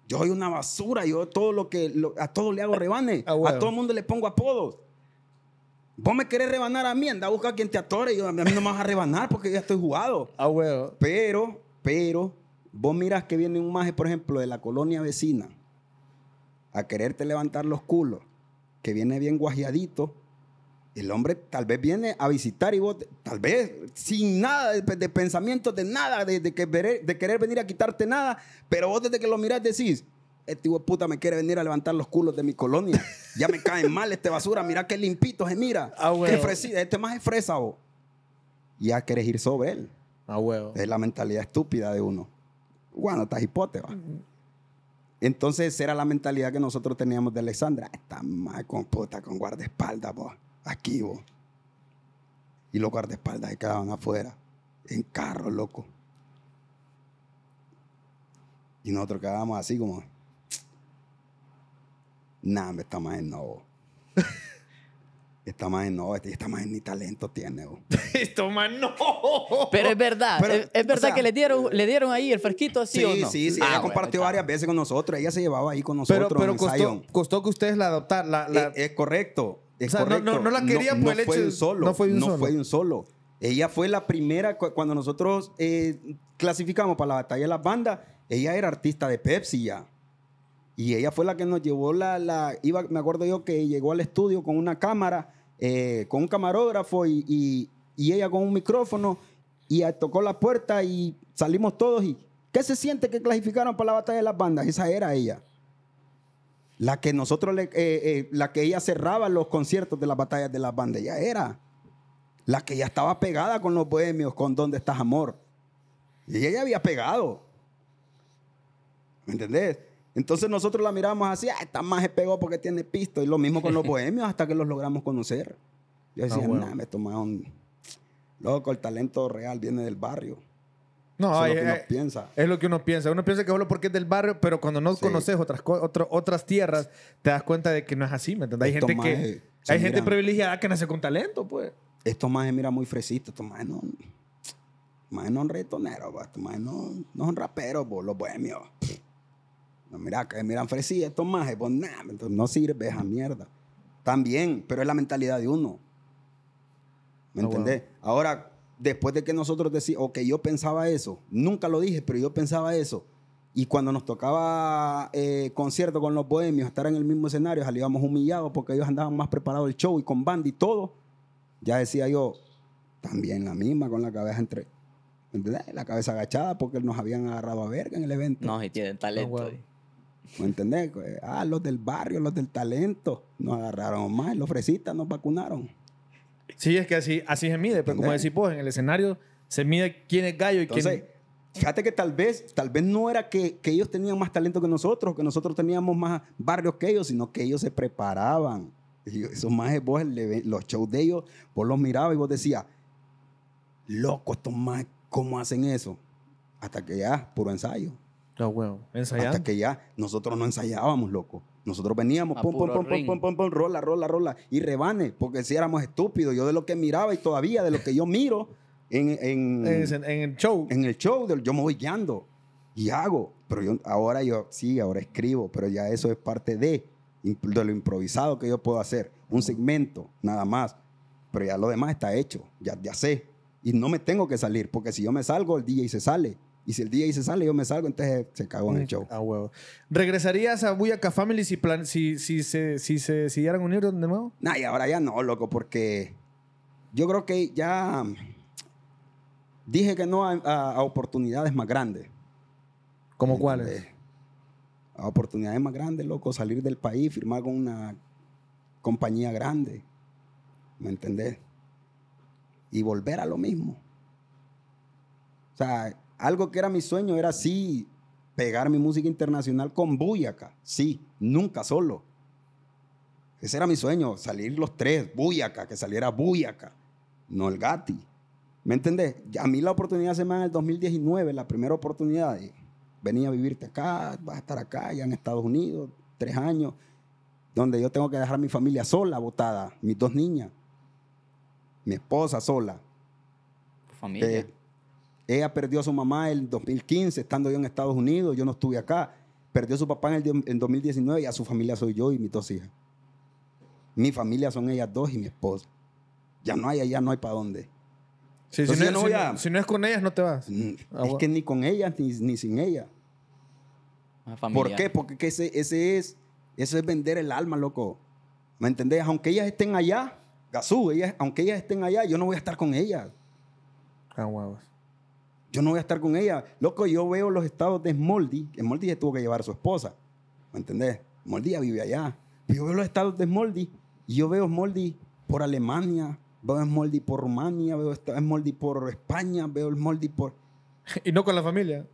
soy una basura, yo todo lo que... a todo le hago ah, rebanes, ah, a todo el mundo le pongo apodos. Vos me querés rebanar a mí, anda a buscar quien te atore. yo, a mí no me vas a rebanar porque ya estoy jugado. Ah, Pero, pero, vos miras que viene un maje, por ejemplo, de la colonia vecina a quererte levantar los culos, que viene bien guajeadito. El hombre tal vez viene a visitar y vos, tal vez sin nada de, pensamiento de nada, de, que, de querer venir a quitarte nada, pero vos desde que lo mirás decís, este hijo puta me quiere venir a levantar los culos de mi colonia. Ya me caen mal este basura. Mira qué limpito se mira. Ah, qué Este más es fresa, vos. Ya querés ir sobre él. Ah, huevo. Es la mentalidad estúpida de uno. Bueno, estás hipótesis. Entonces, era la mentalidad que nosotros teníamos de Alexandra. Está mal con puta, con guardaespaldas, vos. Aquí, vos. Y los guardaespaldas se quedaban afuera. En carro, loco. Y nosotros quedábamos así como... Nah, está más no. Está más no, este, está más ni talento tiene. Esto más no. Pero es verdad, es, verdad que le dieron, eh, le dieron ahí el fresquito así. Sí, o no? sí, sí. ella ah, compartió varias veces con nosotros. Ella se llevaba ahí con nosotros. Pero, costó, que ustedes la adoptaran. Eh, es, correcto. No, la querían por el hecho. Fue un solo, no fue un un solo. Ella fue la primera, cuando nosotros eh, clasificamos para la batalla de las bandas, ella era artista de Pepsi ya. Y ella fue la que nos llevó la, la me acuerdo yo que llegó al estudio con una cámara, eh, con un camarógrafo y, ella con un micrófono y tocó la puerta y salimos todos y ¿qué se siente que clasificaron para la batalla de las bandas? Esa era ella. La que nosotros, le, eh, eh, la que ella cerraba los conciertos de las batallas de las bandas, ella era. La que ya estaba pegada con los bohemios, con ¿Dónde estás, amor? Y ella ya había pegado. ¿Me entendés? Entonces nosotros la miramos así, ah, esta más porque tiene pisto. Y lo mismo con los bohemios hasta que los logramos conocer. Yo ah, decía, nah, me tomaron. Loco, el talento real viene del barrio. No, es, lo que uno piensa. Es lo que uno piensa. Uno piensa que solo porque es del barrio, pero cuando no conoces otras, tierras, te das cuenta de que no es así, ¿me Hay gente que. gente privilegiada que nace con talento, pues. Esto más mira, muy fresito. toma, más no. Más no es retonero, pues, Esto más no, no son raperos, pues, los bohemios. Mira, miran esto estos majes, pues nada, no sirve esa mierda. También, pero es la mentalidad de uno. ¿Me ah, entendés? Ahora, después de que nosotros decimos, que yo pensaba eso, nunca lo dije, pero yo pensaba eso. Y cuando nos tocaba eh, concierto con los bohemios, estar en el mismo escenario, salíamos humillados porque ellos andaban más preparados el show y con band y todo. Ya decía yo, también la misma con la cabeza entre, ¿entendés? La cabeza agachada porque nos habían agarrado a verga en el evento. No, y tienen ah, talento. ¿Me entendés? Ah, los del barrio, los del talento, nos agarraron más, los fresitas nos vacunaron. Sí, es que así, así se mide, pero pues, como decís vos, en el escenario se mide quién es gallo y quién... Fíjate que tal vez, tal vez no era que, ellos tenían más talento que nosotros, que nosotros teníamos más barrios que ellos, sino que ellos se preparaban. Y esos más vos, los shows de ellos, vos los mirabas y vos decías, loco, estos más ¿cómo hacen eso? Hasta que ya, puro ensayo. No Hasta que ya nosotros no ensayábamos, loco. Nosotros veníamos, pum, pum, pum, pum, pum, pum, rola, rola, rola. Y rebane, porque si éramos estúpidos. Yo de lo que miraba y todavía de lo que yo miro en, en, el show. En el show, yo me voy guiando y hago. Pero yo, ahora yo, sí, ahora escribo, pero ya eso es parte de, de lo improvisado que yo puedo hacer. Un segmento, nada más. Pero ya lo demás está hecho, ya, ya sé. Y no me tengo que salir, porque si yo me salgo, el DJ se sale. Y si el y se sale, yo me salgo, entonces se cagó en el mm, show. Ah, huevo. ¿Regresarías a Buyaca Family si, plan si, se, si se siguieran de nuevo? Nah, y ahora ya no, loco, porque yo creo que ya mm, dije que no a, oportunidades más grandes. ¿Cómo cuáles? A oportunidades más grandes, loco, salir del país, firmar con una compañía grande. ¿Me entendés? Y volver a lo mismo. O sea, algo que era mi sueño era sí pegar mi música internacional con Buyaca, sí, nunca solo. Ese era mi sueño, salir los tres, Buyaca, que saliera Buyaca, no el Gati. ¿Me entendés? A mí la oportunidad se me da en el 2019, la primera oportunidad venía a vivirte acá, vas a estar acá, ya en Estados Unidos, tres años, donde yo tengo que dejar a mi familia sola, botada, mis dos niñas, mi esposa sola. Familia. Eh, ella perdió a su mamá en 2015, estando yo en Estados Unidos, yo no estuve acá. Perdió a su papá en, el, 2019 y a su familia soy yo y mis dos hijas. Mi familia son ellas dos y mi esposa. Ya no hay allá, no hay para dónde. si, no, es con ellas, no te vas. Mm, ah, es que ni con ellas ni, sin ellas. ¿Por qué? Porque ese, ese es, eso es vender el alma, loco. ¿Me entendés? Aunque ellas estén allá, gasú aunque ellas estén allá, yo no voy a estar con ellas. Ah, wow yo no voy a estar con ella. Loco, yo veo los estados de Smoldy. Smoldy se tuvo que llevar a su esposa. ¿Me entendés? Smoldy ya vive allá. Yo veo los estados de Smoldy y yo veo Smoldy por Alemania, veo Smoldy por Rumania, veo Smoldy por España, veo Smoldy por... ¿Y no con la familia?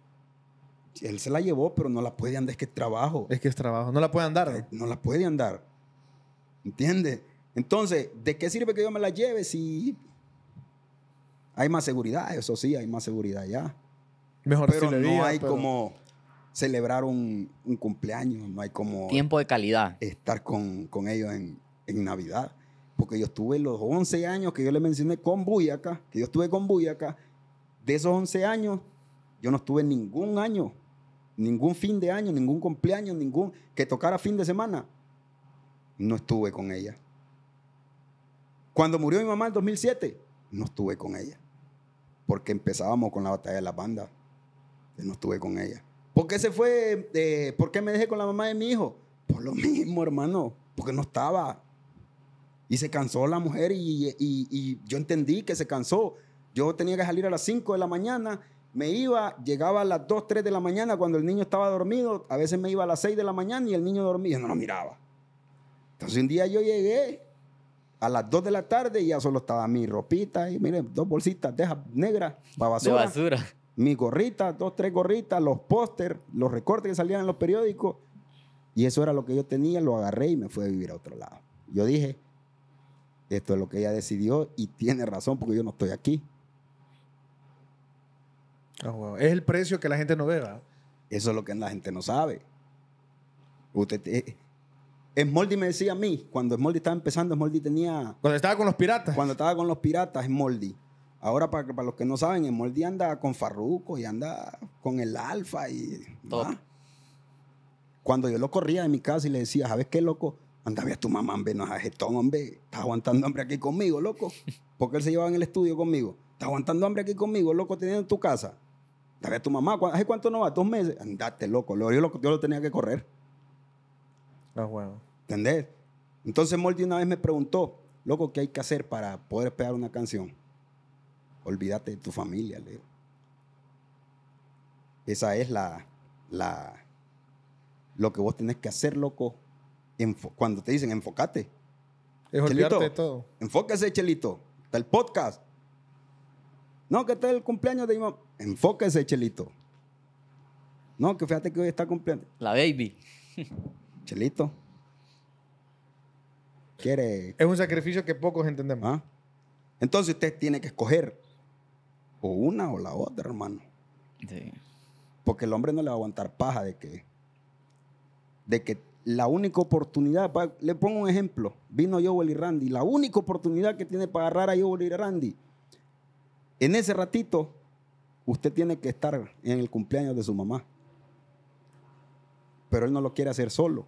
Él se la llevó, pero no la puede andar. Es que es trabajo. Es que es trabajo. No la puede andar. Eh, no la puede andar. ¿Entiendes? Entonces, ¿de qué sirve que yo me la lleve si hay más seguridad, eso sí, hay más seguridad ya. Mejor pero no hay como celebrar un, cumpleaños, no hay como... Tiempo de calidad. Estar con, ellos en, Navidad. Porque yo estuve los 11 años que yo le mencioné con Buyaca, que yo estuve con Buyaca, de esos 11 años, yo no estuve ningún año, ningún fin de año, ningún cumpleaños, ningún que tocara fin de semana. No estuve con ella. Cuando murió mi mamá en 2007, no estuve con ella. Porque empezábamos con la batalla de la banda No estuve con ella. ¿Por qué se fue? Eh, ¿Por qué me dejé con la mamá de mi hijo? Por lo mismo, hermano. Porque no estaba. Y se cansó la mujer y, yo entendí que se cansó. Yo tenía que salir a las 5 de la mañana. Me iba, llegaba a las 2, 3 de la mañana cuando el niño estaba dormido. A veces me iba a las 6 de la mañana y el niño dormía. Yo no lo miraba. Entonces un día yo llegué a las 2 de la tarde ya solo estaba mi ropita y miren dos bolsitas de negra para basura. Mi gorrita, dos, tres gorritas, los póster, los recortes que salían en los periódicos. Y eso era lo que yo tenía, lo agarré y me fui a vivir a otro lado. Yo dije, esto es lo que ella decidió y tiene razón porque yo no estoy aquí. Ah, es el precio que la gente no ve, Eso es lo que la gente no sabe. Usted, eh, Moldi me decía a mí, cuando Esmoldi estaba empezando, Esmoldi tenía... Cuando estaba con los piratas. Cuando estaba con los piratas, moldi Ahora, para, para los que no saben, Moldi anda con Farruco y anda con el Alfa y... todo. Cuando yo lo corría de mi casa y le decía, ¿sabes qué, loco? Anda, ve a tu mamá, hombre, no es gestón, hombre. Está aguantando hambre aquí conmigo, loco. Porque él se llevaba en el estudio conmigo. Está aguantando hambre aquí conmigo, loco, teniendo en tu casa. Anda, a tu mamá. ¿Hace cuánto no va? ¿Dos meses? Andate, loco. yo lo tenía que correr. ¿Entendés? Entonces Moldy una vez me preguntó, loco, ¿qué hay que hacer para poder pegar una canción? Olvídate de tu familia, Leo. Esa es la, la, lo que vos tenés que hacer, loco. cuando te dicen enfócate Es olvidarte de todo. Enfóquese, Chelito. Está el podcast. No, que está el cumpleaños de mi mamá. Enfóquese, Chelito. No, que fíjate que hoy está cumpliendo. La baby. Chelito. Quiere. Es un sacrificio que pocos entendemos. Ah. Entonces usted tiene que escoger o una o la otra, hermano. Porque el hombre no le va a aguantar paja de que, de que la única oportunidad, le pongo un ejemplo, vino Joel y Randy, la única oportunidad que tiene para agarrar a Joel y Randy, en ese ratito, usted tiene que estar en el cumpleaños de su mamá. Pero él no lo quiere hacer solo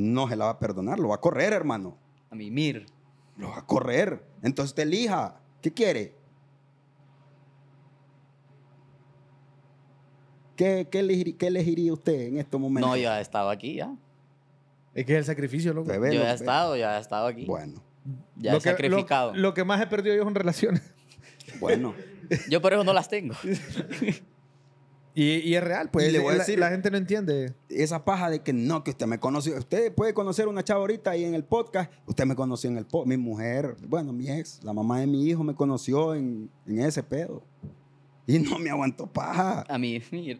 no se la va a perdonar, lo va a correr, hermano. A mimir. Lo va a correr. Entonces te elija. ¿Qué quiere? ¿Qué, qué elegiría usted en estos momentos? No, yo he estado aquí ya. Es que es el sacrificio, loco. que yo he estado, ya he estado aquí. Bueno. Ya he sacrificado. Lo, lo, que más he perdido yo son relaciones. Bueno. yo por eso no las tengo. Y, es real, pues. Y le voy a decir, la, gente no entiende. Esa paja de que no, que usted me conoció. Usted puede conocer una chava ahorita ahí en el podcast. Usted me conoció en el podcast. Mi mujer, bueno, mi ex, la mamá de mi hijo me conoció en, ese pedo. Y no me aguantó paja. A mí,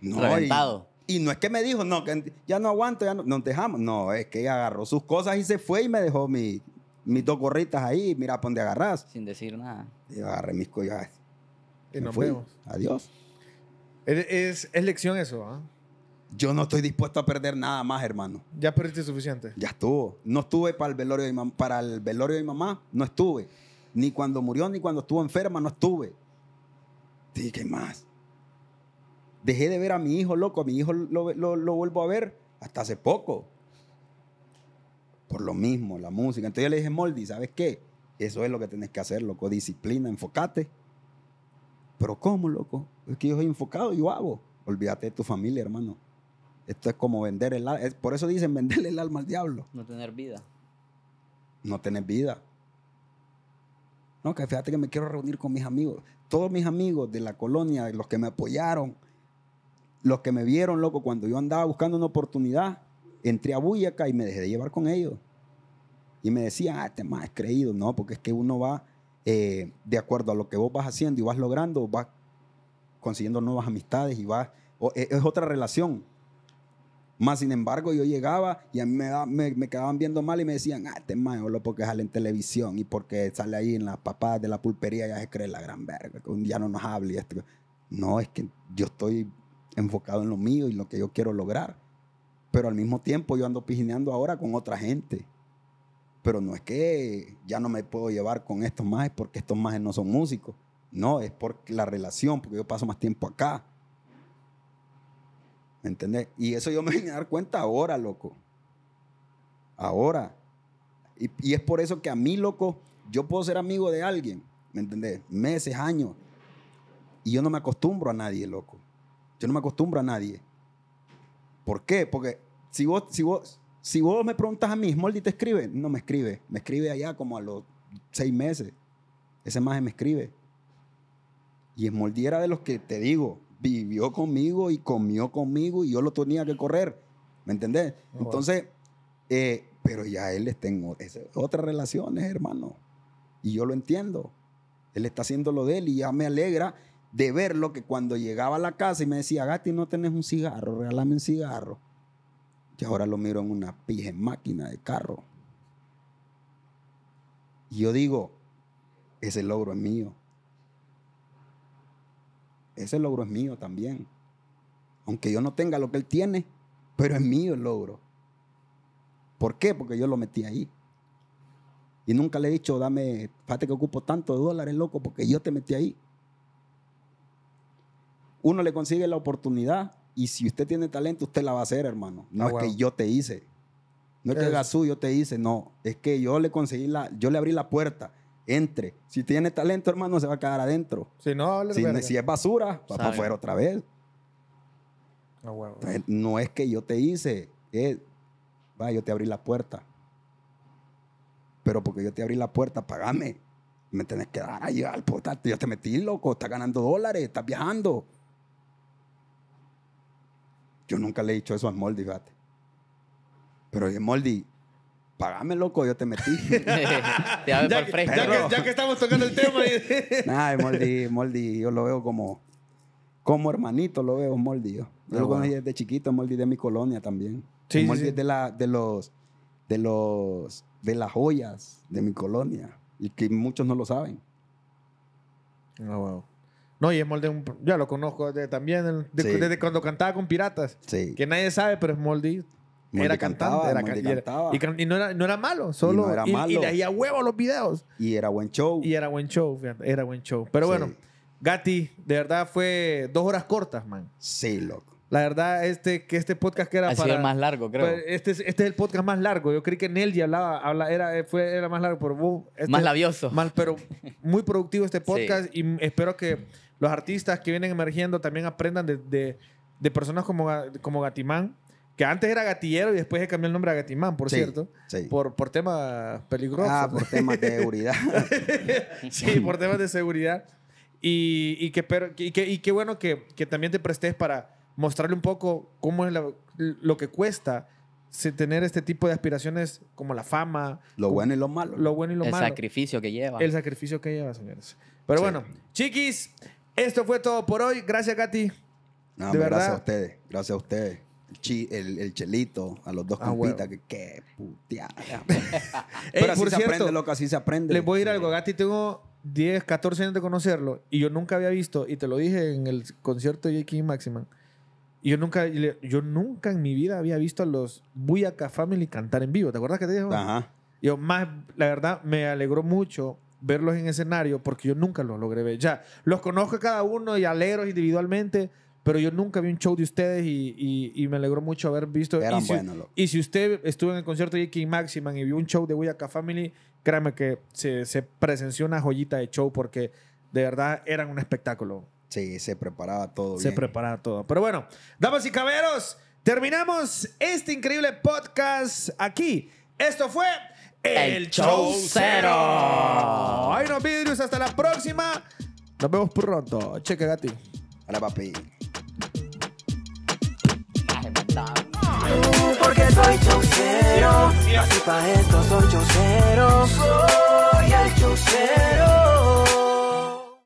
no, reventado. Y, y, no es que me dijo, no, que ya no aguanto, ya no, nos dejamos. No, es que ella agarró sus cosas y se fue y me dejó mis dos gorritas ahí. Mira, pon donde agarras Sin decir nada. Y agarré mis cosas Y nos fui. Adiós. Es, lección eso, ¿ah? Yo no estoy dispuesto a perder nada más, hermano. Ya perdiste suficiente. Ya estuvo. No estuve para el velorio de mi mamá, para el velorio de mi mamá, no estuve. Ni cuando murió, ni cuando estuvo enferma, no estuve. Dije, ¿qué más? Dejé de ver a mi hijo, loco. mi hijo lo, vuelvo a ver hasta hace poco. Por lo mismo, la música. Entonces yo le dije, moldi ¿sabes qué? Eso es lo que tenés que hacer, loco. Disciplina, enfocate. Pero ¿cómo, loco? Es que yo soy enfocado, yo hago. Olvídate de tu familia, hermano. Esto es como vender el alma. Por eso dicen venderle el alma al diablo. No tener vida. No tener vida. No, que fíjate que me quiero reunir con mis amigos. Todos mis amigos de la colonia, los que me apoyaron, los que me vieron, loco, cuando yo andaba buscando una oportunidad, entré a Buyaca y me dejé llevar con ellos. Y me decían, ah, este más es creído. No, porque es que uno va eh, de acuerdo a lo que vos vas haciendo y vas logrando, vas consiguiendo nuevas amistades y va, e, es otra relación. Más sin embargo, yo llegaba y a mí me, quedaban viendo mal y me decían, ah, este man, lo porque sale en televisión y porque sale ahí en las papadas de la pulpería, ya se cree la gran verga, que un día no nos hable y esto. No, es que yo estoy enfocado en lo mío y lo que yo quiero lograr. Pero al mismo tiempo yo ando pigineando ahora con otra gente. Pero no es que ya no me puedo llevar con estos majes porque estos majes no son músicos. No, es por la relación, porque yo paso más tiempo acá. ¿Me entendés? Y eso yo me voy a dar cuenta ahora, loco. Ahora. Y, es por eso que a mí, loco, yo puedo ser amigo de alguien, ¿me entendés? Meses, años. Y yo no me acostumbro a nadie, loco. Yo no me acostumbro a nadie. ¿Por qué? Porque si vos, si vos, si vos me preguntas a mí, y te escribe, no me escribe. Me escribe allá como a los seis meses. Ese imagen me escribe. Y es era de los que, te digo, vivió conmigo y comió conmigo y yo lo tenía que correr. ¿Me entendés? Oh, Entonces, eh, pero ya él está tengo otras relaciones, hermano. Y yo lo entiendo. Él está haciendo lo de él y ya me alegra de verlo que cuando llegaba a la casa y me decía, Gati, no tenés un cigarro, regálame un cigarro. Y ahora lo miro en una pija máquina de carro. Y yo digo, ese logro es mío ese logro es mío también. Aunque yo no tenga lo que él tiene, pero es mío el logro. ¿Por qué? Porque yo lo metí ahí. Y nunca le he dicho, dame, fíjate que ocupo tanto de dólares, loco, porque yo te metí ahí. Uno le consigue la oportunidad y si usted tiene talento, usted la va a hacer, hermano. No ah, es que yo te hice. No es, que que Gazú yo te hice, no. Es que yo le conseguí la, yo le abrí la puerta entre. Si tiene talento, hermano, se va a quedar adentro. Si no, si, si, es basura, va para afuera otra vez. no es que yo te hice, va, yo te abrí la puerta. Pero porque yo te abrí la puerta, pagame. Me tenés que dar ahí al portal. Yo te metí, loco. Estás ganando dólares, estás viajando. Yo nunca le he dicho eso a Moldy, fíjate. Pero Moldy, pagame, loco, yo te metí. ya, que, estamos tocando el tema. Ay, Moldi, Moldi, yo lo veo como, como hermanito, lo veo Moldi. Yo, ah, lo conocí desde chiquito, Moldi de mi colonia también. Sí, de, la, de, los, de, los, de las joyas de mi colonia y que muchos no lo saben. Ah, no, y es Moldi, ya lo conozco también desde cuando cantaba con Piratas. Sí. Que nadie sabe, pero es Moldi era cantante, era, Y, no, era, no era malo, solo. Y, era le hacía huevo a los videos. Y era buen show. Y era buen show, era buen show. Pero bueno, Gati, de verdad fue dos horas cortas, man. Sí, loco. La verdad, este, que este podcast que era ha Sido el más largo, creo. Pues, este, este es el podcast más largo. Yo creí que Nelly hablaba, hablaba era, fue, era más largo, pero uh, este más labioso. mal pero muy productivo este podcast y espero que los artistas que vienen emergiendo también aprendan de, de, de personas como, como Gatimán que antes era gatillero y después se cambió el nombre a Gatimán, por cierto. Por, por temas peligrosos. Ah, por temas de seguridad. sí, por temas de seguridad. Y, y qué y que, bueno que, que, también te prestes para mostrarle un poco cómo es lo que cuesta tener este tipo de aspiraciones como la fama. Lo bueno y lo malo. Lo bueno y lo malo. El sacrificio que lleva. El sacrificio que lleva, señores. Pero bueno, chiquis, esto fue todo por hoy. Gracias, Gati. No, de verdad. Gracias a ustedes. Gracias a ustedes el, chelito a los dos ah, compitas. Que puteada. Pero así por se cierto, aprende, loco, así se aprende. Les voy a ir algo. Gati, tengo 10, 14 años de conocerlo y yo nunca había visto, y te lo dije en el concierto de J.K. Maximan, y yo nunca, yo nunca en mi vida había visto a los Buyaka Family cantar en vivo. ¿Te acuerdas que te dije? Ajá. Yo más, la verdad, me alegró mucho verlos en escenario porque yo nunca los logré ver. Ya, los conozco cada uno y alegro individualmente, pero yo nunca vi un show de ustedes y, me alegró mucho haber visto. y si, y si usted estuvo en el concierto de King Maximan y vio un show de wayaka Family, créame que se, presenció una joyita de show porque de verdad eran un espectáculo. Sí, se preparaba todo. Se preparaba todo. Pero bueno, damas y caberos terminamos este increíble podcast aquí. Esto fue El, Show Cero. Hay unos vidrios, hasta la próxima. Nos vemos pronto. Cheque, Gati. Hola, papi porque soy Y así pa' esto soy chocero soy el chocero